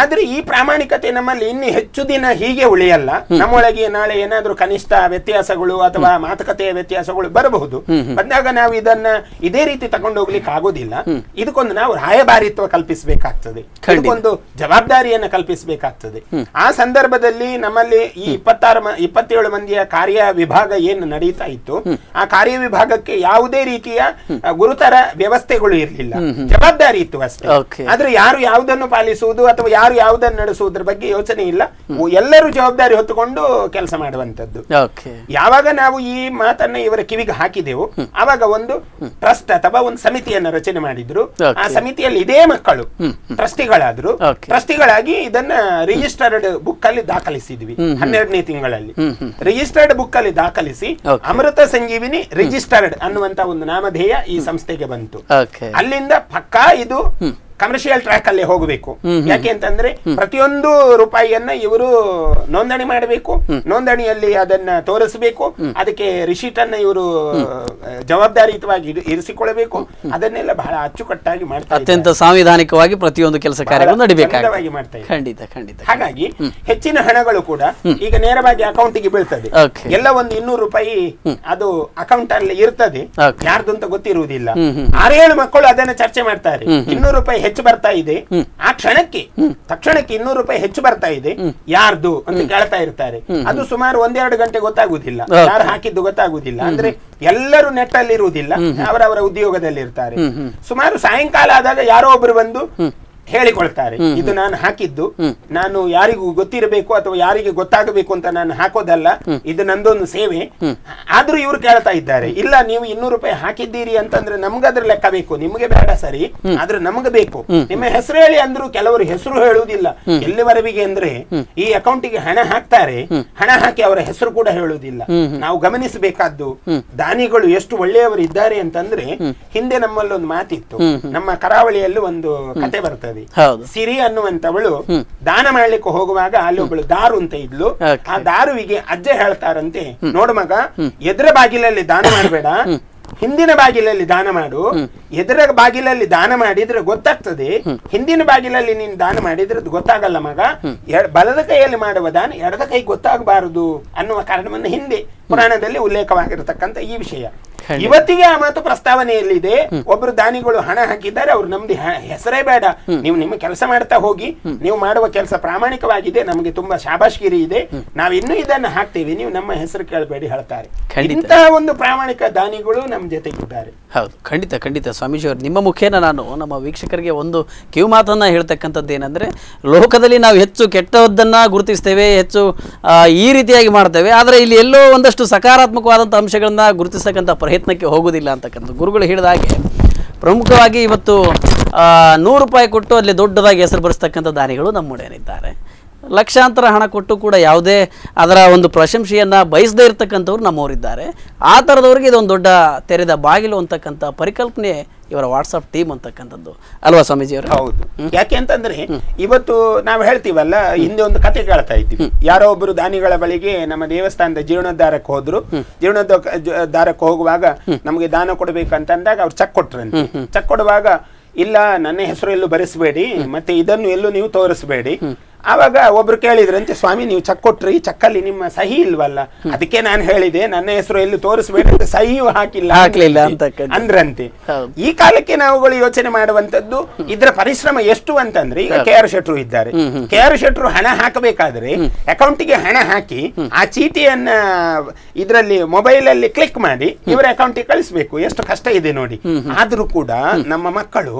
ಆದ್ರೆ ಈ ಪ್ರಾಮಾಣಿಕತೆ ನಮ್ಮಲ್ಲಿ ಇನ್ನು ಹೆಚ್ಚು ದಿನ ಹೀಗೆ ಉಳಿಯಲ್ಲ ನಮ್ಮೊಳಗೆ ನಾಳೆ ಏನಾದರೂ ಕನಿಷ್ಠ ವ್ಯತ್ಯಾಸಗಳು ಅಥವಾ ಮಾತುಕತೆಯ ವ್ಯತ್ಯಾಸಗಳು ಬರಬಹುದು ಬಂದಾಗ ನಾವು ಇದನ್ನ ಇದೇ ರೀತಿ ಹೋಗ್ಲಿಕ್ಕೆ ಆಗೋದಿಲ್ಲ ಇದಕ್ಕೊಂದು ನಾವು ರಾಯಭಾರಿತ್ವ ಕಲ್ಪಿಸಬೇಕಾಗ್ತದೆ ಇದಕ್ಕೊಂದು ಜವಾಬ್ದಾರಿಯನ್ನು ಕಲ್ಪಿಸಬೇಕಾಗ್ತದೆ ಆ ಸಂದರ್ಭದಲ್ಲಿ ನಮ್ಮಲ್ಲಿ ಈ ಇಪ್ಪತ್ತಾರು ಇಪ್ಪತ್ತೇಳು ಮಂದಿಯ ಕಾರ್ಯ ವಿಭಾಗ ಏನು ನಡೀತಾ ಇತ್ತು ಆ ಕಾರ್ಯ ವಿಭಾಗಕ್ಕೆ ಯಾವುದೇ ರೀತಿಯ ಗುರುತರ ವ್ಯವಸ್ಥೆಗಳು ಇರಲಿಲ್ಲ ಜವಾಬ್ದಾರಿ ಇತ್ತು ಅಷ್ಟೇ ಆದ್ರೆ ಯಾರು ಯಾವುದನ್ನು ಪಾಲಿಸುವುದು ಅಥವಾ ಯಾರು ಯಾವ್ದನ್ನು ನಡೆಸುವುದ್ರ ಬಗ್ಗೆ ಯೋಚನೆ ಇಲ್ಲ ಎಲ್ಲರೂ ಜವಾಬ್ದಾರಿ ಹೊತ್ತುಕೊಂಡು ಕೆಲಸ ಮಾಡುವಂತದ್ದು ಯಾವಾಗ ನಾವು ಈ ಮಾತನ್ನ ಇವರ ಕಿವಿಗೆ ಹಾಕಿದೆವು ಆವಾಗ ಒಂದು ಟ್ರಸ್ಟ್ ಅಥವಾ ಒಂದು ಸಮಿತಿಯನ್ನು ರಚನೆ ಮಾಡಿದ್ರು ಆ ಸಮಿತಿಯಲ್ಲಿ ಇದೇ ಮಕ್ಕಳು ಟ್ರಸ್ಟಿಗಳಾದ್ರು ಟ್ರಸ್ಟಿಗಳಾಗಿ ಇದನ್ನ ರಿಜಿಸ್ಟರ್ಡ್ ಬುಕ್ ಅಲ್ಲಿ ದಾಖಲಿಸಿದ್ವಿ ಹನ್ನೆರಡನೇ ತಿಂಗಳಲ್ಲಿ ರಿಜಿಸ್ಟರ್ಡ್ ಬುಕ್ ಅಲ್ಲಿ ದಾಖಲಿಸಿ ಅಮೃತ ಸಂಜೀವಿನಿ ರಿಜಿಸ್ಟರ್ಡ್ ಅನ್ನುವಂತ ಒಂದು ನಾಮಧೇಯ ಈ ಸಂಸ್ಥೆಗೆ ಬಂತು ಅಲ್ಲಿಂದ ಪಕ್ಕಾ ಇದು ಇದು ಕಮರ್ಷಿಯಲ್ ಟ್ರ್ಯಾಕ್ ಅಲ್ಲಿ ಹೋಗಬೇಕು ಯಾಕೆ ಅಂತಂದ್ರೆ ಪ್ರತಿಯೊಂದು ರೂಪಾಯಿಯನ್ನ ಇವರು ನೋಂದಣಿ ಮಾಡಬೇಕು ನೋಂದಣಿಯಲ್ಲಿ ಅದನ್ನ ತೋರಿಸಬೇಕು ಅದಕ್ಕೆ ರಿಶೀಟ್ ಅನ್ನ ಇವರು ಜವಾಬ್ದಾರಿಯುತವಾಗಿ ಇರಿಸಿಕೊಳ್ಳಬೇಕು ಅದನ್ನೆಲ್ಲ ಬಹಳ ಅಚ್ಚುಕಟ್ಟಾಗಿ ಮಾಡ್ತಾರೆ ಅತ್ಯಂತ ಸಾಂವಿಧಾನಿಕವಾಗಿ ಪ್ರತಿಯೊಂದು ಕೆಲಸ ಕಾರ್ಯಗಳು ಮಾಡ್ತಾರೆ ಖಂಡಿತ ಖಂಡಿತ ಹಾಗಾಗಿ ಹೆಚ್ಚಿನ ಹಣಗಳು ಕೂಡ ಈಗ ನೇರವಾಗಿ ಅಕೌಂಟಿಗೆ ಬೀಳ್ತದೆ ಎಲ್ಲ ಒಂದು ಇನ್ನೂರು ರೂಪಾಯಿ ಅದು ಅಕೌಂಟ್ ಅಲ್ಲಿ ಇರ್ತದೆ ಯಾರ್ದು ಅಂತ ಗೊತ್ತಿರುವುದಿಲ್ಲ ಆರೇಳು ಮಕ್ಕಳು ಅದನ್ನ ಚರ್ಚೆ ಮಾಡ್ತಾರೆ ಇನ್ನೂರು ರೂಪಾಯಿ ಹೆಚ್ಚು ಬರ್ತಾ ಇದೆ ಆ ಕ್ಷಣಕ್ಕೆ ತಕ್ಷಣಕ್ಕೆ ಇನ್ನೂರು ರೂಪಾಯಿ ಹೆಚ್ಚು ಬರ್ತಾ ಇದೆ ಯಾರ್ದು ಅಂತ ಕೇಳ್ತಾ ಇರ್ತಾರೆ ಅದು ಸುಮಾರು ಒಂದೆರಡು ಗಂಟೆ ಗೊತ್ತಾಗುದಿಲ್ಲ ಯಾರು ಹಾಕಿದ್ದು ಗೊತ್ತಾಗುದಿಲ್ಲ ಅಂದ್ರೆ ಎಲ್ಲರೂ ನೆಟ್ ಅಲ್ಲಿ ಇರುವುದಿಲ್ಲ ಅವರವರ ಉದ್ಯೋಗದಲ್ಲಿ ಇರ್ತಾರೆ ಸುಮಾರು ಸಾಯಂಕಾಲ ಆದಾಗ ಯಾರೋ ಒಬ್ರು ಬಂದು ಹೇಳಿಕೊಳ್ತಾರೆ ಇದು ನಾನು ಹಾಕಿದ್ದು ನಾನು ಯಾರಿಗೂ ಗೊತ್ತಿರಬೇಕು ಅಥವಾ ಯಾರಿಗೆ ಗೊತ್ತಾಗಬೇಕು ಅಂತ ನಾನು ಹಾಕೋದಲ್ಲ ಇದು ನಂದೊಂದು ಸೇವೆ ಆದ್ರೂ ಇವ್ರು ಕೇಳ್ತಾ ಇದ್ದಾರೆ ಇಲ್ಲ ನೀವು ಇನ್ನೂರು ರೂಪಾಯಿ ಹಾಕಿದ್ದೀರಿ ಅಂತಂದ್ರೆ ಅದ್ರ ಲೆಕ್ಕ ಬೇಕು ನಿಮ್ಗೆ ಬೇಡ ಸರಿ ಆದ್ರೆ ನಮ್ಗೆ ಬೇಕು ನಿಮ್ಮ ಹೆಸರು ಹೇಳಿ ಅಂದ್ರೂ ಕೆಲವರು ಹೆಸರು ಹೇಳುವುದಿಲ್ಲ ಎಲ್ಲಿವರೆಗೆ ಅಂದ್ರೆ ಈ ಅಕೌಂಟಿಗೆ ಹಣ ಹಾಕ್ತಾರೆ ಹಣ ಹಾಕಿ ಅವರ ಹೆಸರು ಕೂಡ ಹೇಳುವುದಿಲ್ಲ ನಾವು ಗಮನಿಸಬೇಕಾದ್ದು ದಾನಿಗಳು ಎಷ್ಟು ಒಳ್ಳೆಯವರು ಇದ್ದಾರೆ ಅಂತಂದ್ರೆ ಹಿಂದೆ ನಮ್ಮಲ್ಲೊಂದು ಮಾತಿತ್ತು ನಮ್ಮ ಕರಾವಳಿಯಲ್ಲಿ ಒಂದು ಕತೆ ಬರ್ತದೆ ಸಿರಿ ಅನ್ನುವಂತವಳು ದಾನ ಮಾಡ್ಲಿಕ್ಕೆ ಹೋಗುವಾಗ ಅಲ್ಲಿ ಒಬ್ಬಳು ದಾರು ಅಂತ ಇದ್ಲು ಆ ದಾರುವಿಗೆ ಅಜ್ಜ ಹೇಳ್ತಾರಂತೆ ನೋಡು ಮಗ ಎದುರ ಬಾಗಿಲಲ್ಲಿ ದಾನ ಮಾಡಬೇಡ ಹಿಂದಿನ ಬಾಗಿಲಲ್ಲಿ ದಾನ ಮಾಡು ಎದುರ ಬಾಗಿಲಲ್ಲಿ ದಾನ ಮಾಡಿದ್ರೆ ಗೊತ್ತಾಗ್ತದೆ ಹಿಂದಿನ ಬಾಗಿಲಲ್ಲಿ ನೀನು ದಾನ ಮಾಡಿದ್ರೆ ಗೊತ್ತಾಗಲ್ಲ ಮಗ ಬಲದ ಕೈಯಲ್ಲಿ ಮಾಡುವ ದಾನ ಎಡದ ಕೈ ಗೊತ್ತಾಗಬಾರದು ಅನ್ನುವ ಕಾರಣವನ್ನು ಹಿಂದೆ ಪುರಾಣದಲ್ಲಿ ಉಲ್ಲೇಖವಾಗಿರತಕ್ಕಂತ ಈ ವಿಷಯ ಇವತ್ತಿಗೆ ಆ ಮಾತು ಪ್ರಸ್ತಾವನೆಯಲ್ಲಿದೆ ಒಬ್ಬರು ದಾನಿಗಳು ಹಣ ಹಾಕಿದ್ದಾರೆ ಅವ್ರು ನಮ್ದು ಹೆಸರೇ ಬೇಡ ನೀವು ನಿಮ್ಮ ಕೆಲಸ ಮಾಡ್ತಾ ಹೋಗಿ ನೀವು ಮಾಡುವ ಕೆಲಸ ಪ್ರಾಮಾಣಿಕವಾಗಿದೆ ನಮಗೆ ತುಂಬಾ ಶಾಬಾಷ್ಗಿರಿ ಇದೆ ನಾವ್ ಇನ್ನೂ ಇದನ್ನ ಹಾಕ್ತೀವಿ ನೀವು ನಮ್ಮ ಹೆಸರು ಕೇಳಬೇಡಿ ಹೇಳ್ತಾರೆ ಇಂತಹ ಒಂದು ಪ್ರಾಮಾಣಿಕ ದಾನಿಗಳು ನಮ್ಮ ಜೊತೆಗಿದ್ದಾರೆ ಹೌದು ಖಂಡಿತ ಖಂಡಿತ ಸ್ವಾಮೀಜಿ ಅವರು ನಿಮ್ಮ ಮುಖೇನ ನಾನು ನಮ್ಮ ವೀಕ್ಷಕರಿಗೆ ಒಂದು ಕಿವಿ ಮಾತನ್ನ ಹೇಳ್ತಕ್ಕಂಥದ್ದು ಏನಂದ್ರೆ ಲೋಕದಲ್ಲಿ ನಾವು ಹೆಚ್ಚು ಕೆಟ್ಟದ್ದನ್ನ ಗುರುತಿಸ್ತೇವೆ ಹೆಚ್ಚು ಈ ರೀತಿಯಾಗಿ ಮಾಡ್ತೇವೆ ಆದರೆ ಇಲ್ಲಿ ಎಲ್ಲೋ ಒಂದಷ್ಟು ಸಕಾರಾತ್ಮಕವಾದಂಥ ಅಂಶಗಳನ್ನ ಗುರುತಿಸ್ತಕ್ಕಂಥ ಪ್ರಯತ್ನಕ್ಕೆ ಹೋಗುವುದಿಲ್ಲ ಅಂತಕ್ಕಂಥ ಗುರುಗಳು ಹೇಳಿದ ಹಾಗೆ ಪ್ರಮುಖವಾಗಿ ಇವತ್ತು ನೂರು ರೂಪಾಯಿ ಕೊಟ್ಟು ಅಲ್ಲಿ ದೊಡ್ಡದಾಗಿ ಹೆಸರು ಬರೆಸ್ತಕ್ಕಂಥ ದಾನಿಗಳು ನಮ್ಮೊಡೆಯನಿದ್ದಾರೆ ಲಕ್ಷಾಂತರ ಹಣ ಕೊಟ್ಟು ಕೂಡ ಯಾವುದೇ ಅದರ ಒಂದು ಪ್ರಶಂಸೆಯನ್ನು ಬಯಸದೇ ಇರತಕ್ಕಂಥವ್ರು ನಮ್ಮವರಿದ್ದಾರೆ ಆ ಥರದವ್ರಿಗೆ ಇದೊಂದು ದೊಡ್ಡ ತೆರೆದ ಬಾಗಿಲು ಅಂತಕ್ಕಂಥ ಪರಿಕಲ್ಪನೆ ಇವರ ವಾಟ್ಸಪ್ ಟೀಮ್ ಅಂತಕ್ಕಂಥದ್ದು ಅಲ್ವಾ ಸ್ವಾಮೀಜಿಯವರು ಹೌದು ಯಾಕೆ ಅಂತಂದ್ರೆ ಇವತ್ತು ನಾವು ಹೇಳ್ತೀವಲ್ಲ ಹಿಂದೆ ಒಂದು ಕತೆ ಕೇಳ್ತಾ ಇದ್ದೀವಿ ಯಾರೋ ಒಬ್ಬರು ದಾನಿಗಳ ಬಳಿಗೆ ನಮ್ಮ ದೇವಸ್ಥಾನದ ಜೀರ್ಣೋದ್ಧಾರಕ್ಕೆ ಹೋದ್ರು ಜೀರ್ಣೋದ್ಧಾರಕ್ಕೆ ಹೋಗುವಾಗ ನಮಗೆ ದಾನ ಅಂದಾಗ ಅವ್ರು ಚೆಕ್ ಕೊಟ್ರಂತೆ ಚೆಕ್ ಕೊಡುವಾಗ ಇಲ್ಲ ನನ್ನ ಹೆಸರು ಎಲ್ಲೂ ಬರೆಸಬೇಡಿ ಮತ್ತೆ ಇದನ್ನು ಎಲ್ಲೂ ನೀವು ತೋರಿಸಬೇಡಿ ಆವಾಗ ಒಬ್ರು ಕೇಳಿದ್ರಂತೆ ಸ್ವಾಮಿ ನೀವು ಚೆಕ್ ಕೊಟ್ರಿ ಚಕ್ಕಲ್ಲಿ ನಿಮ್ಮ ಸಹಿ ಇಲ್ವಲ್ಲ ಅದಕ್ಕೆ ನಾನು ಹೇಳಿದೆ ನನ್ನ ಹೆಸರು ಎಲ್ಲಿ ತೋರಿಸಬೇಡ ಸಹಿಯು ಹಾಕಿಲ್ಲ ಹಾಕಲಿಲ್ಲ ಅಂತ ಅಂದ್ರಂತೆ ಈ ಕಾಲಕ್ಕೆ ನಾವುಗಳು ಯೋಚನೆ ಮಾಡುವಂತದ್ದು ಇದರ ಪರಿಶ್ರಮ ಎಷ್ಟು ಅಂತಂದ್ರೆ ಈಗ ಕೆ ಆರ್ ಶೆಟ್ರು ಇದ್ದಾರೆ ಕೆ ಆರ್ ಶೆಟ್ರು ಹಣ ಹಾಕಬೇಕಾದ್ರೆ ಅಕೌಂಟಿಗೆ ಹಣ ಹಾಕಿ ಆ ಚೀಟಿಯನ್ನ ಇದರಲ್ಲಿ ಮೊಬೈಲ್ ಅಲ್ಲಿ ಕ್ಲಿಕ್ ಮಾಡಿ ಇವರ ಅಕೌಂಟಿಗೆ ಕಳಿಸ್ಬೇಕು ಎಷ್ಟು ಕಷ್ಟ ಇದೆ ನೋಡಿ ಆದ್ರೂ ಕೂಡ ನಮ್ಮ ಮಕ್ಕಳು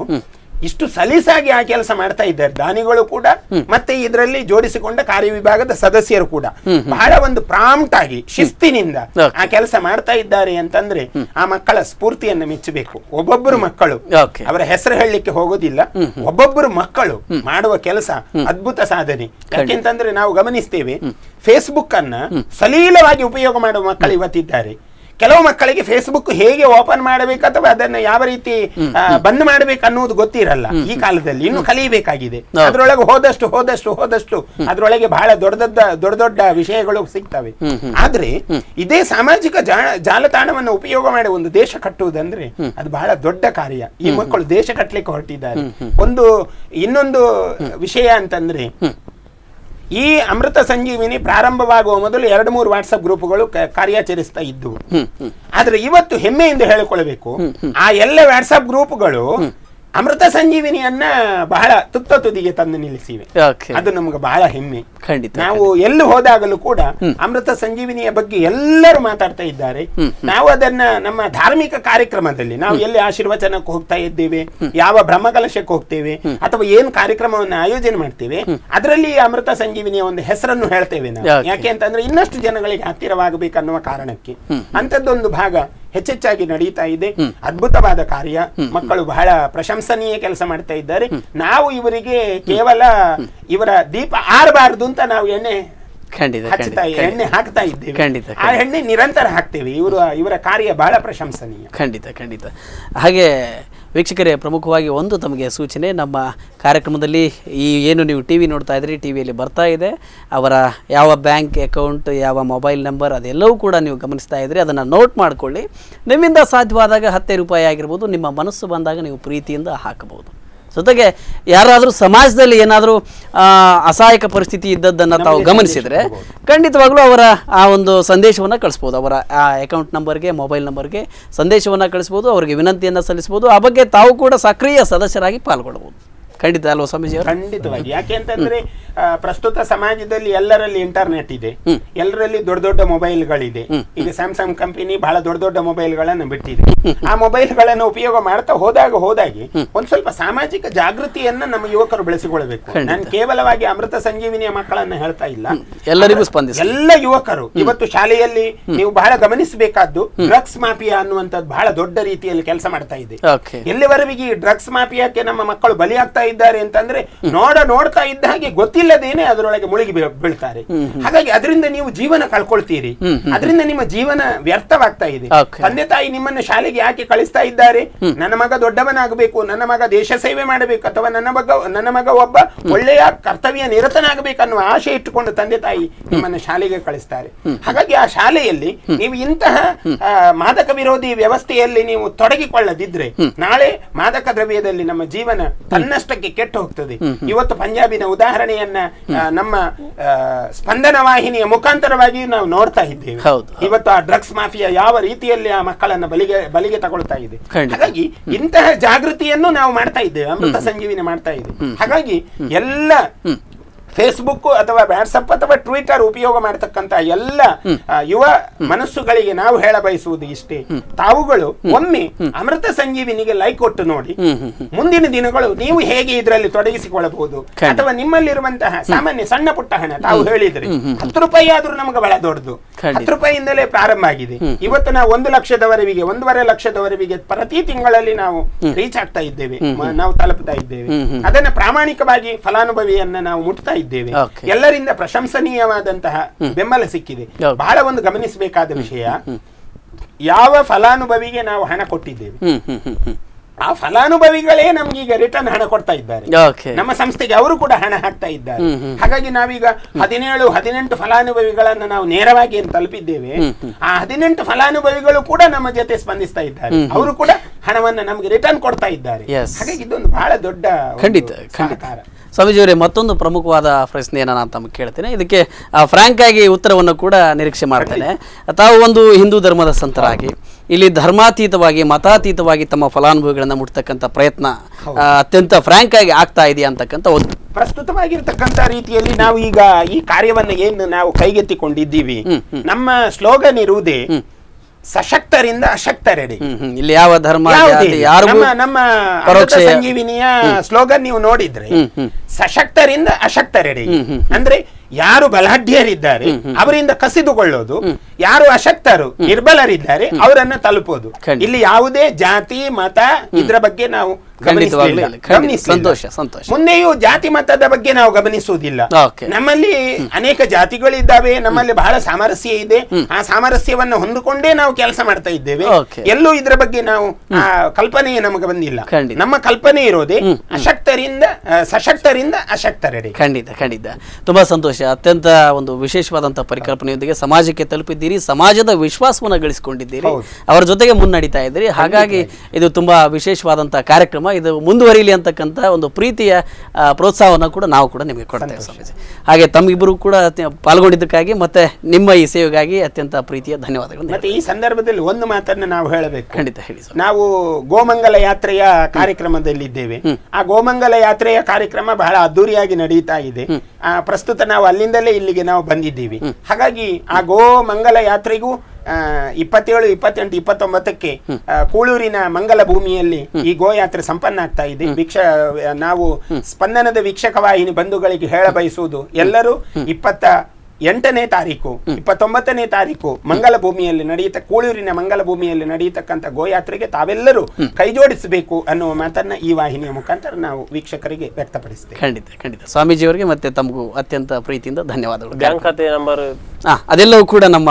ಇಷ್ಟು ಸಲೀಸಾಗಿ ಆ ಕೆಲಸ ಮಾಡ್ತಾ ಇದ್ದಾರೆ ದಾನಿಗಳು ಕೂಡ ಮತ್ತೆ ಇದರಲ್ಲಿ ಜೋಡಿಸಿಕೊಂಡ ಕಾರ್ಯವಿಭಾಗದ ಸದಸ್ಯರು ಕೂಡ ಬಹಳ ಒಂದು ಪ್ರಾಂಪ್ಟ್ ಆಗಿ ಶಿಸ್ತಿನಿಂದ ಆ ಕೆಲಸ ಮಾಡ್ತಾ ಇದ್ದಾರೆ ಅಂತಂದ್ರೆ ಆ ಮಕ್ಕಳ ಸ್ಫೂರ್ತಿಯನ್ನು ಮೆಚ್ಚಬೇಕು ಒಬ್ಬೊಬ್ಬರು ಮಕ್ಕಳು ಅವರ ಹೆಸರು ಹೇಳಲಿಕ್ಕೆ ಹೋಗೋದಿಲ್ಲ ಒಬ್ಬೊಬ್ಬರು ಮಕ್ಕಳು ಮಾಡುವ ಕೆಲಸ ಅದ್ಭುತ ಸಾಧನೆ ಯಾಕೆಂತಂದ್ರೆ ನಾವು ಗಮನಿಸ್ತೇವೆ ಫೇಸ್ಬುಕ್ ಅನ್ನ ಸಲೀಲವಾಗಿ ಉಪಯೋಗ ಮಾಡುವ ಮಕ್ಕಳು ಇವತ್ತಿದ್ದಾರೆ ಕೆಲವು ಮಕ್ಕಳಿಗೆ ಫೇಸ್ಬುಕ್ ಹೇಗೆ ಓಪನ್ ಮಾಡಬೇಕು ಅಥವಾ ಅದನ್ನು ಯಾವ ರೀತಿ ಬಂದ್ ಮಾಡಬೇಕು ಅನ್ನೋದು ಗೊತ್ತಿರಲ್ಲ ಈ ಕಾಲದಲ್ಲಿ ಇನ್ನು ಕಲಿಯಬೇಕಾಗಿದೆ ಅದರೊಳಗೆ ಹೋದಷ್ಟು ಹೋದಷ್ಟು ಹೋದಷ್ಟು ಅದ್ರೊಳಗೆ ಬಹಳ ದೊಡ್ಡ ದೊಡ್ಡ ದೊಡ್ಡ ವಿಷಯಗಳು ಸಿಗ್ತವೆ ಆದ್ರೆ ಇದೇ ಸಾಮಾಜಿಕ ಜಾಲತಾಣವನ್ನು ಉಪಯೋಗ ಮಾಡಿ ಒಂದು ದೇಶ ಕಟ್ಟುವುದಂದ್ರೆ ಅದು ಬಹಳ ದೊಡ್ಡ ಕಾರ್ಯ ಈ ಮಕ್ಕಳು ದೇಶ ಕಟ್ಟಲಿಕ್ಕೆ ಹೊರಟಿದ್ದಾರೆ ಒಂದು ಇನ್ನೊಂದು ವಿಷಯ ಅಂತಂದ್ರೆ ಈ ಅಮೃತ ಸಂಜೀವಿನಿ ಪ್ರಾರಂಭವಾಗುವ ಮೊದಲು ಎರಡು ಮೂರು ವಾಟ್ಸಪ್ ಗ್ರೂಪ್ಗಳು ಕಾರ್ಯಾಚರಿಸ್ತಾ ಇದ್ದವು ಆದ್ರೆ ಇವತ್ತು ಹೆಮ್ಮೆಯಿಂದ ಹೇಳಿಕೊಳ್ಬೇಕು ಆ ಎಲ್ಲ ವಾಟ್ಸಪ್ ಗ್ರೂಪ್ಗಳು ಅಮೃತ ಸಂಜೀವಿನಿಯನ್ನ ಬಹಳ ತುತ್ತ ತುದಿಗೆ ತಂದು ನಿಲ್ಲಿಸಿವೆ ಅದು ನಮ್ಗೆ ಬಹಳ ಹೆಮ್ಮೆ ಖಂಡಿತ ನಾವು ಎಲ್ಲಿ ಹೋದಾಗಲೂ ಕೂಡ ಅಮೃತ ಸಂಜೀವಿನಿಯ ಬಗ್ಗೆ ಎಲ್ಲರೂ ಮಾತಾಡ್ತಾ ಇದ್ದಾರೆ ನಾವು ಅದನ್ನ ನಮ್ಮ ಧಾರ್ಮಿಕ ಕಾರ್ಯಕ್ರಮದಲ್ಲಿ ನಾವು ಎಲ್ಲಿ ಆಶೀರ್ವಚನಕ್ಕೆ ಹೋಗ್ತಾ ಇದ್ದೇವೆ ಯಾವ ಬ್ರಹ್ಮಕಲಶಕ್ಕೆ ಹೋಗ್ತೇವೆ ಅಥವಾ ಏನ್ ಕಾರ್ಯಕ್ರಮವನ್ನು ಆಯೋಜನೆ ಮಾಡ್ತೇವೆ ಅದರಲ್ಲಿ ಅಮೃತ ಸಂಜೀವಿನಿಯ ಒಂದು ಹೆಸರನ್ನು ಹೇಳ್ತೇವೆ ನಾವು ಯಾಕೆ ಅಂತಂದ್ರೆ ಇನ್ನಷ್ಟು ಜನಗಳಿಗೆ ಹತ್ತಿರವಾಗಬೇಕನ್ನುವ ಕಾರಣಕ್ಕೆ ಅಂಥದ್ದೊಂದು ಭಾಗ ಹೆಚ್ಚೆಚ್ಚಾಗಿ ನಡೀತಾ ಇದೆ ಅದ್ಭುತವಾದ ಕಾರ್ಯ ಮಕ್ಕಳು ಬಹಳ ಪ್ರಶಂಸನೀಯ ಕೆಲಸ ಮಾಡ್ತಾ ಇದ್ದಾರೆ ನಾವು ಇವರಿಗೆ ಕೇವಲ ಇವರ ದೀಪ ಆರಬಾರದು ಅಂತ ನಾವು ಎಣ್ಣೆ ಎಣ್ಣೆ ಹಾಕ್ತಾ ಇದ್ದೇವೆ ಖಂಡಿತ ಆ ಎಣ್ಣೆ ನಿರಂತರ ಹಾಕ್ತೇವೆ ಇವರ ಇವರ ಕಾರ್ಯ ಬಹಳ ಪ್ರಶಂಸನೀಯ ಖಂಡಿತ ಖಂಡಿತ ಹಾಗೆ ವೀಕ್ಷಕರೇ ಪ್ರಮುಖವಾಗಿ ಒಂದು ತಮಗೆ ಸೂಚನೆ ನಮ್ಮ ಕಾರ್ಯಕ್ರಮದಲ್ಲಿ ಈ ಏನು ನೀವು ಟಿ ವಿ ನೋಡ್ತಾ ಇದ್ರಿ ಟಿ ವಿಯಲ್ಲಿ ಬರ್ತಾ ಇದೆ ಅವರ ಯಾವ ಬ್ಯಾಂಕ್ ಅಕೌಂಟ್ ಯಾವ ಮೊಬೈಲ್ ನಂಬರ್ ಅದೆಲ್ಲವೂ ಕೂಡ ನೀವು ಗಮನಿಸ್ತಾ ಇದ್ರಿ ಅದನ್ನು ನೋಟ್ ಮಾಡಿಕೊಳ್ಳಿ ನಿಮ್ಮಿಂದ ಸಾಧ್ಯವಾದಾಗ ಹತ್ತೇ ರೂಪಾಯಿ ಆಗಿರ್ಬೋದು ನಿಮ್ಮ ಮನಸ್ಸು ಬಂದಾಗ ನೀವು ಪ್ರೀತಿಯಿಂದ ಹಾಕಬಹುದು ಜೊತೆಗೆ ಯಾರಾದರೂ ಸಮಾಜದಲ್ಲಿ ಏನಾದರೂ ಅಸಹಾಯಕ ಪರಿಸ್ಥಿತಿ ಇದ್ದದ್ದನ್ನು ತಾವು ಗಮನಿಸಿದರೆ ಖಂಡಿತವಾಗಲೂ ಅವರ ಆ ಒಂದು ಸಂದೇಶವನ್ನು ಕಳಿಸ್ಬೋದು ಅವರ ಆ ಅಕೌಂಟ್ ನಂಬರ್ಗೆ ಮೊಬೈಲ್ ನಂಬರ್ಗೆ ಸಂದೇಶವನ್ನು ಕಳಿಸ್ಬೋದು ಅವರಿಗೆ ವಿನಂತಿಯನ್ನು ಸಲ್ಲಿಸ್ಬೋದು ಆ ಬಗ್ಗೆ ತಾವು ಕೂಡ ಸಕ್ರಿಯ ಸದಸ್ಯರಾಗಿ ಪಾಲ್ಗೊಳ್ಬೋದು ಖಂಡಿತ ಅಲ್ವಾ ಸ್ವಾಮೀಜಿ ಖಂಡಿತವಾಗಿ ಯಾಕೆಂತಂದ್ರೆ ಪ್ರಸ್ತುತ ಸಮಾಜದಲ್ಲಿ ಎಲ್ಲರಲ್ಲಿ ಇಂಟರ್ನೆಟ್ ಇದೆ ಎಲ್ಲರಲ್ಲಿ ದೊಡ್ಡ ದೊಡ್ಡ ಗಳಿದೆ ಈಗ ಸ್ಯಾಮ್ಸಂಗ್ ಕಂಪನಿ ಬಹಳ ದೊಡ್ಡ ದೊಡ್ಡ ಮೊಬೈಲ್ಗಳನ್ನು ಬಿಟ್ಟಿದೆ ಆ ಮೊಬೈಲ್ಗಳನ್ನು ಉಪಯೋಗ ಮಾಡ್ತಾ ಹೋದಾಗ ಹೋದಾಗಿ ಒಂದ್ ಸ್ವಲ್ಪ ಸಾಮಾಜಿಕ ಜಾಗೃತಿಯನ್ನ ನಮ್ಮ ಯುವಕರು ಬೆಳೆಸಿಕೊಳ್ಬೇಕು ನಾನು ಕೇವಲವಾಗಿ ಅಮೃತ ಸಂಜೀವಿನಿಯ ಮಕ್ಕಳನ್ನ ಹೇಳ್ತಾ ಇಲ್ಲ ಎಲ್ಲರಿಗೂ ಸ್ಪಂದಿಸ ಎಲ್ಲ ಯುವಕರು ಇವತ್ತು ಶಾಲೆಯಲ್ಲಿ ನೀವು ಬಹಳ ಗಮನಿಸಬೇಕಾದ್ದು ಡ್ರಗ್ಸ್ ಮಾಫಿಯಾ ಅನ್ನುವಂಥದ್ದು ಬಹಳ ದೊಡ್ಡ ರೀತಿಯಲ್ಲಿ ಕೆಲಸ ಮಾಡ್ತಾ ಇದೆ ಎಲ್ಲಿವರೆಗೆ ಈ ಡ್ರಗ್ಸ್ ಮಾಫಿಯಾಕ್ಕೆ ನಮ್ಮ ಮಕ್ಕಳು ಬಲಿಯಾಗ್ತಾ ಇದ್ದಾರೆ ಅಂತಂದ್ರೆ ನೋಡ ನೋಡ್ತಾ ಇದ್ದ ಹಾಗೆ ಗೊತ್ತಿಲ್ಲದೇನೆ ಅದರೊಳಗೆ ಮುಳುಗಿ ಬೀಳ್ತಾರೆ ಹಾಗಾಗಿ ಅದರಿಂದ ನೀವು ಜೀವನ ಕಳ್ಕೊಳ್ತೀರಿ ಅದರಿಂದ ನಿಮ್ಮ ಜೀವನ ವ್ಯರ್ಥವಾಗ್ತಾ ಇದೆ ತಂದೆ ತಾಯಿ ನಿಮ್ಮನ್ನು ಶಾಲೆಗೆ ಯಾಕೆ ಕಳಿಸ್ತಾ ಇದ್ದಾರೆ ನನ್ನ ಮಗ ದೊಡ್ಡವನಾಗಬೇಕು ನನ್ನ ಮಗ ದೇಶ ಸೇವೆ ಮಾಡಬೇಕು ಅಥವಾ ನನ್ನ ಮಗ ನನ್ನ ಮಗ ಒಬ್ಬ ಒಳ್ಳೆಯ ಕರ್ತವ್ಯ ಅನ್ನುವ ಆಶೆ ಇಟ್ಟುಕೊಂಡು ತಂದೆ ತಾಯಿ ನಿಮ್ಮನ್ನು ಶಾಲೆಗೆ ಕಳಿಸ್ತಾರೆ ಹಾಗಾಗಿ ಆ ಶಾಲೆಯಲ್ಲಿ ನೀವು ಇಂತಹ ಮಾದಕ ವಿರೋಧಿ ವ್ಯವಸ್ಥೆಯಲ್ಲಿ ನೀವು ತೊಡಗಿಕೊಳ್ಳದಿದ್ರೆ ನಾಳೆ ಮಾದಕ ದ್ರವ್ಯದಲ್ಲಿ ನಮ್ಮ ಜೀವನ ತನ್ನಷ್ಟು ಭಾರತಕ್ಕೆ ಕೆಟ್ಟು ಹೋಗ್ತದೆ ಇವತ್ತು ಪಂಜಾಬಿನ ಉದಾಹರಣೆಯನ್ನ ನಮ್ಮ ಸ್ಪಂದನ ವಾಹಿನಿಯ ಮುಖಾಂತರವಾಗಿ ನಾವು ನೋಡ್ತಾ ಇದ್ದೇವೆ ಇವತ್ತು ಆ ಡ್ರಗ್ಸ್ ಮಾಫಿಯಾ ಯಾವ ರೀತಿಯಲ್ಲಿ ಆ ಮಕ್ಕಳನ್ನ ಬಲಿಗೆ ಬಲಿಗೆ ತಗೊಳ್ತಾ ಇದೆ ಹಾಗಾಗಿ ಇಂತಹ ಜಾಗೃತಿಯನ್ನು ನಾವು ಮಾಡ್ತಾ ಇದ್ದೇವೆ ಅಮೃತ ಸಂಜೀವಿನಿ ಮಾಡ್ತಾ ಇದ್ದೇವೆ ಹಾಗಾಗಿ ಎಲ್ಲ ಫೇಸ್ಬುಕ್ ಅಥವಾ ವಾಟ್ಸಪ್ ಅಥವಾ ಟ್ವಿಟರ್ ಉಪಯೋಗ ಮಾಡತಕ್ಕಂತಹ ಎಲ್ಲ ಯುವ ಮನಸ್ಸುಗಳಿಗೆ ನಾವು ಹೇಳ ಬಯಸುವುದು ಇಷ್ಟೇ ತಾವುಗಳು ಒಮ್ಮೆ ಅಮೃತ ಸಂಜೀವಿನಿಗೆ ಲೈಕ್ ಕೊಟ್ಟು ನೋಡಿ ಮುಂದಿನ ದಿನಗಳು ನೀವು ಹೇಗೆ ಇದರಲ್ಲಿ ತೊಡಗಿಸಿಕೊಳ್ಳಬಹುದು ಅಥವಾ ನಿಮ್ಮಲ್ಲಿರುವಂತಹ ಸಾಮಾನ್ಯ ಸಣ್ಣ ಪುಟ್ಟ ಹಣ ತಾವು ಹೇಳಿದ್ರೆ ಹತ್ತು ರೂಪಾಯಿ ಆದ್ರೂ ನಮಗೆ ಬಹಳ ದೊಡ್ಡದು ಹತ್ತು ರೂಪಾಯಿಂದಲೇ ಪ್ರಾರಂಭ ಆಗಿದೆ ಇವತ್ತು ನಾವು ಒಂದು ಲಕ್ಷದವರೆಗೆ ಒಂದೂವರೆ ಲಕ್ಷದವರೆಗೆ ಪ್ರತಿ ತಿಂಗಳಲ್ಲಿ ನಾವು ರೀಚ್ ಆಗ್ತಾ ಇದ್ದೇವೆ ನಾವು ತಲುಪ್ತಾ ಇದ್ದೇವೆ ಅದನ್ನ ಪ್ರಾಮಾಣಿಕವಾಗಿ ಫಲಾನುಭವಿಯನ್ನ ನಾವು ಮುಟ್ತಾ ಇದ್ದೇವೆ ಎಲ್ಲರಿಂದ ಪ್ರಶಂಸನೀಯವಾದಂತಹ ಬೆಂಬಲ ಸಿಕ್ಕಿದೆ ಬಹಳ ಒಂದು ಗಮನಿಸಬೇಕಾದ ವಿಷಯ ಯಾವ ಫಲಾನುಭವಿಗೆ ನಾವು ಹಣ ಕೊಟ್ಟಿದ್ದೇವೆ ಆ ಫಲಾನುಭವಿಗಳೇ ನಮ್ಗೆ ಈಗ ರಿಟರ್ನ್ ಹಣ ಕೊಡ್ತಾ ಇದ್ದಾರೆ ನಮ್ಮ ಸಂಸ್ಥೆಗೆ ಅವರು ಕೂಡ ಹಣ ಹಾಕ್ತಾ ಇದ್ದಾರೆ ಹಾಗಾಗಿ ನಾವೀಗ ಹದಿನೇಳು ಹದಿನೆಂಟು ಫಲಾನುಭವಿಗಳನ್ನು ನಾವು ನೇರವಾಗಿ ಏನು ತಲುಪಿದ್ದೇವೆ ಆ ಹದಿನೆಂಟು ಫಲಾನುಭವಿಗಳು ಕೂಡ ನಮ್ಮ ಜೊತೆ ಸ್ಪಂದಿಸ್ತಾ ಇದ್ದಾರೆ ಅವರು ಕೂಡ ಹಣವನ್ನು ನಮ್ಗೆ ರಿಟರ್ನ್ ಕೊಡ್ತಾ ಇದ್ದಾರೆ ಹಾಗಾಗಿ ಇದೊಂದು ಬಹಳ ದೊಡ್ಡ ಖಂಡಿತ ಸ್ವಾಮೀಜಿಯವರೇ ಮತ್ತೊಂದು ಪ್ರಮುಖವಾದ ಪ್ರಶ್ನೆಯನ್ನು ನಾನು ತಮಗೆ ಕೇಳ್ತೇನೆ ಇದಕ್ಕೆ ಫ್ರ್ಯಾಂಕ್ ಆಗಿ ಉತ್ತರವನ್ನು ಕೂಡ ನಿರೀಕ್ಷೆ ಮಾಡ್ತೇನೆ ತಾವು ಒಂದು ಹಿಂದೂ ಧರ್ಮದ ಸಂತರಾಗಿ ಇಲ್ಲಿ ಧರ್ಮಾತೀತವಾಗಿ ಮತಾತೀತವಾಗಿ ತಮ್ಮ ಫಲಾನುಭವಿಗಳನ್ನು ಮುಟ್ತಕ್ಕಂಥ ಪ್ರಯತ್ನ ಅತ್ಯಂತ ಫ್ರಾಂಕ್ ಆಗಿ ಆಗ್ತಾ ಇದೆಯಾ ಅಂತಕ್ಕಂಥ ಒಂದು ಪ್ರಸ್ತುತವಾಗಿರ್ತಕ್ಕಂಥ ರೀತಿಯಲ್ಲಿ ನಾವು ಈಗ ಈ ಕಾರ್ಯವನ್ನು ಏನು ನಾವು ಕೈಗೆತ್ತಿಕೊಂಡಿದ್ದೀವಿ ನಮ್ಮ ಸ್ಲೋಗನ್ ಇರುವುದೇ ಸಶಕ್ತರಿಂದ ಅಶಕ್ತರೆಡೆ ಇಲ್ಲಿ ಯಾವ ಧರ್ಮ ನಮ್ಮ ಪರೋಕ್ಷ ಸಂಜೀವಿನಿಯ ಸ್ಲೋಗನ್ ನೀವು ನೋಡಿದ್ರೆ ಸಶಕ್ತರಿಂದ ಅಶಕ್ತರೆಡೆ ಅಂದ್ರೆ ಯಾರು ಬಲಾಢ್ಯರಿದ್ದಾರೆ ಅವರಿಂದ ಕಸಿದುಕೊಳ್ಳೋದು ಯಾರು ಅಶಕ್ತರು ನಿರ್ಬಲರಿದ್ದಾರೆ ಅವರನ್ನ ತಲುಪೋದು ಇಲ್ಲಿ ಯಾವುದೇ ಜಾತಿ ಮತ ಇದ್ರ ಬಗ್ಗೆ ನಾವು ಸಂತೋಷ ಸಂತೋಷ ಮುಂದೆಯೂ ಜಾತಿ ಮತದ ಬಗ್ಗೆ ನಾವು ಗಮನಿಸುವುದಿಲ್ಲ ನಮ್ಮಲ್ಲಿ ಅನೇಕ ಜಾತಿಗಳಿದ್ದಾವೆ ನಮ್ಮಲ್ಲಿ ಬಹಳ ಸಾಮರಸ್ಯ ಇದೆ ಆ ಸಾಮರಸ್ಯವನ್ನು ಹೊಂದಿಕೊಂಡೇ ನಾವು ಕೆಲಸ ಮಾಡ್ತಾ ಇದ್ದೇವೆ ಎಲ್ಲೂ ಇದರ ಬಗ್ಗೆ ನಾವು ಆ ಕಲ್ಪನೆ ನಮಗೆ ಬಂದಿಲ್ಲ ನಮ್ಮ ಕಲ್ಪನೆ ಇರೋದೇ ಅಶಕ್ತರಿಂದ ಸಶಕ್ತರಿಂದ ಅಶಕ್ತರೇ ಖಂಡಿತ ಖಂಡಿತ ತುಂಬಾ ಸಂತೋಷ ಅತ್ಯಂತ ಒಂದು ವಿಶೇಷವಾದಂತಹ ಪರಿಕಲ್ಪನೆಯೊಂದಿಗೆ ಸಮಾಜಕ್ಕೆ ತಲುಪಿದ್ದೀರಿ ಸಮಾಜದ ವಿಶ್ವಾಸವನ್ನು ಗಳಿಸಿಕೊಂಡಿದ್ದೀರಿ ಅವರ ಜೊತೆಗೆ ಮುನ್ನಡೀತಾ ಇದ್ದೀರಿ ಹಾಗಾಗಿ ಇದು ತುಂಬಾ ವಿಶೇಷವಾದಂತಹ ಕಾರ್ಯಕ್ರಮ ಇದು ಮುಂದುವರಿಯಲಿ ಅಂತಕ್ಕಂಥ ಒಂದು ಪ್ರೀತಿಯ ಪ್ರೋತ್ಸಾಹವನ್ನು ಕೂಡ ನಾವು ಕೂಡ ನಿಮಗೆ ಕೊಡ್ತೇವೆ ಹಾಗೆ ತಮ್ಮಿಬ್ಬರು ಕೂಡ ಪಾಲ್ಗೊಂಡಿದ್ದಕ್ಕಾಗಿ ಮತ್ತೆ ನಿಮ್ಮ ಈ ಸೇವೆಗಾಗಿ ಅತ್ಯಂತ ಪ್ರೀತಿಯ ಧನ್ಯವಾದಗಳು ಮತ್ತೆ ಈ ಸಂದರ್ಭದಲ್ಲಿ ಒಂದು ಮಾತನ್ನು ನಾವು ಹೇಳಬೇಕು ಖಂಡಿತ ಹೇಳಿ ನಾವು ಗೋಮಂಗಲ ಯಾತ್ರೆಯ ಕಾರ್ಯಕ್ರಮದಲ್ಲಿ ಇದ್ದೇವೆ ಆ ಗೋಮಂಗಲ ಯಾತ್ರೆಯ ಕಾರ್ಯಕ್ರಮ ಬಹಳ ಅದ್ದೂರಿಯಾಗಿ ನಡೀತಾ ಇದೆ ಪ್ರಸ್ತುತ ನಾವು ಅಲ್ಲಿಂದಲೇ ಇಲ್ಲಿಗೆ ನಾವು ಬಂದಿದ್ದೀವಿ ಹಾಗಾಗಿ ಆ ಗೋಮಂಗಲ ಯಾತ್ರೆಗೂ ಇಪ್ಪತ್ತೇಳು ಇಪ್ಪತ್ತೆಂಟು ಇಪ್ಪತ್ತೊಂಬತ್ತಕ್ಕೆ ಕೂಳೂರಿನ ಮಂಗಲ ಭೂಮಿಯಲ್ಲಿ ಈ ಗೋಯಾತ್ರೆ ಸಂಪನ್ನ ಆಗ್ತಾ ಇದೆ ವೀಕ್ಷ ನಾವು ಸ್ಪಂದನದ ವೀಕ್ಷಕ ವಾಹಿನಿ ಬಂಧುಗಳಿಗೆ ಹೇಳ ಬಯಸುವುದು ಎಲ್ಲರೂ ಇಪ್ಪತ್ತ ಎಂಟನೇ ತಾರೀಕು ಇಪ್ಪತ್ತೊಂಬತ್ತನೇ ತಾರೀಕು ಮಂಗಲ ಭೂಮಿಯಲ್ಲಿ ನಡೆಯುತ್ತ ಕೋಳೂರಿನ ಮಂಗಲ ಭೂಮಿಯಲ್ಲಿ ನಡೆಯತಕ್ಕಂಥ ಗೋಯಾತ್ರೆಗೆ ತಾವೆಲ್ಲರೂ ಕೈ ಜೋಡಿಸಬೇಕು ಅನ್ನುವ ಮಾತನ್ನ ಈ ವಾಹಿನಿಯ ಮುಖಾಂತರ ನಾವು ವೀಕ್ಷಕರಿಗೆ ವ್ಯಕ್ತಪಡಿಸ್ತೇವೆ ಖಂಡಿತ ಖಂಡಿತ ಸ್ವಾಮೀಜಿಯವರಿಗೆ ಮತ್ತೆ ತಮಗೂ ಅತ್ಯಂತ ಪ್ರೀತಿಯಿಂದ ಧನ್ಯವಾದಗಳು ಅದೆಲ್ಲವೂ ಕೂಡ ನಮ್ಮ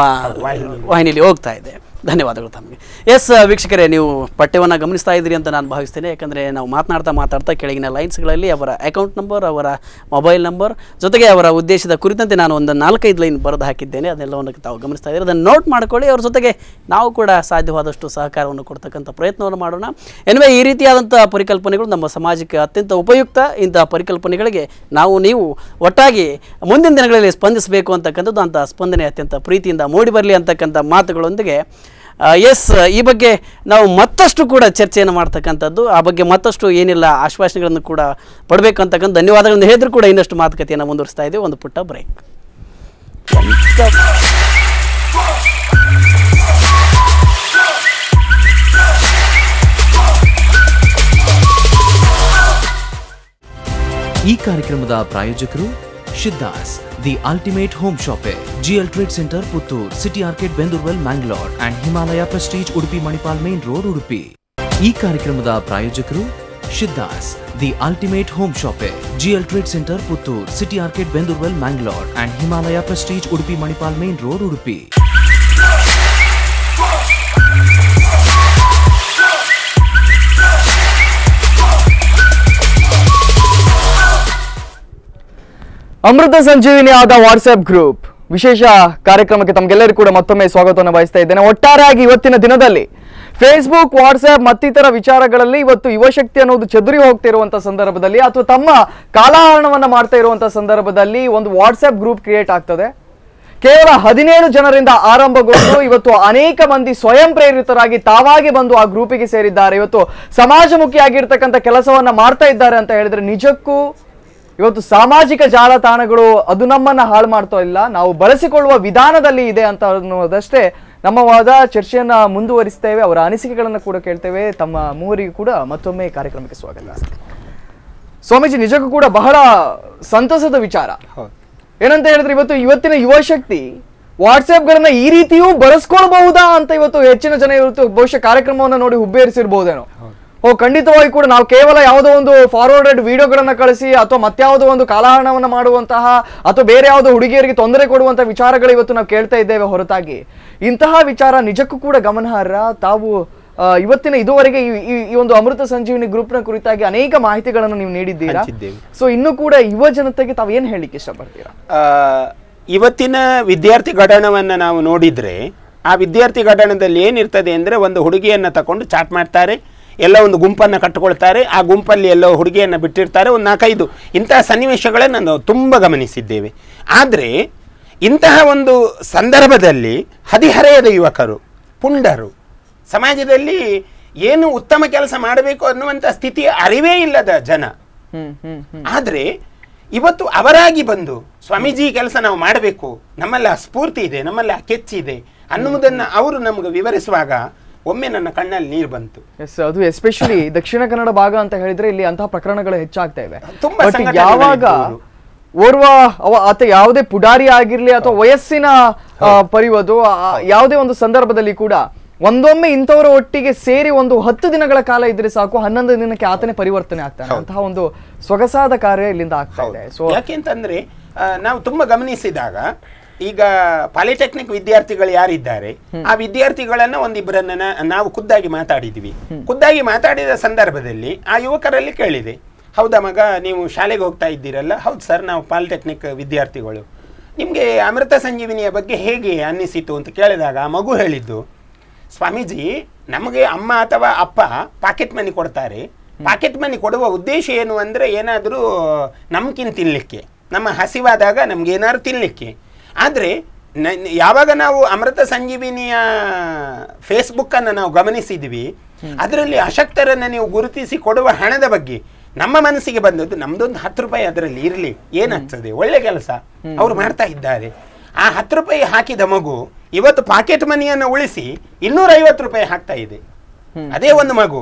ವಾಹಿನಿಯಲ್ಲಿ ಹೋಗ್ತಾ ಇದೆ ಧನ್ಯವಾದಗಳು ತಮಗೆ ಎಸ್ ವೀಕ್ಷಕರೇ ನೀವು ಪಠ್ಯವನ್ನು ಗಮನಿಸ್ತಾ ಇದ್ದೀರಿ ಅಂತ ನಾನು ಭಾವಿಸ್ತೇನೆ ಯಾಕಂದರೆ ನಾವು ಮಾತನಾಡ್ತಾ ಮಾತಾಡ್ತಾ ಕೆಳಗಿನ ಲೈನ್ಸ್ಗಳಲ್ಲಿ ಅವರ ಅಕೌಂಟ್ ನಂಬರ್ ಅವರ ಮೊಬೈಲ್ ನಂಬರ್ ಜೊತೆಗೆ ಅವರ ಉದ್ದೇಶದ ಕುರಿತಂತೆ ನಾನು ಒಂದು ನಾಲ್ಕೈದು ಲೈನ್ ಬರೆದು ಹಾಕಿದ್ದೇನೆ ಅದೆಲ್ಲವನ್ನು ತಾವು ಗಮನಿಸ್ತಾ ಇದ್ದೀರಿ ಅದನ್ನು ನೋಟ್ ಮಾಡಿಕೊಳ್ಳಿ ಅವ್ರ ಜೊತೆಗೆ ನಾವು ಕೂಡ ಸಾಧ್ಯವಾದಷ್ಟು ಸಹಕಾರವನ್ನು ಕೊಡ್ತಕ್ಕಂಥ ಪ್ರಯತ್ನವನ್ನು ಮಾಡೋಣ ಎನ್ವೇ ಈ ರೀತಿಯಾದಂಥ ಪರಿಕಲ್ಪನೆಗಳು ನಮ್ಮ ಸಮಾಜಕ್ಕೆ ಅತ್ಯಂತ ಉಪಯುಕ್ತ ಇಂಥ ಪರಿಕಲ್ಪನೆಗಳಿಗೆ ನಾವು ನೀವು ಒಟ್ಟಾಗಿ ಮುಂದಿನ ದಿನಗಳಲ್ಲಿ ಸ್ಪಂದಿಸಬೇಕು ಅಂತಕ್ಕಂಥದ್ದು ಅಂಥ ಸ್ಪಂದನೆ ಅತ್ಯಂತ ಪ್ರೀತಿಯಿಂದ ಮೂಡಿ ಬರಲಿ ಅಂತಕ್ಕಂಥ ಮಾತುಗಳೊಂದಿಗೆ ಎಸ್ ಈ ಬಗ್ಗೆ ನಾವು ಮತ್ತಷ್ಟು ಕೂಡ ಚರ್ಚೆಯನ್ನು ಮಾಡ್ತಕ್ಕಂಥದ್ದು ಆ ಬಗ್ಗೆ ಮತ್ತಷ್ಟು ಏನಿಲ್ಲ ಆಶ್ವಾಸನೆಗಳನ್ನು ಕೂಡ ಪಡಬೇಕು ಧನ್ಯವಾದಗಳನ್ನು ಹೇಳಿದ್ರು ಕೂಡ ಇನ್ನಷ್ಟು ಮಾತುಕತೆಯನ್ನು ಮುಂದುವರಿಸ್ತಾ ಇದ್ದೀವಿ ಒಂದು ಪುಟ್ಟ ಬ್ರೇಕ್ ಈ ಕಾರ್ಯಕ್ರಮದ ಪ್ರಾಯೋಜಕರು Siddhas The Ultimate Home Shop है GL Trade Centre Puttur City Arcade Bendurwell Mangalore and Himalaya Prestige Udupi Manipal Main Road Udupi ಈ ಕಾರ್ಯಕ್ರಮದ ಪ್ರಾಯೋಜಕರು Siddhas the Ultimate Home Shoppe GL Trade Centre Puttur City Arcade Bendurwell Mangalore and Himalaya Prestige Udupi Manipal Main Road Udupi Amrutha Sanjeevini ಆದ ವಾಟ್ಸ್ಆಪ್ ಗ್ರೂಪ್ ವಿಶೇಷ ಕಾರ್ಯಕ್ರಮಕ್ಕೆ ತಮಗೆಲ್ಲರಿಗೂ ಕೂಡ ಮತ್ತೊಮ್ಮೆ ಸ್ವಾಗತವನ್ನು ಬಯಸ್ತಾ ಇದ್ದೇನೆ ಒಟ್ಟಾರೆಯಾಗಿ ಇವತ್ತಿನ ದಿನದಲ್ಲಿ ಫೇಸ್ಬುಕ್ ವಾಟ್ಸ್ಆಪ್ ಮತ್ತಿತರ ವಿಚಾರಗಳಲ್ಲಿ ಇವತ್ತು ಯುವಶಕ್ತಿ ಅನ್ನೋದು ಚದುರಿ ಹೋಗ್ತಿರುವಂತಹ ಸಂದರ್ಭದಲ್ಲಿ ಅಥವಾ ತಮ್ಮ ಕಾಲಹರಣವನ್ನು ಮಾಡ್ತಾ ಇರುವಂತಹ ಸಂದರ್ಭದಲ್ಲಿ ಒಂದು ವಾಟ್ಸ್ಆಪ್ ಗ್ರೂಪ್ ಕ್ರಿಯೇಟ್ ಆಗ್ತದೆ ಕೇವಲ ಹದಿನೇಳು ಜನರಿಂದ ಆರಂಭಗೊಂಡು ಇವತ್ತು ಅನೇಕ ಮಂದಿ ಸ್ವಯಂ ಪ್ರೇರಿತರಾಗಿ ತಾವಾಗಿ ಬಂದು ಆ ಗ್ರೂಪಿಗೆ ಸೇರಿದ್ದಾರೆ ಇವತ್ತು ಸಮಾಜಮುಖಿಯಾಗಿರ್ತಕ್ಕಂಥ ಕೆಲಸವನ್ನ ಮಾಡ್ತಾ ಇದ್ದಾರೆ ಅಂತ ಹೇಳಿದ್ರೆ ನಿಜಕ್ಕೂ ಇವತ್ತು ಸಾಮಾಜಿಕ ಜಾಲತಾಣಗಳು ಅದು ನಮ್ಮನ್ನ ಹಾಳು ಮಾಡ್ತಾ ಇಲ್ಲ ನಾವು ಬಳಸಿಕೊಳ್ಳುವ ವಿಧಾನದಲ್ಲಿ ಇದೆ ಅಂತ ಅನ್ನೋದಷ್ಟೇ ನಮ್ಮ ವಾದ ಚರ್ಚೆಯನ್ನ ಮುಂದುವರಿಸ್ತೇವೆ ಅವರ ಅನಿಸಿಕೆಗಳನ್ನ ಕೂಡ ಕೇಳ್ತೇವೆ ತಮ್ಮ ಮೂವರಿಗೂ ಕೂಡ ಮತ್ತೊಮ್ಮೆ ಕಾರ್ಯಕ್ರಮಕ್ಕೆ ಸ್ವಾಗತ ಸ್ವಾಮೀಜಿ ನಿಜಕ್ಕೂ ಕೂಡ ಬಹಳ ಸಂತಸದ ವಿಚಾರ ಏನಂತ ಹೇಳಿದ್ರೆ ಇವತ್ತು ಇವತ್ತಿನ ಯುವ ಶಕ್ತಿ ಗಳನ್ನ ಈ ರೀತಿಯೂ ಬಳಸ್ಕೊಳ್ಬಹುದಾ ಅಂತ ಇವತ್ತು ಹೆಚ್ಚಿನ ಜನ ಇವತ್ತು ಬಹುಶಃ ಕಾರ್ಯಕ್ರಮವನ್ನ ನೋಡಿ ಹುಬ್ಬೇರಿಸಿರ್ಬಹುದೇನೋ ಓ ಖಂಡಿತವಾಗಿ ಕೂಡ ನಾವು ಕೇವಲ ಯಾವುದೋ ಒಂದು ಫಾರ್ವರ್ಡೆಡ್ ವಿಡಿಯೋಗಳನ್ನು ಕಳಿಸಿ ಅಥವಾ ಮತ್ತಾವುದೋ ಒಂದು ಕಾಲಹರಣವನ್ನು ಮಾಡುವಂತಹ ಅಥವಾ ಬೇರೆ ಯಾವುದೋ ಹುಡುಗಿಯರಿಗೆ ತೊಂದರೆ ಕೊಡುವಂತಹ ವಿಚಾರಗಳು ಇವತ್ತು ನಾವು ಕೇಳ್ತಾ ಇದ್ದೇವೆ ಹೊರತಾಗಿ ಇಂತಹ ವಿಚಾರ ನಿಜಕ್ಕೂ ಕೂಡ ಗಮನಾರ್ಹ ತಾವು ಇವತ್ತಿನ ಇದುವರೆಗೆ ಈ ಒಂದು ಅಮೃತ ಸಂಜೀವಿನಿ ಗ್ರೂಪ್ನ ಕುರಿತಾಗಿ ಅನೇಕ ಮಾಹಿತಿಗಳನ್ನು ನೀವು ನೀಡಿದ್ದೀರಾ ಸೊ ಇನ್ನೂ ಕೂಡ ಯುವ ಜನತೆಗೆ ತಾವು ಏನು ಹೇಳಲಿಕ್ಕೆ ಇಷ್ಟಪಡ್ತೀರಾ ಇವತ್ತಿನ ವಿದ್ಯಾರ್ಥಿ ಘಟನವನ್ನ ನಾವು ನೋಡಿದ್ರೆ ಆ ವಿದ್ಯಾರ್ಥಿ ಘಟನದಲ್ಲಿ ಏನಿರ್ತದೆ ಅಂದ್ರೆ ಒಂದು ಹುಡುಗಿಯನ್ನ ತಗೊಂಡು ಚಾಟ್ ಮಾಡ್ತಾರೆ ಎಲ್ಲ ಒಂದು ಗುಂಪನ್ನು ಕಟ್ಟಿಕೊಳ್ತಾರೆ ಆ ಗುಂಪಲ್ಲಿ ಎಲ್ಲೋ ಹುಡುಗಿಯನ್ನು ಬಿಟ್ಟಿರ್ತಾರೆ ಒಂದು ನಾಲ್ಕೈದು ಇಂತಹ ಸನ್ನಿವೇಶಗಳನ್ನು ನಾವು ತುಂಬ ಗಮನಿಸಿದ್ದೇವೆ ಆದರೆ ಇಂತಹ ಒಂದು ಸಂದರ್ಭದಲ್ಲಿ ಹದಿಹರೆಯದ ಯುವಕರು ಪುಂಡರು ಸಮಾಜದಲ್ಲಿ ಏನು ಉತ್ತಮ ಕೆಲಸ ಮಾಡಬೇಕು ಅನ್ನುವಂಥ ಸ್ಥಿತಿ ಅರಿವೇ ಇಲ್ಲದ ಜನ ಆದರೆ ಇವತ್ತು ಅವರಾಗಿ ಬಂದು ಸ್ವಾಮೀಜಿ ಕೆಲಸ ನಾವು ಮಾಡಬೇಕು ನಮ್ಮಲ್ಲಿ ಆ ಸ್ಫೂರ್ತಿ ಇದೆ ನಮ್ಮಲ್ಲಿ ಆ ಕೆಚ್ಚಿದೆ ಅನ್ನುವುದನ್ನು ಅವರು ನಮಗೆ ವಿವರಿಸುವಾಗ ಒಮ್ಮೆ ನನ್ನ ಕಣ್ಣಲ್ಲಿ ನೀರು ಬಂತು ಎಸ್ ಅದು ಎಸ್ಪೆಷಲಿ ದಕ್ಷಿಣ ಕನ್ನಡ ಭಾಗ ಅಂತ ಹೇಳಿದ್ರೆ ಇಲ್ಲಿ ಅಂತಹ ಪ್ರಕರಣಗಳು ಹೆಚ್ಚಾಗ್ತಾ ಇವೆ ತುಂಬಾ ಯಾವಾಗ ಓರ್ವ ಆತ ಯಾವುದೇ ಪುಡಾರಿ ಆಗಿರ್ಲಿ ಅಥವಾ ವಯಸ್ಸಿನ ಪರಿವದು ಯಾವುದೇ ಒಂದು ಸಂದರ್ಭದಲ್ಲಿ ಕೂಡ ಒಂದೊಮ್ಮೆ ಇಂಥವರ ಒಟ್ಟಿಗೆ ಸೇರಿ ಒಂದು ಹತ್ತು ದಿನಗಳ ಕಾಲ ಇದ್ರೆ ಸಾಕು ಹನ್ನೊಂದು ದಿನಕ್ಕೆ ಆತನೇ ಪರಿವರ್ತನೆ ಆಗ್ತಾನೆ ಅಂತಹ ಒಂದು ಸೊಗಸಾದ ಕಾರ್ಯ ಇಲ್ಲಿಂದ ಆಗ್ತಾ ಇದೆ ಸೊ ಯಾಕೆಂತಂದ್ರೆ ನಾವು ತುಂಬಾ ಗಮನಿಸಿದಾಗ ಈಗ ಪಾಲಿಟೆಕ್ನಿಕ್ ವಿದ್ಯಾರ್ಥಿಗಳು ಯಾರಿದ್ದಾರೆ ಆ ವಿದ್ಯಾರ್ಥಿಗಳನ್ನ ಒಂದಿಬ್ಬರನ್ನ ನಾವು ಖುದ್ದಾಗಿ ಮಾತಾಡಿದ್ವಿ ಖುದ್ದಾಗಿ ಮಾತಾಡಿದ ಸಂದರ್ಭದಲ್ಲಿ ಆ ಯುವಕರಲ್ಲಿ ಕೇಳಿದೆ ಹೌದಾ ಮಗ ನೀವು ಶಾಲೆಗೆ ಹೋಗ್ತಾ ಇದ್ದೀರಲ್ಲ ಹೌದು ಸರ್ ನಾವು ಪಾಲಿಟೆಕ್ನಿಕ್ ವಿದ್ಯಾರ್ಥಿಗಳು ನಿಮಗೆ ಅಮೃತ ಸಂಜೀವಿನಿಯ ಬಗ್ಗೆ ಹೇಗೆ ಅನ್ನಿಸಿತು ಅಂತ ಕೇಳಿದಾಗ ಆ ಮಗು ಹೇಳಿದ್ದು ಸ್ವಾಮೀಜಿ ನಮಗೆ ಅಮ್ಮ ಅಥವಾ ಅಪ್ಪ ಪಾಕೆಟ್ ಮನಿ ಕೊಡ್ತಾರೆ ಪಾಕೆಟ್ ಮನಿ ಕೊಡುವ ಉದ್ದೇಶ ಏನು ಅಂದರೆ ಏನಾದರೂ ನಮ್ಕಿನ್ ತಿನ್ನಲಿಕ್ಕೆ ನಮ್ಮ ಹಸಿವಾದಾಗ ನಮ್ಗೆ ಏನಾದ್ರು ತಿನ್ನಲಿಕ್ಕೆ ಆದರೆ ಯಾವಾಗ ನಾವು ಅಮೃತ ಸಂಜೀವಿನಿಯ ಅನ್ನು ನಾವು ಗಮನಿಸಿದ್ವಿ ಅದರಲ್ಲಿ ಅಶಕ್ತರನ್ನು ನೀವು ಗುರುತಿಸಿ ಕೊಡುವ ಹಣದ ಬಗ್ಗೆ ನಮ್ಮ ಮನಸ್ಸಿಗೆ ಬಂದದ್ದು ನಮ್ದೊಂದು ಹತ್ತು ರೂಪಾಯಿ ಅದರಲ್ಲಿ ಇರಲಿ ಏನಾಗ್ತದೆ ಒಳ್ಳೆ ಕೆಲಸ ಅವ್ರು ಮಾಡ್ತಾ ಇದ್ದಾರೆ ಆ ಹತ್ತು ರೂಪಾಯಿ ಹಾಕಿದ ಮಗು ಇವತ್ತು ಪಾಕೆಟ್ ಮನಿಯನ್ನು ಉಳಿಸಿ ಇನ್ನೂರೈವತ್ತು ರೂಪಾಯಿ ಹಾಕ್ತಾ ಇದೆ ಅದೇ ಒಂದು ಮಗು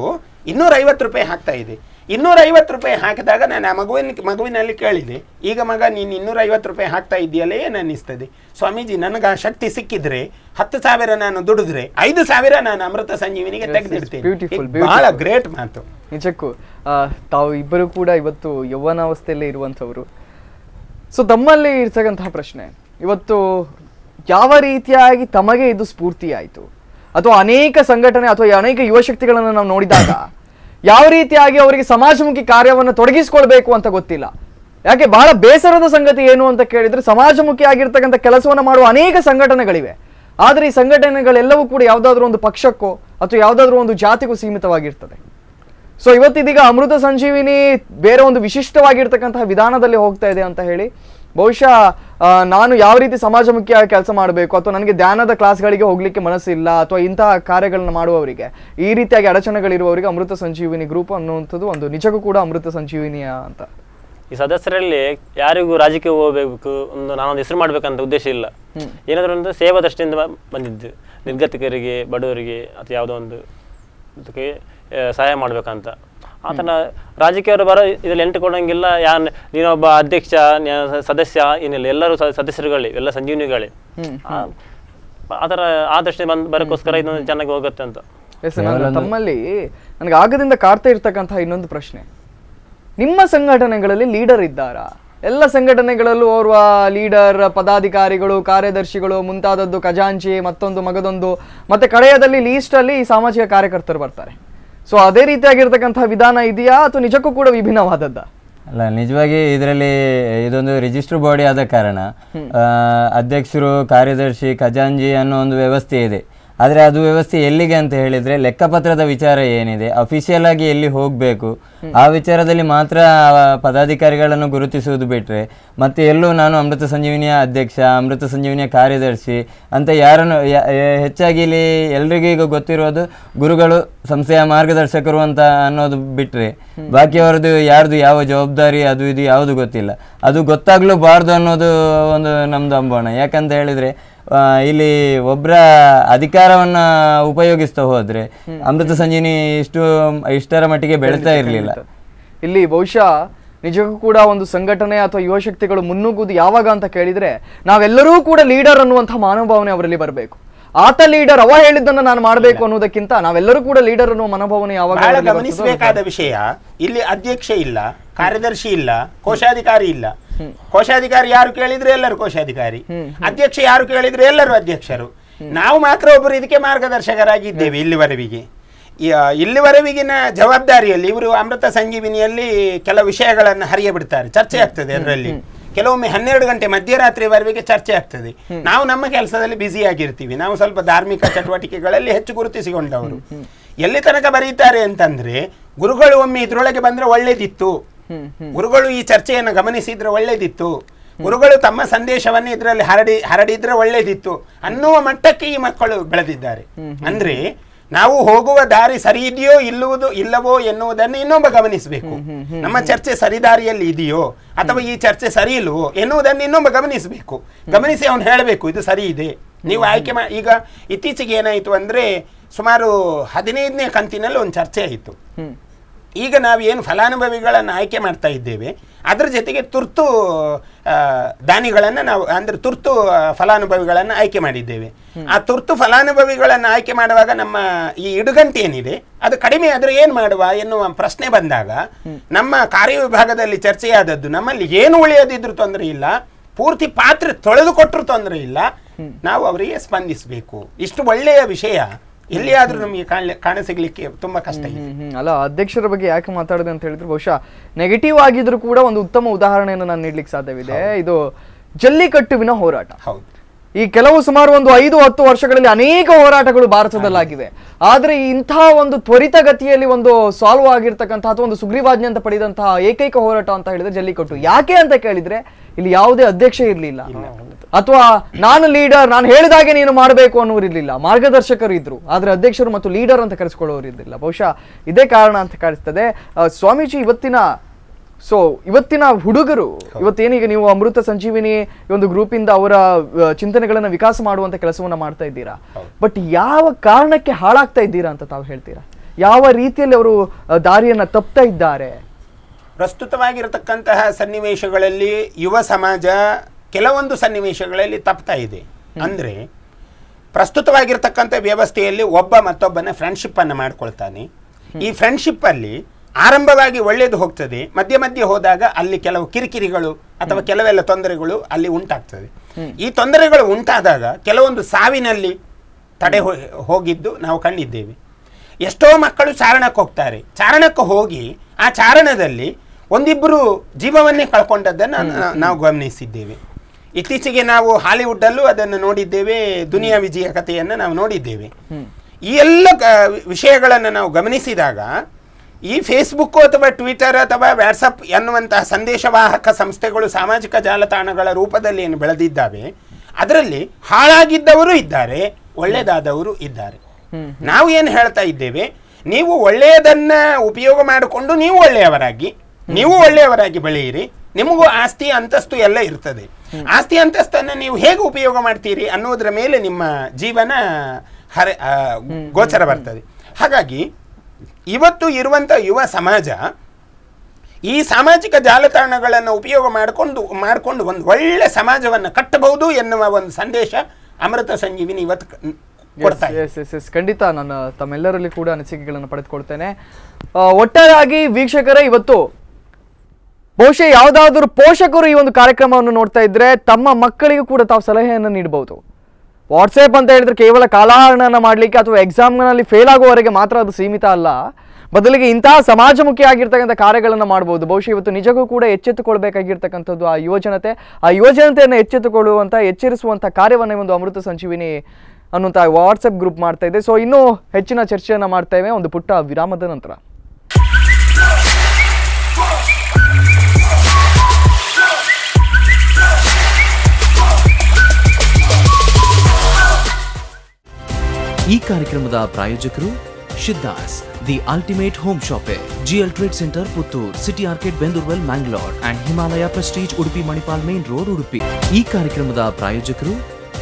ಇನ್ನೂರೈವತ್ತು ರೂಪಾಯಿ ಹಾಕ್ತಾ ಇದೆ ಇನ್ನೂರೈವತ್ತು ರೂಪಾಯಿ ಹಾಕಿದಾಗ ನಾನು ಆ ಮಗುವಿನ ಮಗುವಿನಲ್ಲಿ ಕೇಳಿದೆ ಈಗ ಮಗ ನೀನು ಇನ್ನೂರೈವತ್ತು ರೂಪಾಯಿ ಹಾಕ್ತಾ ಇದೆಯಲ್ಲ ಏನು ಅನ್ನಿಸ್ತದೆ ಸ್ವಾಮೀಜಿ ನನಗೆ ಆ ಶಕ್ತಿ ಸಿಕ್ಕಿದ್ರೆ ಹತ್ತು ಸಾವಿರ ನಾನು ದುಡಿದ್ರೆ ಐದು ಸಾವಿರ ನಾನು ಅಮೃತ ಸಂಜೀವಿನಿಗೆ ತೆಗೆದಿಡ್ತೇನೆ ಬಹಳ ಗ್ರೇಟ್ ಮಾತು ನಿಜಕ್ಕೂ ತಾವು ಇಬ್ಬರು ಕೂಡ ಇವತ್ತು ಯೌವನಾವಸ್ಥೆಯಲ್ಲೇ ಇರುವಂಥವರು ಸೊ ತಮ್ಮಲ್ಲಿ ಇರ್ತಕ್ಕಂತಹ ಪ್ರಶ್ನೆ ಇವತ್ತು ಯಾವ ರೀತಿಯಾಗಿ ತಮಗೆ ಇದು ಸ್ಫೂರ್ತಿ ಆಯಿತು ಅಥವಾ ಅನೇಕ ಸಂಘಟನೆ ಅಥವಾ ಅನೇಕ ಯುವಶಕ್ತಿಗಳನ್ನು ನಾವು ನೋಡಿದಾಗ ಯಾವ ರೀತಿಯಾಗಿ ಅವರಿಗೆ ಸಮಾಜಮುಖಿ ಕಾರ್ಯವನ್ನು ತೊಡಗಿಸಿಕೊಳ್ಬೇಕು ಅಂತ ಗೊತ್ತಿಲ್ಲ ಯಾಕೆ ಬಹಳ ಬೇಸರದ ಸಂಗತಿ ಏನು ಅಂತ ಕೇಳಿದ್ರೆ ಸಮಾಜಮುಖಿ ಆಗಿರ್ತಕ್ಕಂಥ ಕೆಲಸವನ್ನು ಮಾಡುವ ಅನೇಕ ಸಂಘಟನೆಗಳಿವೆ ಆದರೆ ಈ ಸಂಘಟನೆಗಳೆಲ್ಲವೂ ಕೂಡ ಯಾವುದಾದ್ರೂ ಒಂದು ಪಕ್ಷಕ್ಕೋ ಅಥವಾ ಯಾವುದಾದ್ರೂ ಒಂದು ಜಾತಿಗೂ ಸೀಮಿತವಾಗಿರ್ತದೆ ಸೊ ಇವತ್ತಿದೀಗ ಅಮೃತ ಸಂಜೀವಿನಿ ಬೇರೆ ಒಂದು ವಿಶಿಷ್ಟವಾಗಿರ್ತಕ್ಕಂತಹ ವಿಧಾನದಲ್ಲಿ ಹೋಗ್ತಾ ಇದೆ ಅಂತ ಹೇಳಿ ಬಹುಶಃ ನಾನು ಯಾವ ರೀತಿ ಸಮಾಜಮುಖಿ ಕೆಲಸ ಮಾಡಬೇಕು ಅಥವಾ ನನಗೆ ಧ್ಯಾನದ ಕ್ಲಾಸ್ಗಳಿಗೆ ಹೋಗಲಿಕ್ಕೆ ಮನಸ್ಸಿಲ್ಲ ಅಥವಾ ಇಂತಹ ಕಾರ್ಯಗಳನ್ನು ಮಾಡುವವರಿಗೆ ಈ ರೀತಿಯಾಗಿ ಅಡಚಣೆಗಳಿರುವವರಿಗೆ ಅಮೃತ ಸಂಜೀವಿನಿ ಗ್ರೂಪ್ ಅನ್ನುವಂಥದ್ದು ಒಂದು ನಿಜಕ್ಕೂ ಕೂಡ ಅಮೃತ ಸಂಜೀವಿನಿಯ ಅಂತ ಈ ಸದಸ್ಯರಲ್ಲಿ ಯಾರಿಗೂ ರಾಜಕೀಯ ಹೋಗಬೇಕು ಒಂದು ನಾನೊಂದು ಹೆಸರು ಮಾಡಬೇಕಂತ ಉದ್ದೇಶ ಇಲ್ಲ ಏನಾದರೂ ಒಂದು ಸೇವಾ ದೃಷ್ಟಿಯಿಂದ ಬಂದಿದ್ದು ನಿರ್ಗತಿಕರಿಗೆ ಬಡವರಿಗೆ ಅಥವಾ ಯಾವುದೋ ಒಂದು ಸಹಾಯ ಮಾಡಬೇಕಂತ ಆತನ ರಾಜಕೀಯವರು ಬರೋ ಇದ್ರಲ್ಲಿ ಎಂಟು ಕೊಡೋಂಗಿಲ್ಲ ಯಾನ್ ನೀನೊಬ್ಬ ಅಧ್ಯಕ್ಷ ಸದಸ್ಯ ಏನಿಲ್ಲ ಎಲ್ಲರೂ ಸದಸ್ಯರುಗಳೇ ಎಲ್ಲ ಸಂಜೀವಿನಿಗಳೇ ಆ ಥರ ಆ ದೃಷ್ಟಿ ಇದೊಂದು ಚೆನ್ನಾಗಿ ಹೋಗುತ್ತೆ ಅಂತ ತಮ್ಮಲ್ಲಿ ನನಗೆ ಆಗದಿಂದ ಕಾಡ್ತಾ ಇರ್ತಕ್ಕಂತಹ ಇನ್ನೊಂದು ಪ್ರಶ್ನೆ ನಿಮ್ಮ ಸಂಘಟನೆಗಳಲ್ಲಿ ಲೀಡರ್ ಇದ್ದಾರಾ ಎಲ್ಲ ಸಂಘಟನೆಗಳಲ್ಲೂ ಓರ್ವ ಲೀಡರ್ ಪದಾಧಿಕಾರಿಗಳು ಕಾರ್ಯದರ್ಶಿಗಳು ಮುಂತಾದದ್ದು ಖಜಾಂಚಿ ಮತ್ತೊಂದು ಮಗದೊಂದು ಮತ್ತೆ ಕಡೆಯದಲ್ಲಿ ಲೀಸ್ಟ್ ಅಲ್ಲಿ ಸಾಮಾಜಿಕ ಕಾರ್ಯಕರ್ತರು ಬರ್ತಾರೆ ಸೊ ಅದೇ ರೀತಿಯಾಗಿರ್ತಕ್ಕಂಥ ವಿಧಾನ ಇದೆಯಾ ಅಥವಾ ನಿಜಕ್ಕೂ ಕೂಡ ವಿಭಿನ್ನವಾದದ್ದ ಅಲ್ಲ ನಿಜವಾಗಿ ಇದರಲ್ಲಿ ಇದೊಂದು ರಿಜಿಸ್ಟರ್ ಬಾಡಿ ಆದ ಕಾರಣ ಅಧ್ಯಕ್ಷರು ಕಾರ್ಯದರ್ಶಿ ಖಜಾಂಜಿ ಅನ್ನೋ ಒಂದು ವ್ಯವಸ್ಥೆ ಇದೆ ಆದರೆ ಅದು ವ್ಯವಸ್ಥೆ ಎಲ್ಲಿಗೆ ಅಂತ ಹೇಳಿದರೆ ಲೆಕ್ಕಪತ್ರದ ವಿಚಾರ ಏನಿದೆ ಅಫಿಷಿಯಲ್ ಆಗಿ ಎಲ್ಲಿ ಹೋಗಬೇಕು ಆ ವಿಚಾರದಲ್ಲಿ ಮಾತ್ರ ಪದಾಧಿಕಾರಿಗಳನ್ನು ಗುರುತಿಸುವುದು ಬಿಟ್ಟರೆ ಮತ್ತೆ ಎಲ್ಲೂ ನಾನು ಅಮೃತ ಸಂಜೀವಿನಿಯ ಅಧ್ಯಕ್ಷ ಅಮೃತ ಸಂಜೀವಿನಿಯ ಕಾರ್ಯದರ್ಶಿ ಅಂತ ಯಾರನ್ನು ಹೆಚ್ಚಾಗಿ ಇಲ್ಲಿ ಎಲ್ರಿಗೂ ಈಗ ಗೊತ್ತಿರೋದು ಗುರುಗಳು ಸಂಸ್ಥೆಯ ಮಾರ್ಗದರ್ಶಕರು ಅಂತ ಅನ್ನೋದು ಬಿಟ್ಟರೆ ಬಾಕಿಯವರದ್ದು ಯಾರ್ದು ಯಾವ ಜವಾಬ್ದಾರಿ ಅದು ಇದು ಯಾವುದು ಗೊತ್ತಿಲ್ಲ ಅದು ಗೊತ್ತಾಗ್ಲೂ ಬಾರ್ದು ಅನ್ನೋದು ಒಂದು ನಮ್ದು ಅಂಬೋಣ ಯಾಕಂತ ಹೇಳಿದರೆ ಇಲ್ಲಿ ಒಬ್ಬರ ಅಧಿಕಾರವನ್ನ ಉಪಯೋಗಿಸ್ತಾ ಹೋದ್ರೆ ಅಮೃತ ಸಂಜೀನಿ ಇಷ್ಟು ಇಷ್ಟರ ಮಟ್ಟಿಗೆ ಬೆಳೀತಾ ಇರಲಿಲ್ಲ ಇಲ್ಲಿ ಬಹುಶಃ ನಿಜಕ್ಕೂ ಕೂಡ ಒಂದು ಸಂಘಟನೆ ಅಥವಾ ಯುವಶಕ್ತಿಗಳು ಮುನ್ನುಗ್ಗುವುದು ಯಾವಾಗ ಅಂತ ಕೇಳಿದ್ರೆ ನಾವೆಲ್ಲರೂ ಕೂಡ ಲೀಡರ್ ಅನ್ನುವಂಥ ಮನೋಭಾವನೆ ಅವರಲ್ಲಿ ಬರಬೇಕು ಆತ ಲೀಡರ್ ಅವ ಹೇಳಿದ್ದನ್ನ ನಾನು ಮಾಡಬೇಕು ಅನ್ನೋದಕ್ಕಿಂತ ನಾವೆಲ್ಲರೂ ಕೂಡ ಲೀಡರ್ ಅನ್ನುವ ಮನೋಭಾವನೆ ಯಾವಾಗ ಗಮನಿಸಬೇಕಾದ ವಿಷಯ ಇಲ್ಲಿ ಅಧ್ಯಕ್ಷ ಇಲ್ಲ ಕಾರ್ಯದರ್ಶಿ ಇಲ್ಲ ಕೋಶಾಧಿಕಾರಿ ಇಲ್ಲ ಕೋಶಾಧಿಕಾರಿ ಯಾರು ಕೇಳಿದ್ರು ಎಲ್ಲರೂ ಕೋಶಾಧಿಕಾರಿ ಅಧ್ಯಕ್ಷ ಯಾರು ಕೇಳಿದ್ರು ಎಲ್ಲರೂ ಅಧ್ಯಕ್ಷರು ನಾವು ಮಾತ್ರ ಒಬ್ಬರು ಇದಕ್ಕೆ ಮಾರ್ಗದರ್ಶಕರಾಗಿದ್ದೇವೆ ಇಲ್ಲಿವರೆಗೆ ಇಲ್ಲಿವರೆಗಿನ ಜವಾಬ್ದಾರಿಯಲ್ಲಿ ಇವರು ಅಮೃತ ಸಂಜೀವಿನಿಯಲ್ಲಿ ಕೆಲವು ವಿಷಯಗಳನ್ನು ಹರಿಯ ಬಿಡ್ತಾರೆ ಚರ್ಚೆ ಆಗ್ತದೆ ಅದರಲ್ಲಿ ಕೆಲವೊಮ್ಮೆ ಹನ್ನೆರಡು ಗಂಟೆ ಮಧ್ಯರಾತ್ರಿವರೆಗೆ ಚರ್ಚೆ ಆಗ್ತದೆ ನಾವು ನಮ್ಮ ಕೆಲಸದಲ್ಲಿ ಬ್ಯುಸಿ ಆಗಿರ್ತೀವಿ ನಾವು ಸ್ವಲ್ಪ ಧಾರ್ಮಿಕ ಚಟುವಟಿಕೆಗಳಲ್ಲಿ ಹೆಚ್ಚು ಗುರುತಿಸಿಕೊಂಡವರು ಎಲ್ಲಿ ತನಕ ಬರೀತಾರೆ ಅಂತಂದ್ರೆ ಗುರುಗಳು ಒಮ್ಮೆ ಇದರೊಳಗೆ ಬಂದ್ರೆ ಒಳ್ಳೇದಿತ್ತು ಗುರುಗಳು ಈ ಚರ್ಚೆಯನ್ನು ಗಮನಿಸಿದ್ರೆ ಒಳ್ಳೇದಿತ್ತು ಗುರುಗಳು ತಮ್ಮ ಸಂದೇಶವನ್ನು ಇದರಲ್ಲಿ ಹರಡಿ ಹರಡಿದ್ರೆ ಒಳ್ಳೇದಿತ್ತು ಅನ್ನುವ ಮಟ್ಟಕ್ಕೆ ಈ ಮಕ್ಕಳು ಬೆಳೆದಿದ್ದಾರೆ ಅಂದ್ರೆ ನಾವು ಹೋಗುವ ದಾರಿ ಸರಿ ಇದೆಯೋ ಇಲ್ಲುವುದು ಇಲ್ಲವೋ ಎನ್ನುವುದನ್ನು ಇನ್ನೊಬ್ಬ ಗಮನಿಸಬೇಕು ನಮ್ಮ ಚರ್ಚೆ ಸರಿದಾರಿಯಲ್ಲಿ ಇದೆಯೋ ಅಥವಾ ಈ ಚರ್ಚೆ ಸರಿ ಇಲ್ಲವೋ ಎನ್ನುವುದನ್ನು ಇನ್ನೊಬ್ಬ ಗಮನಿಸಬೇಕು ಗಮನಿಸಿ ಅವನು ಹೇಳಬೇಕು ಇದು ಸರಿ ಇದೆ ನೀವು ಆಯ್ಕೆ ಮಾ ಈಗ ಇತ್ತೀಚೆಗೆ ಏನಾಯಿತು ಅಂದ್ರೆ ಸುಮಾರು ಹದಿನೈದನೇ ಕಂತಿನಲ್ಲಿ ಒಂದು ಚರ್ಚೆ ಆಯಿತು ಈಗ ನಾವು ಏನು ಫಲಾನುಭವಿಗಳನ್ನು ಆಯ್ಕೆ ಮಾಡ್ತಾ ಇದ್ದೇವೆ ಅದರ ಜೊತೆಗೆ ತುರ್ತು ದಾನಿಗಳನ್ನು ನಾವು ಅಂದರೆ ತುರ್ತು ಫಲಾನುಭವಿಗಳನ್ನು ಆಯ್ಕೆ ಮಾಡಿದ್ದೇವೆ ಆ ತುರ್ತು ಫಲಾನುಭವಿಗಳನ್ನು ಆಯ್ಕೆ ಮಾಡುವಾಗ ನಮ್ಮ ಈ ಇಡುಗಂಟೆ ಏನಿದೆ ಅದು ಕಡಿಮೆ ಆದರೆ ಏನು ಮಾಡುವ ಎನ್ನುವ ಪ್ರಶ್ನೆ ಬಂದಾಗ ನಮ್ಮ ಕಾರ್ಯವಿಭಾಗದಲ್ಲಿ ಚರ್ಚೆಯಾದದ್ದು ನಮ್ಮಲ್ಲಿ ಏನು ಉಳಿಯದಿದ್ರು ತೊಂದರೆ ಇಲ್ಲ ಪೂರ್ತಿ ಪಾತ್ರೆ ತೊಳೆದುಕೊಟ್ಟರು ತೊಂದರೆ ಇಲ್ಲ ನಾವು ಅವರಿಗೆ ಸ್ಪಂದಿಸಬೇಕು ಇಷ್ಟು ಒಳ್ಳೆಯ ವಿಷಯ ಇಲ್ಲಿ ಆದ್ರೂ ನಮಗೆ ಕಾಣ ತುಂಬಾ ಕಷ್ಟ ಇದೆ ಅಲ್ಲ ಅಧ್ಯಕ್ಷರ ಬಗ್ಗೆ ಯಾಕೆ ಮಾತಾಡಿದೆ ಅಂತ ಹೇಳಿದ್ರೆ ಬಹುಶಃ ನೆಗೆಟಿವ್ ಆಗಿದ್ರು ಕೂಡ ಒಂದು ಉತ್ತಮ ಉದಾಹರಣೆಯನ್ನು ನಾನು ನೀಡ್ಲಿಕ್ಕೆ ಸಾಧ್ಯವಿದೆ ಇದು ಜಲ್ಲಿಕಟ್ಟುವಿನ ಹೋರಾಟ ಈ ಕೆಲವು ಸುಮಾರು ಒಂದು ಐದು ಹತ್ತು ವರ್ಷಗಳಲ್ಲಿ ಅನೇಕ ಹೋರಾಟಗಳು ಭಾರತದಲ್ಲಾಗಿವೆ ಆದ್ರೆ ಇಂತಹ ಒಂದು ತ್ವರಿತಗತಿಯಲ್ಲಿ ಒಂದು ಸಾಲ್ವ್ ಆಗಿರ್ತಕ್ಕಂತಹ ಅಥವಾ ಒಂದು ಸುಗ್ರೀವಾಜ್ಞೆ ಅಂತ ಪಡೆದಂತಹ ಏಕೈಕ ಹೋರಾಟ ಅಂತ ಹೇಳಿದ್ರೆ ಜಲ್ಲಿಕಟ್ಟು ಯಾಕೆ ಅಂತ ಕೇಳಿದ್ರೆ ಇಲ್ಲಿ ಯಾವುದೇ ಅಧ್ಯಕ್ಷ ಇರಲಿಲ್ಲ ಅಥವಾ ನಾನು ಲೀಡರ್ ನಾನು ಹೇಳಿದಾಗೆ ನೀನು ಮಾಡಬೇಕು ಅನ್ನೋರು ಇರಲಿಲ್ಲ ಮಾರ್ಗದರ್ಶಕರು ಇದ್ರು ಆದರೆ ಅಧ್ಯಕ್ಷರು ಮತ್ತು ಲೀಡರ್ ಅಂತ ಕರೆಸ್ಕೊಳ್ಳೋರು ಇರಲಿಲ್ಲ ಬಹುಶಃ ಇದೇ ಕಾರಣ ಅಂತ ಕಾಣಿಸ್ತದೆ ಸ್ವಾಮೀಜಿ ಇವತ್ತಿನ ಸೊ ಇವತ್ತಿನ ಹುಡುಗರು ಇವತ್ತೇನೀಗ ನೀವು ಅಮೃತ ಸಂಜೀವಿನಿ ಒಂದು ಗ್ರೂಪ್ ಇಂದ ಅವರ ಚಿಂತನೆಗಳನ್ನ ವಿಕಾಸ ಮಾಡುವಂತ ಕೆಲಸವನ್ನ ಮಾಡ್ತಾ ಇದ್ದೀರಾ ಬಟ್ ಯಾವ ಕಾರಣಕ್ಕೆ ಹಾಳಾಗ್ತಾ ಇದ್ದೀರಾ ಅಂತ ತಾವು ಹೇಳ್ತೀರಾ ಯಾವ ರೀತಿಯಲ್ಲಿ ಅವರು ದಾರಿಯನ್ನ ತಪ್ತಾ ಇದ್ದಾರೆ ಪ್ರಸ್ತುತವಾಗಿರತಕ್ಕಂತಹ ಸನ್ನಿವೇಶಗಳಲ್ಲಿ ಯುವ ಸಮಾಜ ಕೆಲವೊಂದು ಸನ್ನಿವೇಶಗಳಲ್ಲಿ ತಪ್ತಾ ಇದೆ ಅಂದರೆ ಪ್ರಸ್ತುತವಾಗಿರ್ತಕ್ಕಂಥ ವ್ಯವಸ್ಥೆಯಲ್ಲಿ ಒಬ್ಬ ಮತ್ತೊಬ್ಬನ ಫ್ರೆಂಡ್ಶಿಪ್ಪನ್ನು ಮಾಡ್ಕೊಳ್ತಾನೆ ಈ ಫ್ರೆಂಡ್ಶಿಪ್ಪಲ್ಲಿ ಆರಂಭವಾಗಿ ಒಳ್ಳೆಯದು ಹೋಗ್ತದೆ ಮಧ್ಯೆ ಮಧ್ಯೆ ಹೋದಾಗ ಅಲ್ಲಿ ಕೆಲವು ಕಿರಿಕಿರಿಗಳು ಅಥವಾ ಕೆಲವೆಲ್ಲ ತೊಂದರೆಗಳು ಅಲ್ಲಿ ಉಂಟಾಗ್ತದೆ ಈ ತೊಂದರೆಗಳು ಉಂಟಾದಾಗ ಕೆಲವೊಂದು ಸಾವಿನಲ್ಲಿ ತಡೆ ಹೋಗಿದ್ದು ನಾವು ಕಂಡಿದ್ದೇವೆ ಎಷ್ಟೋ ಮಕ್ಕಳು ಚಾರಣಕ್ಕೆ ಹೋಗ್ತಾರೆ ಚಾರಣಕ್ಕೆ ಹೋಗಿ ಆ ಚಾರಣದಲ್ಲಿ ಒಂದಿಬ್ಬರು ಜೀವವನ್ನೇ ಕಳ್ಕೊಂಡದ್ದನ್ನು ನಾವು ಗಮನಿಸಿದ್ದೇವೆ ಇತ್ತೀಚೆಗೆ ನಾವು ಹಾಲಿವುಡ್ ಅಲ್ಲೂ ಅದನ್ನು ನೋಡಿದ್ದೇವೆ ದುನಿಯಾ ವಿಜಯ ಕಥೆಯನ್ನು ನಾವು ನೋಡಿದ್ದೇವೆ ಈ ಎಲ್ಲ ವಿಷಯಗಳನ್ನು ನಾವು ಗಮನಿಸಿದಾಗ ಈ ಫೇಸ್ಬುಕ್ ಅಥವಾ ಟ್ವಿಟರ್ ಅಥವಾ ವ್ಯಾಟ್ಸಪ್ ಎನ್ನುವಂತಹ ಸಂದೇಶವಾಹಕ ಸಂಸ್ಥೆಗಳು ಸಾಮಾಜಿಕ ಜಾಲತಾಣಗಳ ರೂಪದಲ್ಲಿ ಏನು ಬೆಳೆದಿದ್ದಾವೆ ಅದರಲ್ಲಿ ಹಾಳಾಗಿದ್ದವರು ಇದ್ದಾರೆ ಒಳ್ಳೆಯದಾದವರು ಇದ್ದಾರೆ ನಾವು ಏನು ಹೇಳ್ತಾ ಇದ್ದೇವೆ ನೀವು ಒಳ್ಳೆಯದನ್ನು ಉಪಯೋಗ ಮಾಡಿಕೊಂಡು ನೀವು ಒಳ್ಳೆಯವರಾಗಿ ನೀವು ಒಳ್ಳೆಯವರಾಗಿ ಬೆಳೆಯಿರಿ ನಿಮಗೂ ಆಸ್ತಿ ಅಂತಸ್ತು ಎಲ್ಲ ಇರ್ತದೆ ಆಸ್ತಿ ಅಂತಸ್ತನ್ನು ನೀವು ಹೇಗೆ ಉಪಯೋಗ ಮಾಡ್ತೀರಿ ಅನ್ನೋದ್ರ ಮೇಲೆ ನಿಮ್ಮ ಜೀವನ ಹರ ಗೋಚರ ಬರ್ತದೆ ಹಾಗಾಗಿ ಇವತ್ತು ಇರುವಂಥ ಯುವ ಸಮಾಜ ಈ ಸಾಮಾಜಿಕ ಜಾಲತಾಣಗಳನ್ನು ಉಪಯೋಗ ಮಾಡಿಕೊಂಡು ಮಾಡಿಕೊಂಡು ಒಂದು ಒಳ್ಳೆ ಸಮಾಜವನ್ನು ಕಟ್ಟಬಹುದು ಎನ್ನುವ ಒಂದು ಸಂದೇಶ ಅಮೃತ ಸಂಜೀವಿನಿ ಇವತ್ತು ಎಸ್ ಎಸ್ ಎಸ್ ಖಂಡಿತ ನಾನು ತಮ್ಮೆಲ್ಲರಲ್ಲಿ ಕೂಡ ಅನಿಸಿಕೆಗಳನ್ನು ಪಡೆದುಕೊಳ್ತೇನೆ ಒಟ್ಟಾರಾಗಿ ವೀಕ್ಷಕರೇ ಇವತ್ತು ಬಹುಶಃ ಯಾವುದಾದರೂ ಪೋಷಕರು ಈ ಒಂದು ಕಾರ್ಯಕ್ರಮವನ್ನು ನೋಡ್ತಾ ಇದ್ರೆ ತಮ್ಮ ಮಕ್ಕಳಿಗೂ ಕೂಡ ತಾವು ಸಲಹೆಯನ್ನು ನೀಡಬಹುದು ವಾಟ್ಸಪ್ ಅಂತ ಹೇಳಿದ್ರೆ ಕೇವಲ ಕಾಲಹರಣ ಮಾಡಲಿಕ್ಕೆ ಅಥವಾ ಎಕ್ಸಾಮ್ನಲ್ಲಿ ಫೇಲ್ ಆಗುವವರೆಗೆ ಮಾತ್ರ ಅದು ಸೀಮಿತ ಅಲ್ಲ ಬದಲಿಗೆ ಇಂತಹ ಆಗಿರ್ತಕ್ಕಂಥ ಕಾರ್ಯಗಳನ್ನು ಮಾಡಬಹುದು ಬಹುಶಃ ಇವತ್ತು ನಿಜಕ್ಕೂ ಕೂಡ ಎಚ್ಚೆತ್ತುಕೊಳ್ಬೇಕಾಗಿರ್ತಕ್ಕಂಥದ್ದು ಆ ಯೋಜನತೆ ಆ ಯೋಜನತೆಯನ್ನು ಎಚ್ಚೆತ್ತುಕೊಳ್ಳುವಂಥ ಎಚ್ಚರಿಸುವಂಥ ಕಾರ್ಯವನ್ನು ಒಂದು ಅಮೃತ ಸಂಜೀವಿನಿ ಅನ್ನುವಂಥ ವಾಟ್ಸಪ್ ಗ್ರೂಪ್ ಮಾಡ್ತಾ ಇದೆ ಸೊ ಇನ್ನೂ ಹೆಚ್ಚಿನ ಚರ್ಚೆಯನ್ನು ಮಾಡ್ತೇವೆ ಒಂದು ಪುಟ್ಟ ವಿರಾಮದ ನಂತರ ಈ ಕಾರ್ಯಕ್ರಮದ ಪ್ರಾಯೋಜಕರು Siddhas the Ultimate Home Shoppe ಎ GL Trade Centre Puttur City Arcade Bendurwell Mangaluru and Himalaya Prestige Udupi Manipal Main Road Udupi ಈ ಕಾರ್ಯಕ್ರಮದ ಪ್ರಾಯೋಜಕರು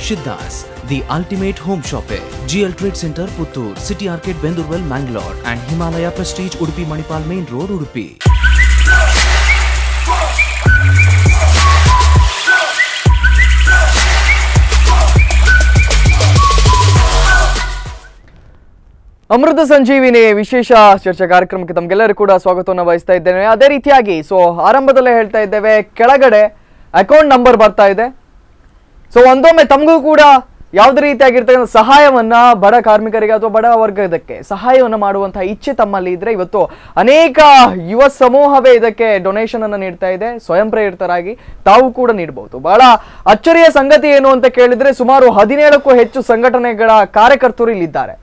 Siddhas the Ultimate Home Shoppe ಎ GL Trade Centre Puttur City Arcade Bendurwell Mangaluru and Himalaya Prestige Udupi Manipal Main Road Udupi Amrutha Sanjeevini ವಿಶೇಷ ಚರ್ಚಾ ಕಾರ್ಯಕ್ರಮಕ್ಕೆ ತಮಗೆಲ್ಲರೂ ಕೂಡ ಸ್ವಾಗತವನ್ನು ವಹಿಸ್ತಾ ಇದ್ದೇನೆ ಅದೇ ರೀತಿಯಾಗಿ ಸೊ ಆರಂಭದಲ್ಲೇ ಹೇಳ್ತಾ ಇದ್ದೇವೆ ಕೆಳಗಡೆ ಅಕೌಂಟ್ ನಂಬರ್ ಬರ್ತಾ ಇದೆ ಸೊ ಒಂದೊಮ್ಮೆ ತಮಗೂ ಕೂಡ ಯಾವುದೇ ರೀತಿಯಾಗಿರ್ತಕ್ಕಂಥ ಸಹಾಯವನ್ನ ಬಡ ಕಾರ್ಮಿಕರಿಗೆ ಅಥವಾ ಬಡ ವರ್ಗದಕ್ಕೆ ಸಹಾಯವನ್ನು ಮಾಡುವಂತಹ ಇಚ್ಛೆ ತಮ್ಮಲ್ಲಿ ಇದ್ರೆ ಇವತ್ತು ಅನೇಕ ಯುವ ಸಮೂಹವೇ ಇದಕ್ಕೆ ಡೊನೇಷನ್ ಅನ್ನು ನೀಡ್ತಾ ಇದೆ ಸ್ವಯಂ ಪ್ರೇರಿತರಾಗಿ ತಾವು ಕೂಡ ನೀಡಬಹುದು ಬಹಳ ಅಚ್ಚರಿಯ ಸಂಗತಿ ಏನು ಅಂತ ಕೇಳಿದ್ರೆ ಸುಮಾರು ಹದಿನೇಳಕ್ಕೂ ಹೆಚ್ಚು ಸಂಘಟನೆಗಳ ಕಾರ್ಯಕರ್ತರು ಇಲ್ಲಿದ್ದಾರೆ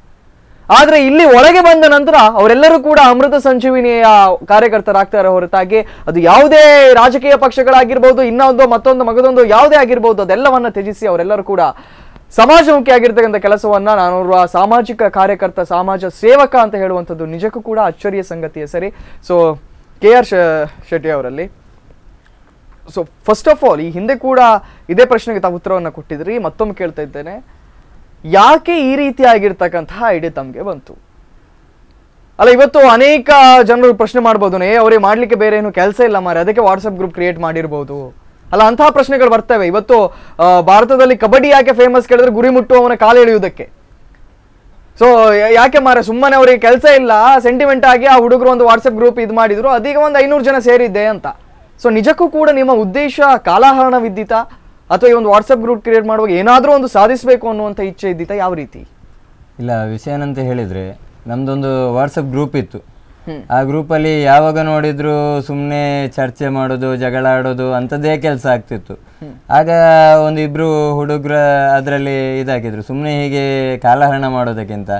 ಆದರೆ ಇಲ್ಲಿ ಒಳಗೆ ಬಂದ ನಂತರ ಅವರೆಲ್ಲರೂ ಕೂಡ ಅಮೃತ ಸಂಜೀವಿನಿಯ ಕಾರ್ಯಕರ್ತರಾಗ್ತಾರೆ ಹೊರತಾಗಿ ಅದು ಯಾವುದೇ ರಾಜಕೀಯ ಪಕ್ಷಗಳಾಗಿರ್ಬೋದು ಇನ್ನೊಂದು ಮತ್ತೊಂದು ಮಗದೊಂದು ಯಾವುದೇ ಆಗಿರ್ಬೋದು ಅದೆಲ್ಲವನ್ನ ತ್ಯಜಿಸಿ ಅವರೆಲ್ಲರೂ ಕೂಡ ಸಮಾಜಮುಖಿ ಆಗಿರ್ತಕ್ಕಂಥ ಕೆಲಸವನ್ನ ಆ ಸಾಮಾಜಿಕ ಕಾರ್ಯಕರ್ತ ಸಮಾಜ ಸೇವಕ ಅಂತ ಹೇಳುವಂಥದ್ದು ನಿಜಕ್ಕೂ ಕೂಡ ಅಚ್ಚರಿಯ ಸಂಗತಿಯ ಸರಿ ಸೊ ಕೆ ಆರ್ ಶೆಟ್ಟಿ ಅವರಲ್ಲಿ ಸೊ ಫಸ್ಟ್ ಆಫ್ ಆಲ್ ಈ ಹಿಂದೆ ಕೂಡ ಇದೇ ಪ್ರಶ್ನೆಗೆ ತಾವು ಉತ್ತರವನ್ನು ಕೊಟ್ಟಿದ್ರಿ ಮತ್ತೊಮ್ಮೆ ಕೇಳ್ತಾ ಇದ್ದೇನೆ ಯಾಕೆ ಈ ರೀತಿ ರೀತಿಯಾಗಿರ್ತಕ್ಕಂತಹ ಐಡಿಯಾ ತಮಗೆ ಬಂತು ಅಲ್ಲ ಇವತ್ತು ಅನೇಕ ಜನರು ಪ್ರಶ್ನೆ ಮಾಡ್ಬೋದು ಏ ಅವರೇ ಮಾಡ್ಲಿಕ್ಕೆ ಬೇರೆ ಏನು ಕೆಲಸ ಇಲ್ಲ ಮಾರೆ ಅದಕ್ಕೆ ವಾಟ್ಸಪ್ ಗ್ರೂಪ್ ಕ್ರಿಯೇಟ್ ಮಾಡಿರ್ಬೋದು ಅಲ್ಲ ಅಂತಹ ಪ್ರಶ್ನೆಗಳು ಬರ್ತವೆ ಇವತ್ತು ಭಾರತದಲ್ಲಿ ಕಬಡ್ಡಿ ಯಾಕೆ ಫೇಮಸ್ ಕೇಳಿದ್ರೆ ಗುರಿ ಮುಟ್ಟು ಕಾಲು ಎಳೆಯುವುದಕ್ಕೆ ಸೊ ಯಾಕೆ ಮಾರ ಸುಮ್ಮನೆ ಅವರಿಗೆ ಕೆಲಸ ಇಲ್ಲ ಸೆಂಟಿಮೆಂಟ್ ಆಗಿ ಆ ಹುಡುಗರು ಒಂದು ವಾಟ್ಸಪ್ ಗ್ರೂಪ್ ಇದು ಮಾಡಿದ್ರು ಅದೀಗ ಒಂದು ಐನೂರು ಜನ ಸೇರಿದ್ದೆ ಅಂತ ಸೊ ನಿಜಕ್ಕೂ ಕೂಡ ನಿಮ್ಮ ಉದ್ದೇಶ ವಿದ್ಯಿತಾ ಅಥವಾ ಈ ಒಂದು ವಾಟ್ಸಪ್ ಗ್ರೂಪ್ ಕ್ರಿಯೇಟ್ ಮಾಡುವಾಗ ಏನಾದರೂ ಒಂದು ಸಾಧಿಸಬೇಕು ಅನ್ನುವಂಥ ಇಚ್ಛೆ ಇದ್ದೀತ ಯಾವ ರೀತಿ ಇಲ್ಲ ವಿಷಯ ಏನಂತ ಹೇಳಿದರೆ ನಮ್ಮದೊಂದು ವಾಟ್ಸಪ್ ಗ್ರೂಪ್ ಇತ್ತು ಆ ಗ್ರೂಪಲ್ಲಿ ಯಾವಾಗ ನೋಡಿದ್ರು ಸುಮ್ಮನೆ ಚರ್ಚೆ ಮಾಡೋದು ಜಗಳ ಆಡೋದು ಅಂಥದ್ದೇ ಕೆಲಸ ಆಗ್ತಿತ್ತು ಆಗ ಒಂದು ಇಬ್ಬರು ಹುಡುಗರ ಅದರಲ್ಲಿ ಇದಾಗಿದ್ರು ಸುಮ್ಮನೆ ಹೀಗೆ ಕಾಲಹರಣ ಮಾಡೋದಕ್ಕಿಂತ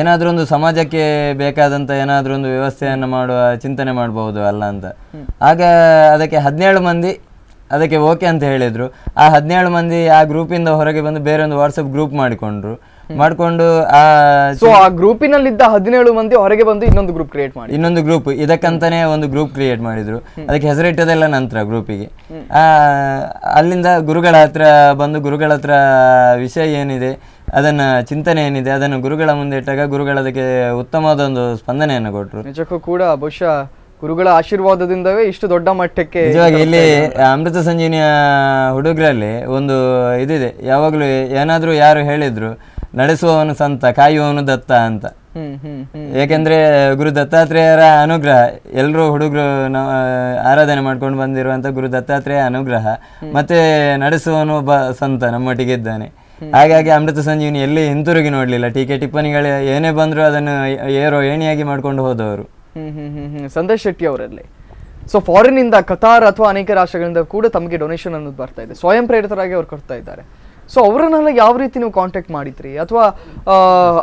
ಏನಾದರೂ ಒಂದು ಸಮಾಜಕ್ಕೆ ಬೇಕಾದಂಥ ಏನಾದರೂ ಒಂದು ವ್ಯವಸ್ಥೆಯನ್ನು ಮಾಡುವ ಚಿಂತನೆ ಮಾಡಬಹುದು ಅಲ್ಲ ಅಂತ ಆಗ ಅದಕ್ಕೆ ಹದಿನೇಳು ಮಂದಿ ಅದಕ್ಕೆ ಓಕೆ ಅಂತ ಹೇಳಿದ್ರು ಆ ಹದಿನೇಳು ಮಂದಿ ಆ ಗ್ರೂಪ್ ಇಂದ ಹೊರಗೆ ಬಂದು ಬೇರೆ ಒಂದು ವಾಟ್ಸಪ್ ಗ್ರೂಪ್ ಮಾಡಿಕೊಂಡ್ರು ಮಾಡಿಕೊಂಡು ಆ ಸೊ ಆ ಗ್ರೂಪಿನಲ್ಲಿದ್ದ ಹದಿನೇಳು ಮಂದಿ ಹೊರಗೆ ಬಂದು ಇನ್ನೊಂದು ಗ್ರೂಪ್ ಕ್ರಿಯೇಟ್ ಮಾಡಿ ಇನ್ನೊಂದು ಗ್ರೂಪ್ ಇದಕ್ಕಂತಾನೆ ಒಂದು ಗ್ರೂಪ್ ಕ್ರಿಯೇಟ್ ಮಾಡಿದ್ರು ಅದಕ್ಕೆ ಹೆಸರಿಟ್ಟದೆಲ್ಲ ನಂತರ ಗ್ರೂಪಿಗೆ ಆ ಅಲ್ಲಿಂದ ಗುರುಗಳ ಹತ್ರ ಬಂದು ಗುರುಗಳ ಹತ್ರ ವಿಷಯ ಏನಿದೆ ಅದನ್ನ ಚಿಂತನೆ ಏನಿದೆ ಅದನ್ನು ಗುರುಗಳ ಮುಂದೆ ಇಟ್ಟಾಗ ಗುರುಗಳ ಅದಕ್ಕೆ ಉತ್ತಮವಾದ ಒಂದು ಸ್ಪಂದನೆಯನ್ನು ಕೊಟ್ಟರು ನಿಜಕ್ಕೂ ಕೂಡ ಬಹುಶಃ ಗುರುಗಳ ಆಶೀರ್ವಾದದಿಂದವೇ ಇಷ್ಟು ದೊಡ್ಡ ಮಟ್ಟಕ್ಕೆ ಇಲ್ಲಿ ಅಮೃತ ಸಂಜೀವಿನಿಯ ಹುಡುಗರಲ್ಲಿ ಒಂದು ಇದಿದೆ ಯಾವಾಗಲೂ ಏನಾದರೂ ಯಾರು ಹೇಳಿದ್ರು ನಡೆಸುವವನು ಸಂತ ಕಾಯುವವನು ದತ್ತ ಅಂತ ಏಕೆಂದ್ರೆ ಗುರು ದತ್ತಾತ್ರೇಯರ ಅನುಗ್ರಹ ಎಲ್ಲರೂ ಹುಡುಗರು ಆರಾಧನೆ ಮಾಡ್ಕೊಂಡು ಬಂದಿರುವಂತ ಗುರು ದತ್ತಾತ್ರೇಯ ಅನುಗ್ರಹ ಮತ್ತೆ ನಡೆಸುವನು ಒಬ್ಬ ಸಂತ ನಮ್ಮೊಟ್ಟಿಗೆ ಇದ್ದಾನೆ ಹಾಗಾಗಿ ಅಮೃತ ಸಂಜೀವಿನಿ ಎಲ್ಲಿ ಹಿಂತಿರುಗಿ ನೋಡ್ಲಿಲ್ಲ ಟೀಕೆ ಟಿಪ್ಪಣಿಗಳು ಏನೇ ಬಂದ್ರು ಅದನ್ನು ಏರೋ ಏಣಿಯಾಗಿ ಮಾಡ್ಕೊಂಡು ಹೋದವರು ಸಂದೇಶ್ ಶೆಟ್ಟಿ ಅವರಲ್ಲಿ ಸೊ ಫಾರಿನ್ ಇಂದ ಕತಾರ್ ಅಥವಾ ಅನೇಕ ರಾಷ್ಟ್ರಗಳಿಂದ ಕೂಡ ತಮಗೆ ಡೊನೇಷನ್ ಅನ್ನೋದು ಬರ್ತಾ ಇದೆ ಸ್ವಯಂ ಪ್ರೇರಿತರಾಗಿ ಅವ್ರು ಕೊಡ್ತಾ ಇದ್ದಾರೆ ಸೊ ಅವರನ್ನೆಲ್ಲ ಯಾವ ರೀತಿ ನೀವು ಕಾಂಟ್ಯಾಕ್ಟ್ ಮಾಡಿದ್ರಿ ಅಥವಾ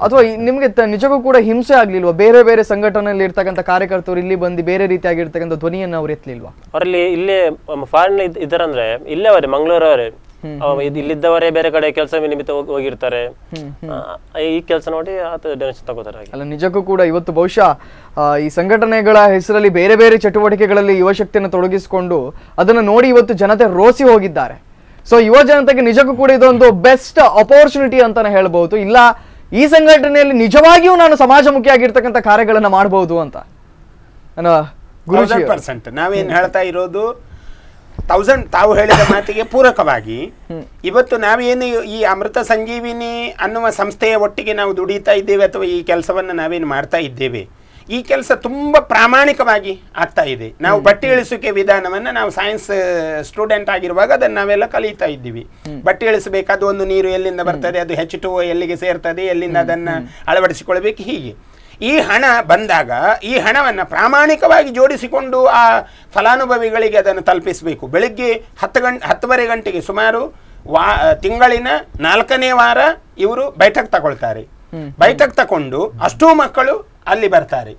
ಅಥವಾ ನಿಮಗೆ ನಿಜಕ್ಕೂ ಕೂಡ ಹಿಂಸೆ ಆಗ್ಲಿಲ್ವಾ ಬೇರೆ ಬೇರೆ ಸಂಘಟನೆಯಲ್ಲಿ ಇರ್ತಕ್ಕಂಥ ಕಾರ್ಯಕರ್ತರು ಇಲ್ಲಿ ಬಂದು ಬೇರೆ ರೀತಿಯಾಗಿರ್ತಕ್ಕಂಥ ಧ್ವನಿಯನ್ನು ಅವ್ರು ಎತ್ತಲಿಲ್ವಾ ಅವರಲ್ಲಿ ಇಲ್ಲೇ ಫಾರಿನ್ ಅಂದರೆ ಇಲ್ಲೇ ಅವರೇ ಮಂಗಳೂರು ಅವರೇ ಇಲ್ಲಿದ್ದವರೇ ಬೇರೆ ಕಡೆ ಕೆಲಸ ನಿಮಿತ್ತ ಹೋಗಿರ್ತಾರೆ ಈ ಕೆಲಸ ನೋಡಿ ತಗೋತಾರೆ ಅಲ್ಲ ನಿಜಕ್ಕೂ ಕೂಡ ಇವತ್ತು ಬಹುಶಃ ಈ ಸಂಘಟನೆಗಳ ಹೆಸರಲ್ಲಿ ಬೇರೆ ಬೇರೆ ಚಟುವಟಿಕೆಗಳಲ್ಲಿ ಯುವಶಕ್ತಿಯನ್ನು ತೊಡಗಿಸಿಕೊಂಡು ಅದನ್ನು ನೋಡಿ ಇವತ್ತು ಜನತೆ ರೋಸಿ ಹೋಗಿದ್ದಾರೆ ಸೊ ಯುವ ಜನತೆಗೆ ನಿಜಕ್ಕೂ ಕೂಡ ಇದೊಂದು ಬೆಸ್ಟ್ ಅಪರ್ಚುನಿಟಿ ಅಂತಾನೆ ಹೇಳ್ಬಹುದು ಇಲ್ಲ ಈ ಸಂಘಟನೆಯಲ್ಲಿ ನಿಜವಾಗಿಯೂ ನಾನು ಆಗಿರ್ತಕ್ಕಂಥ ಕಾರ್ಯಗಳನ್ನ ಮಾಡಬಹುದು ಅಂತ ನಾನು ಪರ್ಸೆಂಟ್ ನಾವೇನ್ ಹೇಳ್ತಾ ಇರೋದು ತೌಸಂಡ್ ತಾವು ಹೇಳಿದ ಮಾತಿಗೆ ಪೂರಕವಾಗಿ ಇವತ್ತು ನಾವೇನು ಈ ಅಮೃತ ಸಂಜೀವಿನಿ ಅನ್ನುವ ಸಂಸ್ಥೆಯ ಒಟ್ಟಿಗೆ ನಾವು ದುಡಿತಾ ಇದ್ದೇವೆ ಅಥವಾ ಈ ಕೆಲಸವನ್ನು ನಾವೇನು ಮಾಡ್ತಾ ಇದ್ದೇವೆ ಈ ಕೆಲಸ ತುಂಬ ಪ್ರಾಮಾಣಿಕವಾಗಿ ಆಗ್ತಾ ಇದೆ ನಾವು ಬಟ್ಟೆ ಇಳಿಸುವಿಕೆ ವಿಧಾನವನ್ನು ನಾವು ಸೈನ್ಸ್ ಸ್ಟೂಡೆಂಟ್ ಆಗಿರುವಾಗ ಅದನ್ನು ನಾವೆಲ್ಲ ಕಲಿತಾ ಇದ್ದೀವಿ ಬಟ್ಟೆ ಇಳಿಸಬೇಕಾದ ಒಂದು ನೀರು ಎಲ್ಲಿಂದ ಬರ್ತದೆ ಅದು ಹೆಚ್ಚು ಟು ಎಲ್ಲಿಗೆ ಸೇರ್ತದೆ ಎಲ್ಲಿಂದ ಅದನ್ನು ಅಳವಡಿಸಿಕೊಳ್ಬೇಕು ಹೀಗೆ ಈ ಹಣ ಬಂದಾಗ ಈ ಹಣವನ್ನು ಪ್ರಾಮಾಣಿಕವಾಗಿ ಜೋಡಿಸಿಕೊಂಡು ಆ ಫಲಾನುಭವಿಗಳಿಗೆ ಅದನ್ನು ತಲುಪಿಸಬೇಕು ಬೆಳಿಗ್ಗೆ ಹತ್ತು ಗಂಟೆ ಹತ್ತುವರೆ ಗಂಟೆಗೆ ಸುಮಾರು ವಾ ತಿಂಗಳಿನ ನಾಲ್ಕನೇ ವಾರ ಇವರು ಬೈಠಕ್ ತಗೊಳ್ತಾರೆ ಬೈಠಕ್ ತಗೊಂಡು ಅಷ್ಟೂ ಮಕ್ಕಳು ಅಲ್ಲಿ ಬರ್ತಾರೆ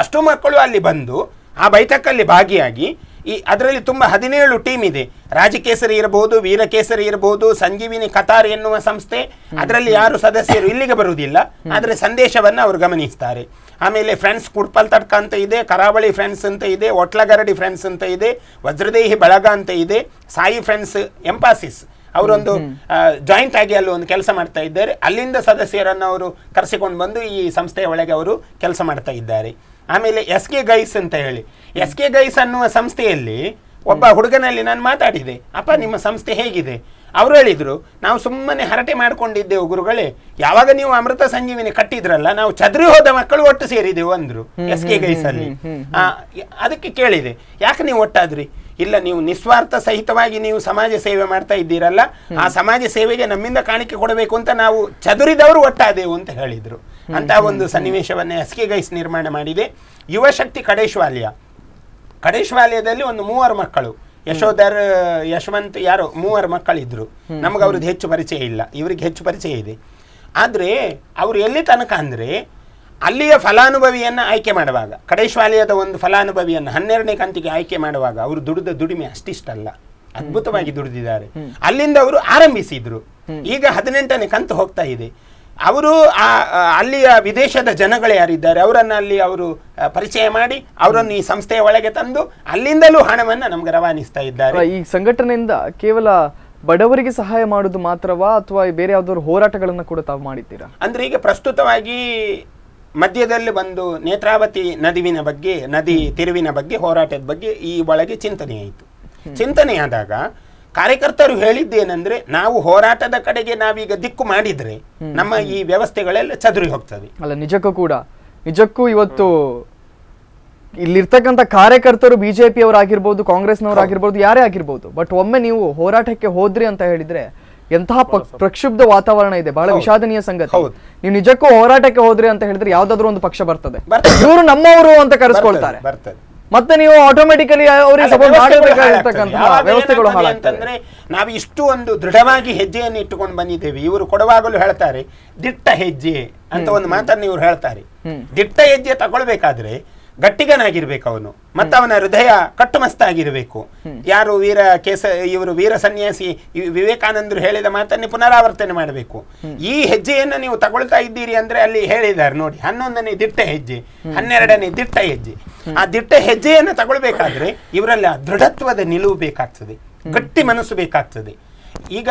ಅಷ್ಟು ಮಕ್ಕಳು ಅಲ್ಲಿ ಬಂದು ಆ ಬೈಠಕಲ್ಲಿ ಭಾಗಿಯಾಗಿ ಈ ಅದರಲ್ಲಿ ತುಂಬ ಹದಿನೇಳು ಟೀಮ್ ಇದೆ ರಾಜಕೇಸರಿ ಇರಬಹುದು ವೀರಕೇಸರಿ ಇರಬಹುದು ಸಂಜೀವಿನಿ ಕತಾರ್ ಎನ್ನುವ ಸಂಸ್ಥೆ ಅದರಲ್ಲಿ ಯಾರು ಸದಸ್ಯರು ಇಲ್ಲಿಗೆ ಬರುವುದಿಲ್ಲ ಆದರೆ ಸಂದೇಶವನ್ನು ಅವರು ಗಮನಿಸ್ತಾರೆ ಆಮೇಲೆ ಫ್ರೆಂಡ್ಸ್ ಕುಡ್ಪಲ್ ತಡ್ಕ ಅಂತ ಇದೆ ಕರಾವಳಿ ಫ್ರೆಂಡ್ಸ್ ಅಂತ ಇದೆ ಒಟ್ಲಗರಡಿ ಫ್ರೆಂಡ್ಸ್ ಅಂತ ಇದೆ ವಜ್ರದೇಹಿ ಬಳಗ ಅಂತ ಇದೆ ಸಾಯಿ ಫ್ರೆಂಡ್ಸ್ ಎಂಪಾಸಿಸ್ ಅವರೊಂದು ಜಾಯಿಂಟ್ ಆಗಿ ಅಲ್ಲಿ ಒಂದು ಕೆಲಸ ಮಾಡ್ತಾ ಇದ್ದಾರೆ ಅಲ್ಲಿಂದ ಸದಸ್ಯರನ್ನು ಅವರು ಕರೆಸಿಕೊಂಡು ಬಂದು ಈ ಸಂಸ್ಥೆಯ ಒಳಗೆ ಅವರು ಕೆಲಸ ಮಾಡ್ತಾ ಇದ್ದಾರೆ ಆಮೇಲೆ ಎಸ್ ಕೆ ಗೈಸ್ ಅಂತ ಹೇಳಿ ಎಸ್ ಕೆ ಗೈಸ್ ಅನ್ನುವ ಸಂಸ್ಥೆಯಲ್ಲಿ ಒಬ್ಬ ಹುಡುಗನಲ್ಲಿ ನಾನು ಮಾತಾಡಿದೆ ಅಪ್ಪ ನಿಮ್ಮ ಸಂಸ್ಥೆ ಹೇಗಿದೆ ಅವರು ಹೇಳಿದರು ನಾವು ಸುಮ್ಮನೆ ಹರಟೆ ಮಾಡಿಕೊಂಡಿದ್ದೆವು ಗುರುಗಳೇ ಯಾವಾಗ ನೀವು ಅಮೃತ ಸಂಜೀವಿನಿ ಕಟ್ಟಿದ್ರಲ್ಲ ನಾವು ಚದುರಿ ಹೋದ ಮಕ್ಕಳು ಒಟ್ಟು ಸೇರಿದೆವು ಅಂದರು ಎಸ್ ಕೆ ಗೈಸಲ್ಲಿ ಅದಕ್ಕೆ ಕೇಳಿದೆ ಯಾಕೆ ನೀವು ಒಟ್ಟಾದ್ರಿ ಇಲ್ಲ ನೀವು ನಿಸ್ವಾರ್ಥ ಸಹಿತವಾಗಿ ನೀವು ಸಮಾಜ ಸೇವೆ ಮಾಡ್ತಾ ಇದ್ದೀರಲ್ಲ ಆ ಸಮಾಜ ಸೇವೆಗೆ ನಮ್ಮಿಂದ ಕಾಣಿಕೆ ಕೊಡಬೇಕು ಅಂತ ನಾವು ಚದುರಿದವರು ಒಟ್ಟಾದೆವು ಅಂತ ಹೇಳಿದರು ಅಂತ ಒಂದು ಸನ್ನಿವೇಶವನ್ನೇ ಹಸ್ಕಿಗೈಸ್ ನಿರ್ಮಾಣ ಮಾಡಿದೆ ಯುವಶಕ್ತಿ ಕಡೇಶ್ವಾಲಯ ಕಡೇಶ್ವಾಲಯದಲ್ಲಿ ಒಂದು ಮೂವರು ಮಕ್ಕಳು ಯಶೋಧರ್ ಯಶವಂತ್ ಯಾರು ಮೂವರು ಮಕ್ಕಳಿದ್ರು ನಮಗೆ ಅವ್ರದ್ದು ಹೆಚ್ಚು ಪರಿಚಯ ಇಲ್ಲ ಇವ್ರಿಗೆ ಹೆಚ್ಚು ಪರಿಚಯ ಇದೆ ಆದರೆ ಅವರು ಎಲ್ಲಿ ತನಕ ಅಂದರೆ ಅಲ್ಲಿಯ ಫಲಾನುಭವಿಯನ್ನು ಆಯ್ಕೆ ಮಾಡುವಾಗ ಕಡೇಶ್ವಾಲಯದ ಒಂದು ಫಲಾನುಭವಿಯನ್ನು ಹನ್ನೆರಡನೇ ಕಂತಿಗೆ ಆಯ್ಕೆ ಮಾಡುವಾಗ ಅವರು ದುಡಿದ ದುಡಿಮೆ ಅಷ್ಟಿಷ್ಟಲ್ಲ ಅದ್ಭುತವಾಗಿ ದುಡಿದಿದ್ದಾರೆ ಅಲ್ಲಿಂದ ಅವರು ಆರಂಭಿಸಿದ್ರು ಈಗ ಹದಿನೆಂಟನೇ ಕಂತು ಹೋಗ್ತಾ ಇದೆ ಅವರು ಆ ಅಲ್ಲಿಯ ವಿದೇಶದ ಜನಗಳು ಯಾರಿದ್ದಾರೆ ಅವರನ್ನು ಅಲ್ಲಿ ಅವರು ಪರಿಚಯ ಮಾಡಿ ಅವರನ್ನು ಈ ಸಂಸ್ಥೆಯ ಒಳಗೆ ತಂದು ಅಲ್ಲಿಂದಲೂ ಹಣವನ್ನು ನಮ್ಗೆ ರವಾನಿಸ್ತಾ ಇದ್ದಾರೆ ಈ ಸಂಘಟನೆಯಿಂದ ಕೇವಲ ಬಡವರಿಗೆ ಸಹಾಯ ಮಾಡುದು ಮಾತ್ರವಾ ಅಥವಾ ಬೇರೆ ಯಾವ್ದಾದ್ರು ಹೋರಾಟಗಳನ್ನು ಕೂಡ ತಾವು ಮಾಡಿದ್ದೀರಾ ಅಂದ್ರೆ ಈಗ ಪ್ರಸ್ತುತವಾಗಿ ಮಧ್ಯದಲ್ಲಿ ಬಂದು ನೇತ್ರಾವತಿ ನದಿವಿನ ಬಗ್ಗೆ ನದಿ ತಿರುವಿನ ಬಗ್ಗೆ ಹೋರಾಟದ ಬಗ್ಗೆ ಈ ಒಳಗೆ ಚಿಂತನೆ ಆಯಿತು ಚಿಂತನೆಯಾದಾಗ ಕಾರ್ಯಕರ್ತರು ಹೇಳಿದ್ದೇನೆಂದ್ರೆ ನಾವು ಹೋರಾಟದ ಕಡೆಗೆ ನಾವೀಗ ದಿಕ್ಕು ಮಾಡಿದ್ರೆ ನಮ್ಮ ಈ ವ್ಯವಸ್ಥೆಗಳೆಲ್ಲ ಚದುರಿ ಹೋಗ್ತವೆ ಅಲ್ಲ ನಿಜಕ್ಕೂ ಕೂಡ ನಿಜಕ್ಕೂ ಇವತ್ತು ಇಲ್ಲಿರ್ತಕ್ಕಂಥ ಕಾರ್ಯಕರ್ತರು ಬಿಜೆಪಿಯವರಾಗಿರ್ಬೋದು ಕಾಂಗ್ರೆಸ್ನವರಾಗಿರ್ಬೋದು ಯಾರೇ ಆಗಿರ್ಬೋದು ಬಟ್ ಒಮ್ಮೆ ನೀವು ಹೋರಾಟಕ್ಕೆ ಹೋದ್ರಿ ಅಂತ ಹೇಳಿದ್ರೆ ಎಂತಹ ಪ್ರಕ್ಷುಬ್ಧ ವಾತಾವರಣ ಇದೆ ಬಹಳ ವಿಷಾದನೀಯ ಸಂಗತಿ ನೀವು ನಿಜಕ್ಕೂ ಹೋರಾಟಕ್ಕೆ ಹೋದ್ರೆ ಅಂತ ಹೇಳಿದ್ರೆ ಯಾವ್ದಾದ್ರು ಒಂದು ಪಕ್ಷ ಬರ್ತದೆ ಇವರು ನಮ್ಮವರು ಅಂತ ಕರೆಸ್ಕೊಳ್ತಾರೆ ಮತ್ತೆ ನೀವು ಆಟೋಮೆಟಿಕಲಿ ಅವರಿಗೆ ವ್ಯವಸ್ಥೆಗಳು ಅಂತಂದ್ರೆ ನಾವು ಇಷ್ಟು ಒಂದು ದೃಢವಾಗಿ ಹೆಜ್ಜೆಯನ್ನು ಇಟ್ಟುಕೊಂಡು ಬಂದಿದ್ದೇವೆ ಇವರು ಕೊಡುವಾಗಲೂ ಹೇಳ್ತಾರೆ ದಿಟ್ಟ ಹೆಜ್ಜೆ ಅಂತ ಒಂದು ಮಾತನ್ನು ಇವರು ಹೇಳ್ತಾರೆ ದಿಟ್ಟ ಹೆಜ್ಜೆ ತಗೊಳ್ಬೇಕಾದ್ರೆ ಗಟ್ಟಿಗನಾಗಿರ್ಬೇಕು ಅವನು ಮತ್ತ ಅವನ ಹೃದಯ ಕಟ್ಟುಮಸ್ತಾಗಿರ್ಬೇಕು ಯಾರು ವೀರ ಕೇಸ ಇವರು ವೀರ ಸನ್ಯಾಸಿ ವಿವೇಕಾನಂದರು ಹೇಳಿದ ಮಾತನ್ನು ಪುನರಾವರ್ತನೆ ಮಾಡಬೇಕು ಈ ಹೆಜ್ಜೆಯನ್ನು ನೀವು ತಗೊಳ್ತಾ ಇದ್ದೀರಿ ಅಂದ್ರೆ ಅಲ್ಲಿ ಹೇಳಿದ್ದಾರೆ ನೋಡಿ ಹನ್ನೊಂದನೇ ದಿಟ್ಟ ಹೆಜ್ಜೆ ಹನ್ನೆರಡನೇ ದಿಟ್ಟ ಹೆಜ್ಜೆ ಆ ದಿಟ್ಟ ಹೆಜ್ಜೆಯನ್ನು ತಗೊಳ್ಬೇಕಾದ್ರೆ ಇವರಲ್ಲಿ ದೃಢತ್ವದ ನಿಲುವು ಬೇಕಾಗ್ತದೆ ಗಟ್ಟಿ ಮನಸ್ಸು ಬೇಕಾಗ್ತದೆ ಈಗ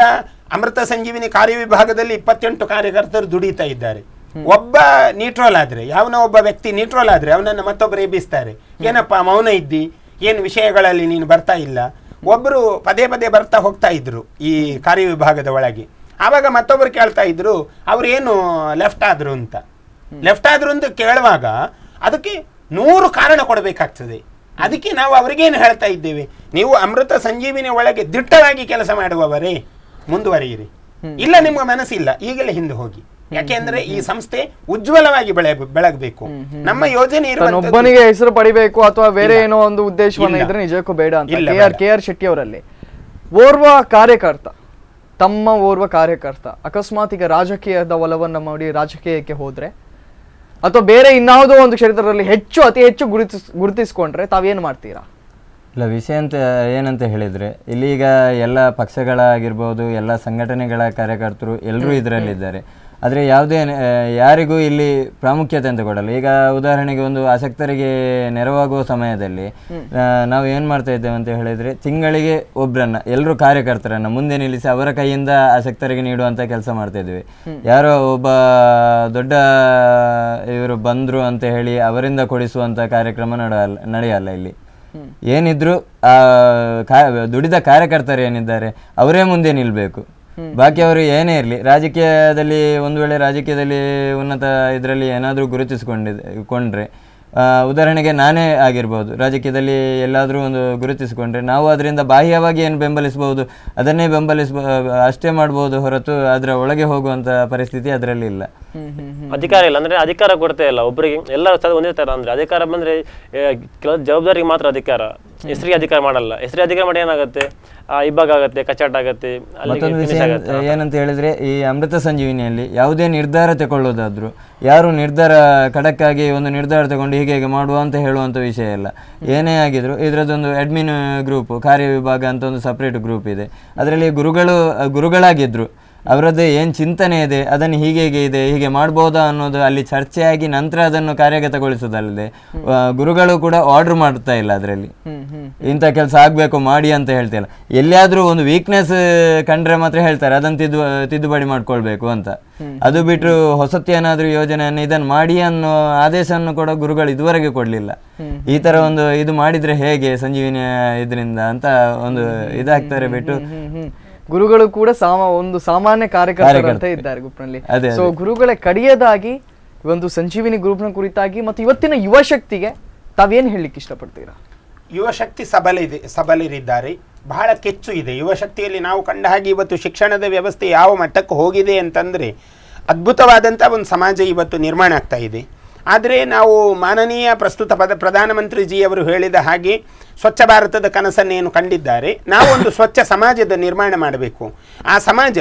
ಅಮೃತ ಸಂಜೀವಿನಿ ಕಾರ್ಯವಿಭಾಗದಲ್ಲಿ ಇಪ್ಪತ್ತೆಂಟು ಕಾರ್ಯಕರ್ತರು ದುಡಿತಾ ಇದ್ದಾರೆ ಒಬ್ಬ ನ್ಯೂಟ್ರೋಲ್ ಆದ್ರೆ ಯಾವನ ಒಬ್ಬ ವ್ಯಕ್ತಿ ನ್ಯೂಟ್ರೋಲ್ ಆದ್ರೆ ಅವನನ್ನು ಮತ್ತೊಬ್ಬರು ಎಬ್ಬಿಸ್ತಾರೆ ಏನಪ್ಪ ಮೌನ ಇದ್ದಿ ಏನು ವಿಷಯಗಳಲ್ಲಿ ನೀನು ಬರ್ತಾ ಇಲ್ಲ ಒಬ್ಬರು ಪದೇ ಪದೇ ಬರ್ತಾ ಹೋಗ್ತಾ ಇದ್ರು ಈ ಕಾರ್ಯವಿಭಾಗದ ಒಳಗೆ ಆವಾಗ ಮತ್ತೊಬ್ಬರು ಕೇಳ್ತಾ ಇದ್ರು ಅವ್ರು ಏನು ಲೆಫ್ಟ್ ಆದ್ರು ಅಂತ ಲೆಫ್ಟ್ ಆದ್ರು ಅಂತ ಕೇಳುವಾಗ ಅದಕ್ಕೆ ನೂರು ಕಾರಣ ಕೊಡಬೇಕಾಗ್ತದೆ ಅದಕ್ಕೆ ನಾವು ಅವ್ರಿಗೇನು ಹೇಳ್ತಾ ಇದ್ದೇವೆ ನೀವು ಅಮೃತ ಸಂಜೀವಿನಿ ಒಳಗೆ ದಿಟ್ಟವಾಗಿ ಕೆಲಸ ಮಾಡುವವರೇ ಮುಂದುವರಿಯಿರಿ ಇಲ್ಲ ನಿಮ್ಮ ಮನಸ್ಸಿಲ್ಲ ಈಗಲೇ ಹಿಂದೆ ಹೋಗಿ ಯಾಕೆಂದ್ರೆ ಈ ಸಂಸ್ಥೆ ಉಜ್ವಲವಾಗಿ ಬೆಳೆ ಬೆಳಗಬೇಕು ನಮ್ಮ ಯೋಜನೆ ಒಬ್ಬನಿಗೆ ಹೆಸರು ಪಡಿಬೇಕು ಅಥವಾ ಬೇರೆ ಏನೋ ಒಂದು ಉದ್ದೇಶವನ್ನ ಇದ್ರೆ ನಿಜಕ್ಕೂ ಬೇಡ ಅಂತ K R K R Shetty ಅವರಲ್ಲಿ ಓರ್ವ ಕಾರ್ಯಕರ್ತ ತಮ್ಮ ಓರ್ವ ಕಾರ್ಯಕರ್ತ ಅಕಸ್ಮಾತ್ ಈಗ ರಾಜಕೀಯದ ಒಲವನ್ನು ಮಾಡಿ ರಾಜಕೀಯಕ್ಕೆ ಹೋದ್ರೆ ಅಥವಾ ಬೇರೆ ಇನ್ನಾವುದೋ ಒಂದು ಕ್ಷೇತ್ರದಲ್ಲಿ ಹೆಚ್ಚು ಅತಿ ಹೆಚ್ಚು ಗುರುತಿಸ್ ಗುರುತಿಸ್ಕೊಂಡ್ರೆ ತಾವೇನು ಮಾಡ್ತೀರಾ ಇಲ್ಲ ವಿಷಯ ಅಂತ ಏನಂತ ಹೇಳಿದರೆ ಇಲ್ಲಿ ಈಗ ಎಲ್ಲ ಪಕ್ಷಗಳಾಗಿರ್ಬೋದು ಎಲ್ಲ ಸಂಘಟನೆಗಳ ಕಾರ್ಯಕರ್ತರು ಎಲ್ಲರೂ ಇದರಲ್ಲಿದ್ದಾರೆ ಆದರೆ ಯಾವುದೇ ಯಾರಿಗೂ ಇಲ್ಲಿ ಪ್ರಾಮುಖ್ಯತೆ ಅಂತ ಕೊಡಲ್ಲ ಈಗ ಉದಾಹರಣೆಗೆ ಒಂದು ಆಸಕ್ತರಿಗೆ ನೆರವಾಗುವ ಸಮಯದಲ್ಲಿ ನಾವು ಏನು ಮಾಡ್ತಾ ಇದ್ದೇವೆ ಅಂತ ಹೇಳಿದರೆ ತಿಂಗಳಿಗೆ ಒಬ್ರನ್ನ ಎಲ್ಲರೂ ಕಾರ್ಯಕರ್ತರನ್ನು ಮುಂದೆ ನಿಲ್ಲಿಸಿ ಅವರ ಕೈಯಿಂದ ಆಸಕ್ತರಿಗೆ ನೀಡುವಂಥ ಕೆಲಸ ಮಾಡ್ತಾ ಇದ್ವಿ ಯಾರೋ ಒಬ್ಬ ದೊಡ್ಡ ಇವರು ಬಂದರು ಅಂತ ಹೇಳಿ ಅವರಿಂದ ಕೊಡಿಸುವಂಥ ಕಾರ್ಯಕ್ರಮ ನಡೆಯಲ್ಲ ನಡೆಯಲ್ಲ ಇಲ್ಲಿ ಏನಿದ್ರು ಆ ದುಡಿದ ಕಾರ್ಯಕರ್ತರು ಏನಿದ್ದಾರೆ ಅವರೇ ಮುಂದೆ ನಿಲ್ಲಬೇಕು ಬಾಕಿ ಅವರು ಏನೇ ಇರಲಿ ರಾಜಕೀಯದಲ್ಲಿ ಒಂದು ವೇಳೆ ರಾಜಕೀಯದಲ್ಲಿ ಉನ್ನತ ಇದರಲ್ಲಿ ಏನಾದರೂ ಗುರುತಿಸಿಕೊಂಡಿದೆ ಕೊಂಡ್ರೆ ಉದಾಹರಣೆಗೆ ನಾನೇ ಆಗಿರ್ಬೋದು ರಾಜಕೀಯದಲ್ಲಿ ಎಲ್ಲಾದರೂ ಒಂದು ಗುರುತಿಸಿಕೊಂಡ್ರೆ ನಾವು ಅದರಿಂದ ಬಾಹ್ಯವಾಗಿ ಏನು ಬೆಂಬಲಿಸಬಹುದು ಅದನ್ನೇ ಬೆಂಬಲಿಸ್ಬ ಅಷ್ಟೇ ಮಾಡಬಹುದು ಹೊರತು ಅದರ ಒಳಗೆ ಹೋಗುವಂತ ಪರಿಸ್ಥಿತಿ ಅದರಲ್ಲಿ ಇಲ್ಲ ಅಧಿಕಾರ ಇಲ್ಲ ಅಂದ್ರೆ ಅಧಿಕಾರ ಕೊಡ್ತಾ ಇಲ್ಲ ಒಬ್ಬರಿಗೆ ಎಲ್ಲ ಒಂದೇ ತರ ಅಂದ್ರೆ ಅಧಿಕಾರ ಬಂದ್ರೆ ಕೆಲವು ಜವಾಬ್ದಾರಿಗೆ ಮಾತ್ರ ಅಧಿಕಾರ ಹೆಸರಿಗೆ ಅಧಿಕಾರ ಮಾಡಲ್ಲ ಹೆಸರಿಗೆ ಅಧಿಕಾರ ಮಾಡಿ ಏನಾಗುತ್ತೆ ಇಬ್ಬಾಗ ಆಗುತ್ತೆ ಕಚ್ಚಾಟ ಆಗುತ್ತೆ ಏನಂತ ಹೇಳಿದ್ರೆ ಈ ಅಮೃತ ಸಂಜೀವಿನಿಯಲ್ಲಿ ಯಾವುದೇ ನಿರ್ಧಾರ ತಗೊಳ್ಳೋದಾದ್ರು ಯಾರು ನಿರ್ಧಾರ ಖಡಕ್ಕಾಗಿ ಒಂದು ನಿರ್ಧಾರ ತಗೊಂಡು ಹೀಗೆ ಹೀಗೆ ಮಾಡುವ ಅಂತ ಹೇಳುವಂಥ ವಿಷಯ ಇಲ್ಲ ಏನೇ ಆಗಿದ್ರು ಇದರದ್ದೊಂದು ಅಡ್ಮಿನ್ ಗ್ರೂಪ್ ಕಾರ್ಯ ವಿಭಾಗ ಅಂತ ಒಂದು ಸಪ್ರೇಟ್ ಗ್ರೂಪ್ ಇದೆ ಅದರಲ್ಲಿ ಗುರುಗಳು ಗುರುಗಳಾಗಿದ್ರು ಅವರದ್ದು ಏನು ಚಿಂತನೆ ಇದೆ ಅದನ್ನು ಹೀಗೆ ಹೇಗೆ ಇದೆ ಹೀಗೆ ಮಾಡ್ಬೋದಾ ಅನ್ನೋದು ಅಲ್ಲಿ ಚರ್ಚೆಯಾಗಿ ನಂತರ ಅದನ್ನು ಕಾರ್ಯಗತಗೊಳಿಸೋದಲ್ಲದೆ ಗುರುಗಳು ಕೂಡ ಆರ್ಡರ್ ಮಾಡ್ತಾ ಇಲ್ಲ ಅದರಲ್ಲಿ ಇಂಥ ಕೆಲಸ ಆಗಬೇಕು ಮಾಡಿ ಅಂತ ಹೇಳ್ತಿಲ್ಲ ಎಲ್ಲಿಯಾದರೂ ಒಂದು ವೀಕ್ನೆಸ್ ಕಂಡ್ರೆ ಮಾತ್ರ ಹೇಳ್ತಾರೆ ಅದನ್ನು ತಿದ್ದು ತಿದ್ದುಪಡಿ ಮಾಡ್ಕೊಳ್ಬೇಕು ಅಂತ ಅದು ಬಿಟ್ಟು ಹೊಸತಿ ಏನಾದರೂ ಯೋಜನೆಯನ್ನು ಇದನ್ನು ಮಾಡಿ ಅನ್ನೋ ಆದೇಶವನ್ನು ಕೂಡ ಗುರುಗಳು ಇದುವರೆಗೆ ಕೊಡಲಿಲ್ಲ ಈ ತರ ಒಂದು ಇದು ಮಾಡಿದ್ರೆ ಹೇಗೆ ಸಂಜೀವಿನಿ ಇದರಿಂದ ಅಂತ ಒಂದು ಇದಾಗ್ತಾರೆ ಬಿಟ್ಟು ಗುರುಗಳು ಕೂಡ ಸಾಮ ಒಂದು ಸಾಮಾನ್ಯ ಕಾರ್ಯಕರ್ತ ಇದ್ದಾರೆ ಗ್ರೂಪ್ನಲ್ಲಿ ಸೊ ಗುರುಗಳ ಕಡಿಯದಾಗಿ ಒಂದು ಸಂಜೀವಿನಿ ಗ್ರೂಪ್ನ ಕುರಿತಾಗಿ ಮತ್ತು ಇವತ್ತಿನ ಯುವ ಶಕ್ತಿಗೆ ತಾವೇನು ಹೇಳಲಿಕ್ಕೆ ಇಷ್ಟಪಡ್ತೀರಾ ಯುವಶಕ್ತಿ ಸಬಲಿದೆ ಸಬಲರಿದ್ದಾರೆ ಬಹಳ ಕೆಚ್ಚು ಇದೆ ಯುವಶಕ್ತಿಯಲ್ಲಿ ನಾವು ಕಂಡ ಹಾಗೆ ಇವತ್ತು ಶಿಕ್ಷಣದ ವ್ಯವಸ್ಥೆ ಯಾವ ಮಟ್ಟಕ್ಕೆ ಹೋಗಿದೆ ಅಂತಂದರೆ ಅದ್ಭುತವಾದಂಥ ಒಂದು ಸಮಾಜ ಇವತ್ತು ನಿರ್ಮಾಣ ಆಗ್ತಾ ಇದೆ ಆದರೆ ನಾವು ಮಾನನೀಯ ಪ್ರಸ್ತುತ ಪದ ಜಿ ಪ್ರಧಾನಮಂತ್ರಿಜಿಯವರು ಹೇಳಿದ ಹಾಗೆ ಸ್ವಚ್ಛ ಭಾರತದ ಕನಸನ್ನೇನು ಕಂಡಿದ್ದಾರೆ ನಾವು ಒಂದು ಸ್ವಚ್ಛ ಸಮಾಜದ ನಿರ್ಮಾಣ ಮಾಡಬೇಕು ಆ ಸಮಾಜ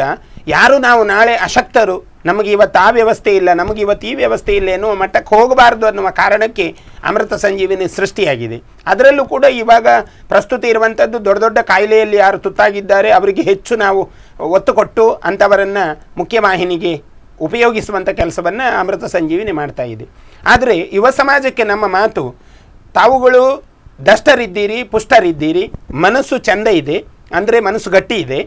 ಯಾರು ನಾವು ನಾಳೆ ಅಶಕ್ತರು ನಮಗೆ ಇವತ್ತು ಆ ವ್ಯವಸ್ಥೆ ಇಲ್ಲ ನಮಗೆ ಇವತ್ತು ಈ ವ್ಯವಸ್ಥೆ ಇಲ್ಲ ಎನ್ನುವ ಮಟ್ಟಕ್ಕೆ ಹೋಗಬಾರದು ಅನ್ನುವ ಕಾರಣಕ್ಕೆ ಅಮೃತ ಸಂಜೀವಿನಿ ಸೃಷ್ಟಿಯಾಗಿದೆ ಅದರಲ್ಲೂ ಕೂಡ ಇವಾಗ ಪ್ರಸ್ತುತ ಇರುವಂಥದ್ದು ದೊಡ್ಡ ದೊಡ್ಡ ಕಾಯಿಲೆಯಲ್ಲಿ ಯಾರು ತುತ್ತಾಗಿದ್ದಾರೆ ಅವರಿಗೆ ಹೆಚ್ಚು ನಾವು ಒತ್ತು ಕೊಟ್ಟು ಅಂಥವರನ್ನು ಮುಖ್ಯವಾಹಿನಿಗೆ ಉಪಯೋಗಿಸುವಂಥ ಕೆಲಸವನ್ನು ಅಮೃತ ಸಂಜೀವಿನಿ ಮಾಡ್ತಾ ಇದೆ ಆದರೆ ಯುವ ಸಮಾಜಕ್ಕೆ ನಮ್ಮ ಮಾತು ತಾವುಗಳು ದಷ್ಟರಿದ್ದೀರಿ ಪುಷ್ಟರಿದ್ದೀರಿ ಮನಸ್ಸು ಚೆಂದ ಇದೆ ಅಂದರೆ ಮನಸ್ಸು ಗಟ್ಟಿ ಇದೆ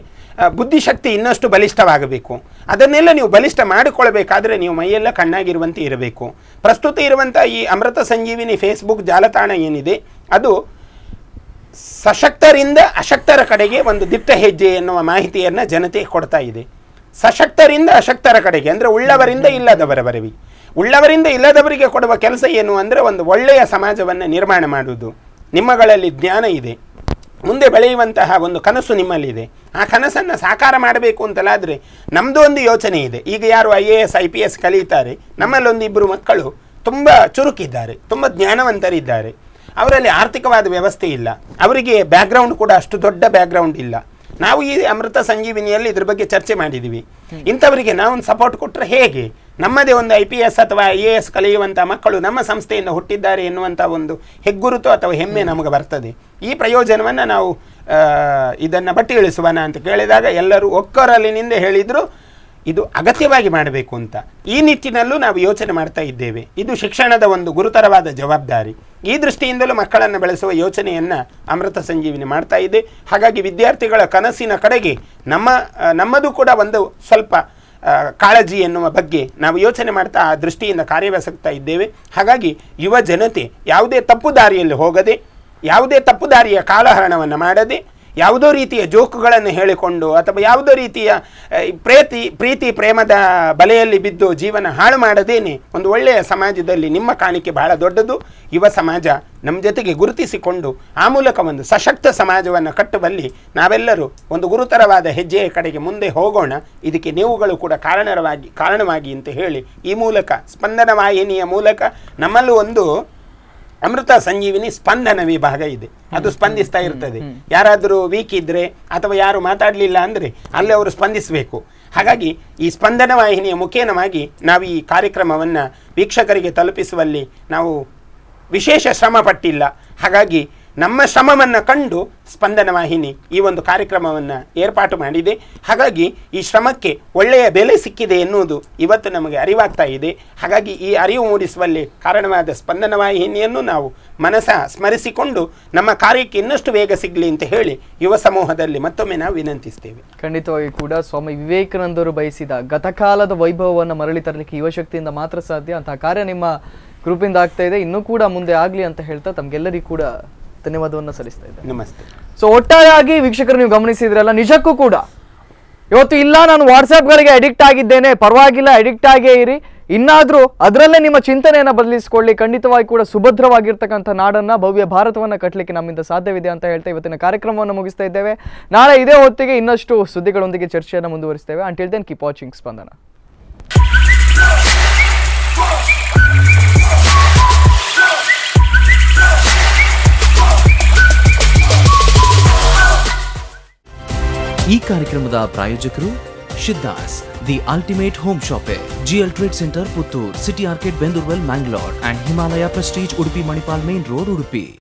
ಬುದ್ಧಿಶಕ್ತಿ ಇನ್ನಷ್ಟು ಬಲಿಷ್ಠವಾಗಬೇಕು ಅದನ್ನೆಲ್ಲ ನೀವು ಬಲಿಷ್ಠ ಮಾಡಿಕೊಳ್ಳಬೇಕಾದ್ರೆ ನೀವು ಮೈಯೆಲ್ಲ ಕಣ್ಣಾಗಿರುವಂತೆ ಇರಬೇಕು ಪ್ರಸ್ತುತ ಇರುವಂಥ ಈ ಅಮೃತ ಸಂಜೀವಿನಿ ಫೇಸ್ಬುಕ್ ಜಾಲತಾಣ ಏನಿದೆ ಅದು ಸಶಕ್ತರಿಂದ ಅಶಕ್ತರ ಕಡೆಗೆ ಒಂದು ದಿಟ್ಟ ಹೆಜ್ಜೆ ಎನ್ನುವ ಮಾಹಿತಿಯನ್ನು ಜನತೆ ಕೊಡ್ತಾ ಇದೆ ಸಶಕ್ತರಿಂದ ಅಶಕ್ತರ ಕಡೆಗೆ ಅಂದರೆ ಉಳ್ಳವರಿಂದ ಇಲ್ಲದವರವರೆಗೆ ಉಳ್ಳವರಿಂದ ಇಲ್ಲದವರಿಗೆ ಕೊಡುವ ಕೆಲಸ ಏನು ಅಂದರೆ ಒಂದು ಒಳ್ಳೆಯ ಸಮಾಜವನ್ನು ನಿರ್ಮಾಣ ಮಾಡುವುದು ನಿಮ್ಮಗಳಲ್ಲಿ ಜ್ಞಾನ ಇದೆ ಮುಂದೆ ಬೆಳೆಯುವಂತಹ ಒಂದು ಕನಸು ನಿಮ್ಮಲ್ಲಿದೆ ಆ ಕನಸನ್ನು ಸಾಕಾರ ಮಾಡಬೇಕು ಅಂತಲಾದರೆ ನಮ್ಮದು ಒಂದು ಯೋಚನೆ ಇದೆ ಈಗ ಯಾರು I A S I P S ಕಲಿಯುತ್ತಾರೆ ನಮ್ಮಲ್ಲೊಂದು ಇಬ್ಬರು ಮಕ್ಕಳು ತುಂಬ ಚುರುಕಿದ್ದಾರೆ ತುಂಬ ಜ್ಞಾನವಂತರಿದ್ದಾರೆ ಅವರಲ್ಲಿ ಆರ್ಥಿಕವಾದ ವ್ಯವಸ್ಥೆ ಇಲ್ಲ ಅವರಿಗೆ ಬ್ಯಾಕ್ಗ್ರೌಂಡ್ ಕೂಡ ಅಷ್ಟು ದೊಡ್ಡ ಬ್ಯಾಕ್ಗ್ರೌಂಡ್ ಇಲ್ಲ ನಾವು ಈ ಅಮೃತ ಸಂಜೀವಿನಿಯಲ್ಲಿ ಇದ್ರ ಬಗ್ಗೆ ಚರ್ಚೆ ಮಾಡಿದ್ದೀವಿ ಇಂಥವರಿಗೆ ನಾವೊಂದು ಸಪೋರ್ಟ್ ಕೊಟ್ಟರೆ ಹೇಗೆ ನಮ್ಮದೇ ಒಂದು ಐ ಪಿ ಎಸ್ ಅಥವಾ ಐ ಎ ಎಸ್ ಕಲಿಯುವಂಥ ಮಕ್ಕಳು ನಮ್ಮ ಸಂಸ್ಥೆಯಿಂದ ಹುಟ್ಟಿದ್ದಾರೆ ಎನ್ನುವಂಥ ಒಂದು ಹೆಗ್ಗುರುತು ಅಥವಾ ಹೆಮ್ಮೆ ನಮಗೆ ಬರ್ತದೆ ಈ ಪ್ರಯೋಜನವನ್ನು ನಾವು ಇದನ್ನು ಬಟ್ಟಿ ಇಳಿಸುವಣ ಅಂತ ಕೇಳಿದಾಗ ಎಲ್ಲರೂ ಒಕ್ಕರಲಿನಿಂದ ಹೇಳಿದರು ಇದು ಅಗತ್ಯವಾಗಿ ಮಾಡಬೇಕು ಅಂತ ಈ ನಿಟ್ಟಿನಲ್ಲೂ ನಾವು ಯೋಚನೆ ಮಾಡ್ತಾ ಇದ್ದೇವೆ ಇದು ಶಿಕ್ಷಣದ ಒಂದು ಗುರುತರವಾದ ಜವಾಬ್ದಾರಿ ಈ ದೃಷ್ಟಿಯಿಂದಲೂ ಮಕ್ಕಳನ್ನು ಬೆಳೆಸುವ ಯೋಚನೆಯನ್ನು ಅಮೃತ ಸಂಜೀವಿನಿ ಮಾಡ್ತಾ ಇದೆ ಹಾಗಾಗಿ ವಿದ್ಯಾರ್ಥಿಗಳ ಕನಸಿನ ಕಡೆಗೆ ನಮ್ಮ ನಮ್ಮದು ಕೂಡ ಒಂದು ಸ್ವಲ್ಪ ಕಾಳಜಿ ಎನ್ನುವ ಬಗ್ಗೆ ನಾವು ಯೋಚನೆ ಮಾಡ್ತಾ ಆ ದೃಷ್ಟಿಯಿಂದ ಕಾರ್ಯವಹಿಸುತ್ತಾ ಇದ್ದೇವೆ ಹಾಗಾಗಿ ಯುವ ಜನತೆ ಯಾವುದೇ ತಪ್ಪು ದಾರಿಯಲ್ಲಿ ಹೋಗದೆ ಯಾವುದೇ ತಪ್ಪು ದಾರಿಯ ಕಾಲಹರಣವನ್ನು ಮಾಡದೆ ಯಾವುದೋ ರೀತಿಯ ಜೋಕುಗಳನ್ನು ಹೇಳಿಕೊಂಡು ಅಥವಾ ಯಾವುದೋ ರೀತಿಯ ಪ್ರೀತಿ ಪ್ರೀತಿ ಪ್ರೇಮದ ಬಲೆಯಲ್ಲಿ ಬಿದ್ದು ಜೀವನ ಹಾಳು ಮಾಡದೇನೆ ಒಂದು ಒಳ್ಳೆಯ ಸಮಾಜದಲ್ಲಿ ನಿಮ್ಮ ಕಾಣಿಕೆ ಬಹಳ ದೊಡ್ಡದು ಯುವ ಸಮಾಜ ನಮ್ಮ ಜೊತೆಗೆ ಗುರುತಿಸಿಕೊಂಡು ಆ ಮೂಲಕ ಒಂದು ಸಶಕ್ತ ಸಮಾಜವನ್ನು ಕಟ್ಟುವಲ್ಲಿ ನಾವೆಲ್ಲರೂ ಒಂದು ಗುರುತರವಾದ ಹೆಜ್ಜೆಯ ಕಡೆಗೆ ಮುಂದೆ ಹೋಗೋಣ ಇದಕ್ಕೆ ನೀವುಗಳು ಕೂಡ ಕಾರಣವಾಗಿ ಕಾರಣವಾಗಿ ಅಂತ ಹೇಳಿ ಈ ಮೂಲಕ ಸ್ಪಂದನ ವಾಹಿನಿಯ ಮೂಲಕ ನಮ್ಮಲ್ಲೂ ಒಂದು ಅಮೃತ ಸಂಜೀವಿನಿ ಸ್ಪಂದನ ವಿಭಾಗ ಇದೆ ಅದು ಸ್ಪಂದಿಸ್ತಾ ಇರ್ತದೆ ಯಾರಾದರೂ ವೀಕ್ ಇದ್ದರೆ ಅಥವಾ ಯಾರು ಮಾತಾಡಲಿಲ್ಲ ಅಂದರೆ ಅಲ್ಲಿ ಅವರು ಸ್ಪಂದಿಸಬೇಕು ಹಾಗಾಗಿ ಈ ಸ್ಪಂದನ ವಾಹಿನಿಯ ಮುಖೇನವಾಗಿ ನಾವು ಈ ಕಾರ್ಯಕ್ರಮವನ್ನು ವೀಕ್ಷಕರಿಗೆ ತಲುಪಿಸುವಲ್ಲಿ ನಾವು ವಿಶೇಷ ಶ್ರಮ ಪಟ್ಟಿಲ್ಲ ಹಾಗಾಗಿ ನಮ್ಮ ಶ್ರಮವನ್ನು ಕಂಡು ಸ್ಪಂದನ ವಾಹಿನಿ ಈ ಒಂದು ಕಾರ್ಯಕ್ರಮವನ್ನು ಏರ್ಪಾಟು ಮಾಡಿದೆ ಹಾಗಾಗಿ ಈ ಶ್ರಮಕ್ಕೆ ಒಳ್ಳೆಯ ಬೆಲೆ ಸಿಕ್ಕಿದೆ ಎನ್ನುವುದು ಇವತ್ತು ನಮಗೆ ಅರಿವಾಗ್ತಾ ಇದೆ ಹಾಗಾಗಿ ಈ ಅರಿವು ಮೂಡಿಸುವಲ್ಲಿ ಕಾರಣವಾದ ಸ್ಪಂದನ ವಾಹಿನಿಯನ್ನು ನಾವು ಮನಸ ಸ್ಮರಿಸಿಕೊಂಡು ನಮ್ಮ ಕಾರ್ಯಕ್ಕೆ ಇನ್ನಷ್ಟು ವೇಗ ಸಿಗಲಿ ಅಂತ ಹೇಳಿ ಯುವ ಸಮೂಹದಲ್ಲಿ ಮತ್ತೊಮ್ಮೆ ನಾವು ವಿನಂತಿಸ್ತೇವೆ ಖಂಡಿತವಾಗಿ ಕೂಡ ಸ್ವಾಮಿ ವಿವೇಕಾನಂದರು ಬಯಸಿದ ಗತಕಾಲದ ವೈಭವವನ್ನು ಮರಳಿ ತರಲಿಕ್ಕೆ ಯುವಶಕ್ತಿಯಿಂದ ಮಾತ್ರ ಸಾಧ್ಯ ಅಂತಹ ಕಾರ್ಯ ನಿಮ್ಮ ಗ್ರೂಪಿಂದ ಆಗ್ತಾ ಇದೆ ಇನ್ನೂ ಕೂಡ ಮುಂದೆ ಆಗಲಿ ಅಂತ ಹೇಳ್ತಾ ತಮಗೆಲ್ಲರಿಗೂ ಕೂಡ ಧನ್ಯವಾದವನ್ನು ಸಲ್ಲಿಸ್ತಾ ಇದ್ದೆ ನಮಸ್ತೆ ಸೊ ಒಟ್ಟಾರೆಯಾಗಿ ವೀಕ್ಷಕರು ನೀವು ಗಮನಿಸಿದ್ರಲ್ಲ ನಿಜಕ್ಕೂ ಕೂಡ ಇವತ್ತು ಇಲ್ಲ ನಾನು ವಾಟ್ಸಪ್ಗಳಿಗೆ ಅಡಿಕ್ಟ್ ಆಗಿದ್ದೇನೆ ಪರವಾಗಿಲ್ಲ ಅಡಿಕ್ಟ್ ಆಗೇ ಇರಿ ಇನ್ನಾದರೂ ಅದರಲ್ಲೇ ನಿಮ್ಮ ಚಿಂತನೆಯನ್ನು ಬದಲಿಸಿಕೊಳ್ಳಿ ಖಂಡಿತವಾಗಿ ಕೂಡ ಸುಭದ್ರವಾಗಿರ್ತಕ್ಕಂಥ ನಾಡನ್ನು ಭವ್ಯ ಭಾರತವನ್ನು ಕಟ್ಟಲಿಕ್ಕೆ ನಮ್ಮಿಂದ ಸಾಧ್ಯವಿದೆ ಅಂತ ಹೇಳ್ತಾ ಇವತ್ತಿನ ಕಾರ್ಯಕ್ರಮವನ್ನು ಮುಗಿಸ್ತಾ ಇದ್ದೇವೆ ನಾಳೆ ಇದೇ ಹೊತ್ತಿಗೆ ಇನ್ನಷ್ಟು ಸುದ್ದಿಗಳೊಂದಿಗೆ ಚರ್ಚೆಯನ್ನು ಮುಂದುವರಿಸ್ತೇವೆ until then keep watching Spandana ಈ ಕಾರ್ಯಕ್ರಮದ ಪ್ರಾಯೋಜಕರು Siddhas the Ultimate Home Shoppe GL Trade Centre Puttur City Arcade Bendurwell Mangalore and Himalaya Prestige Udupi Manipal Main Road Udupi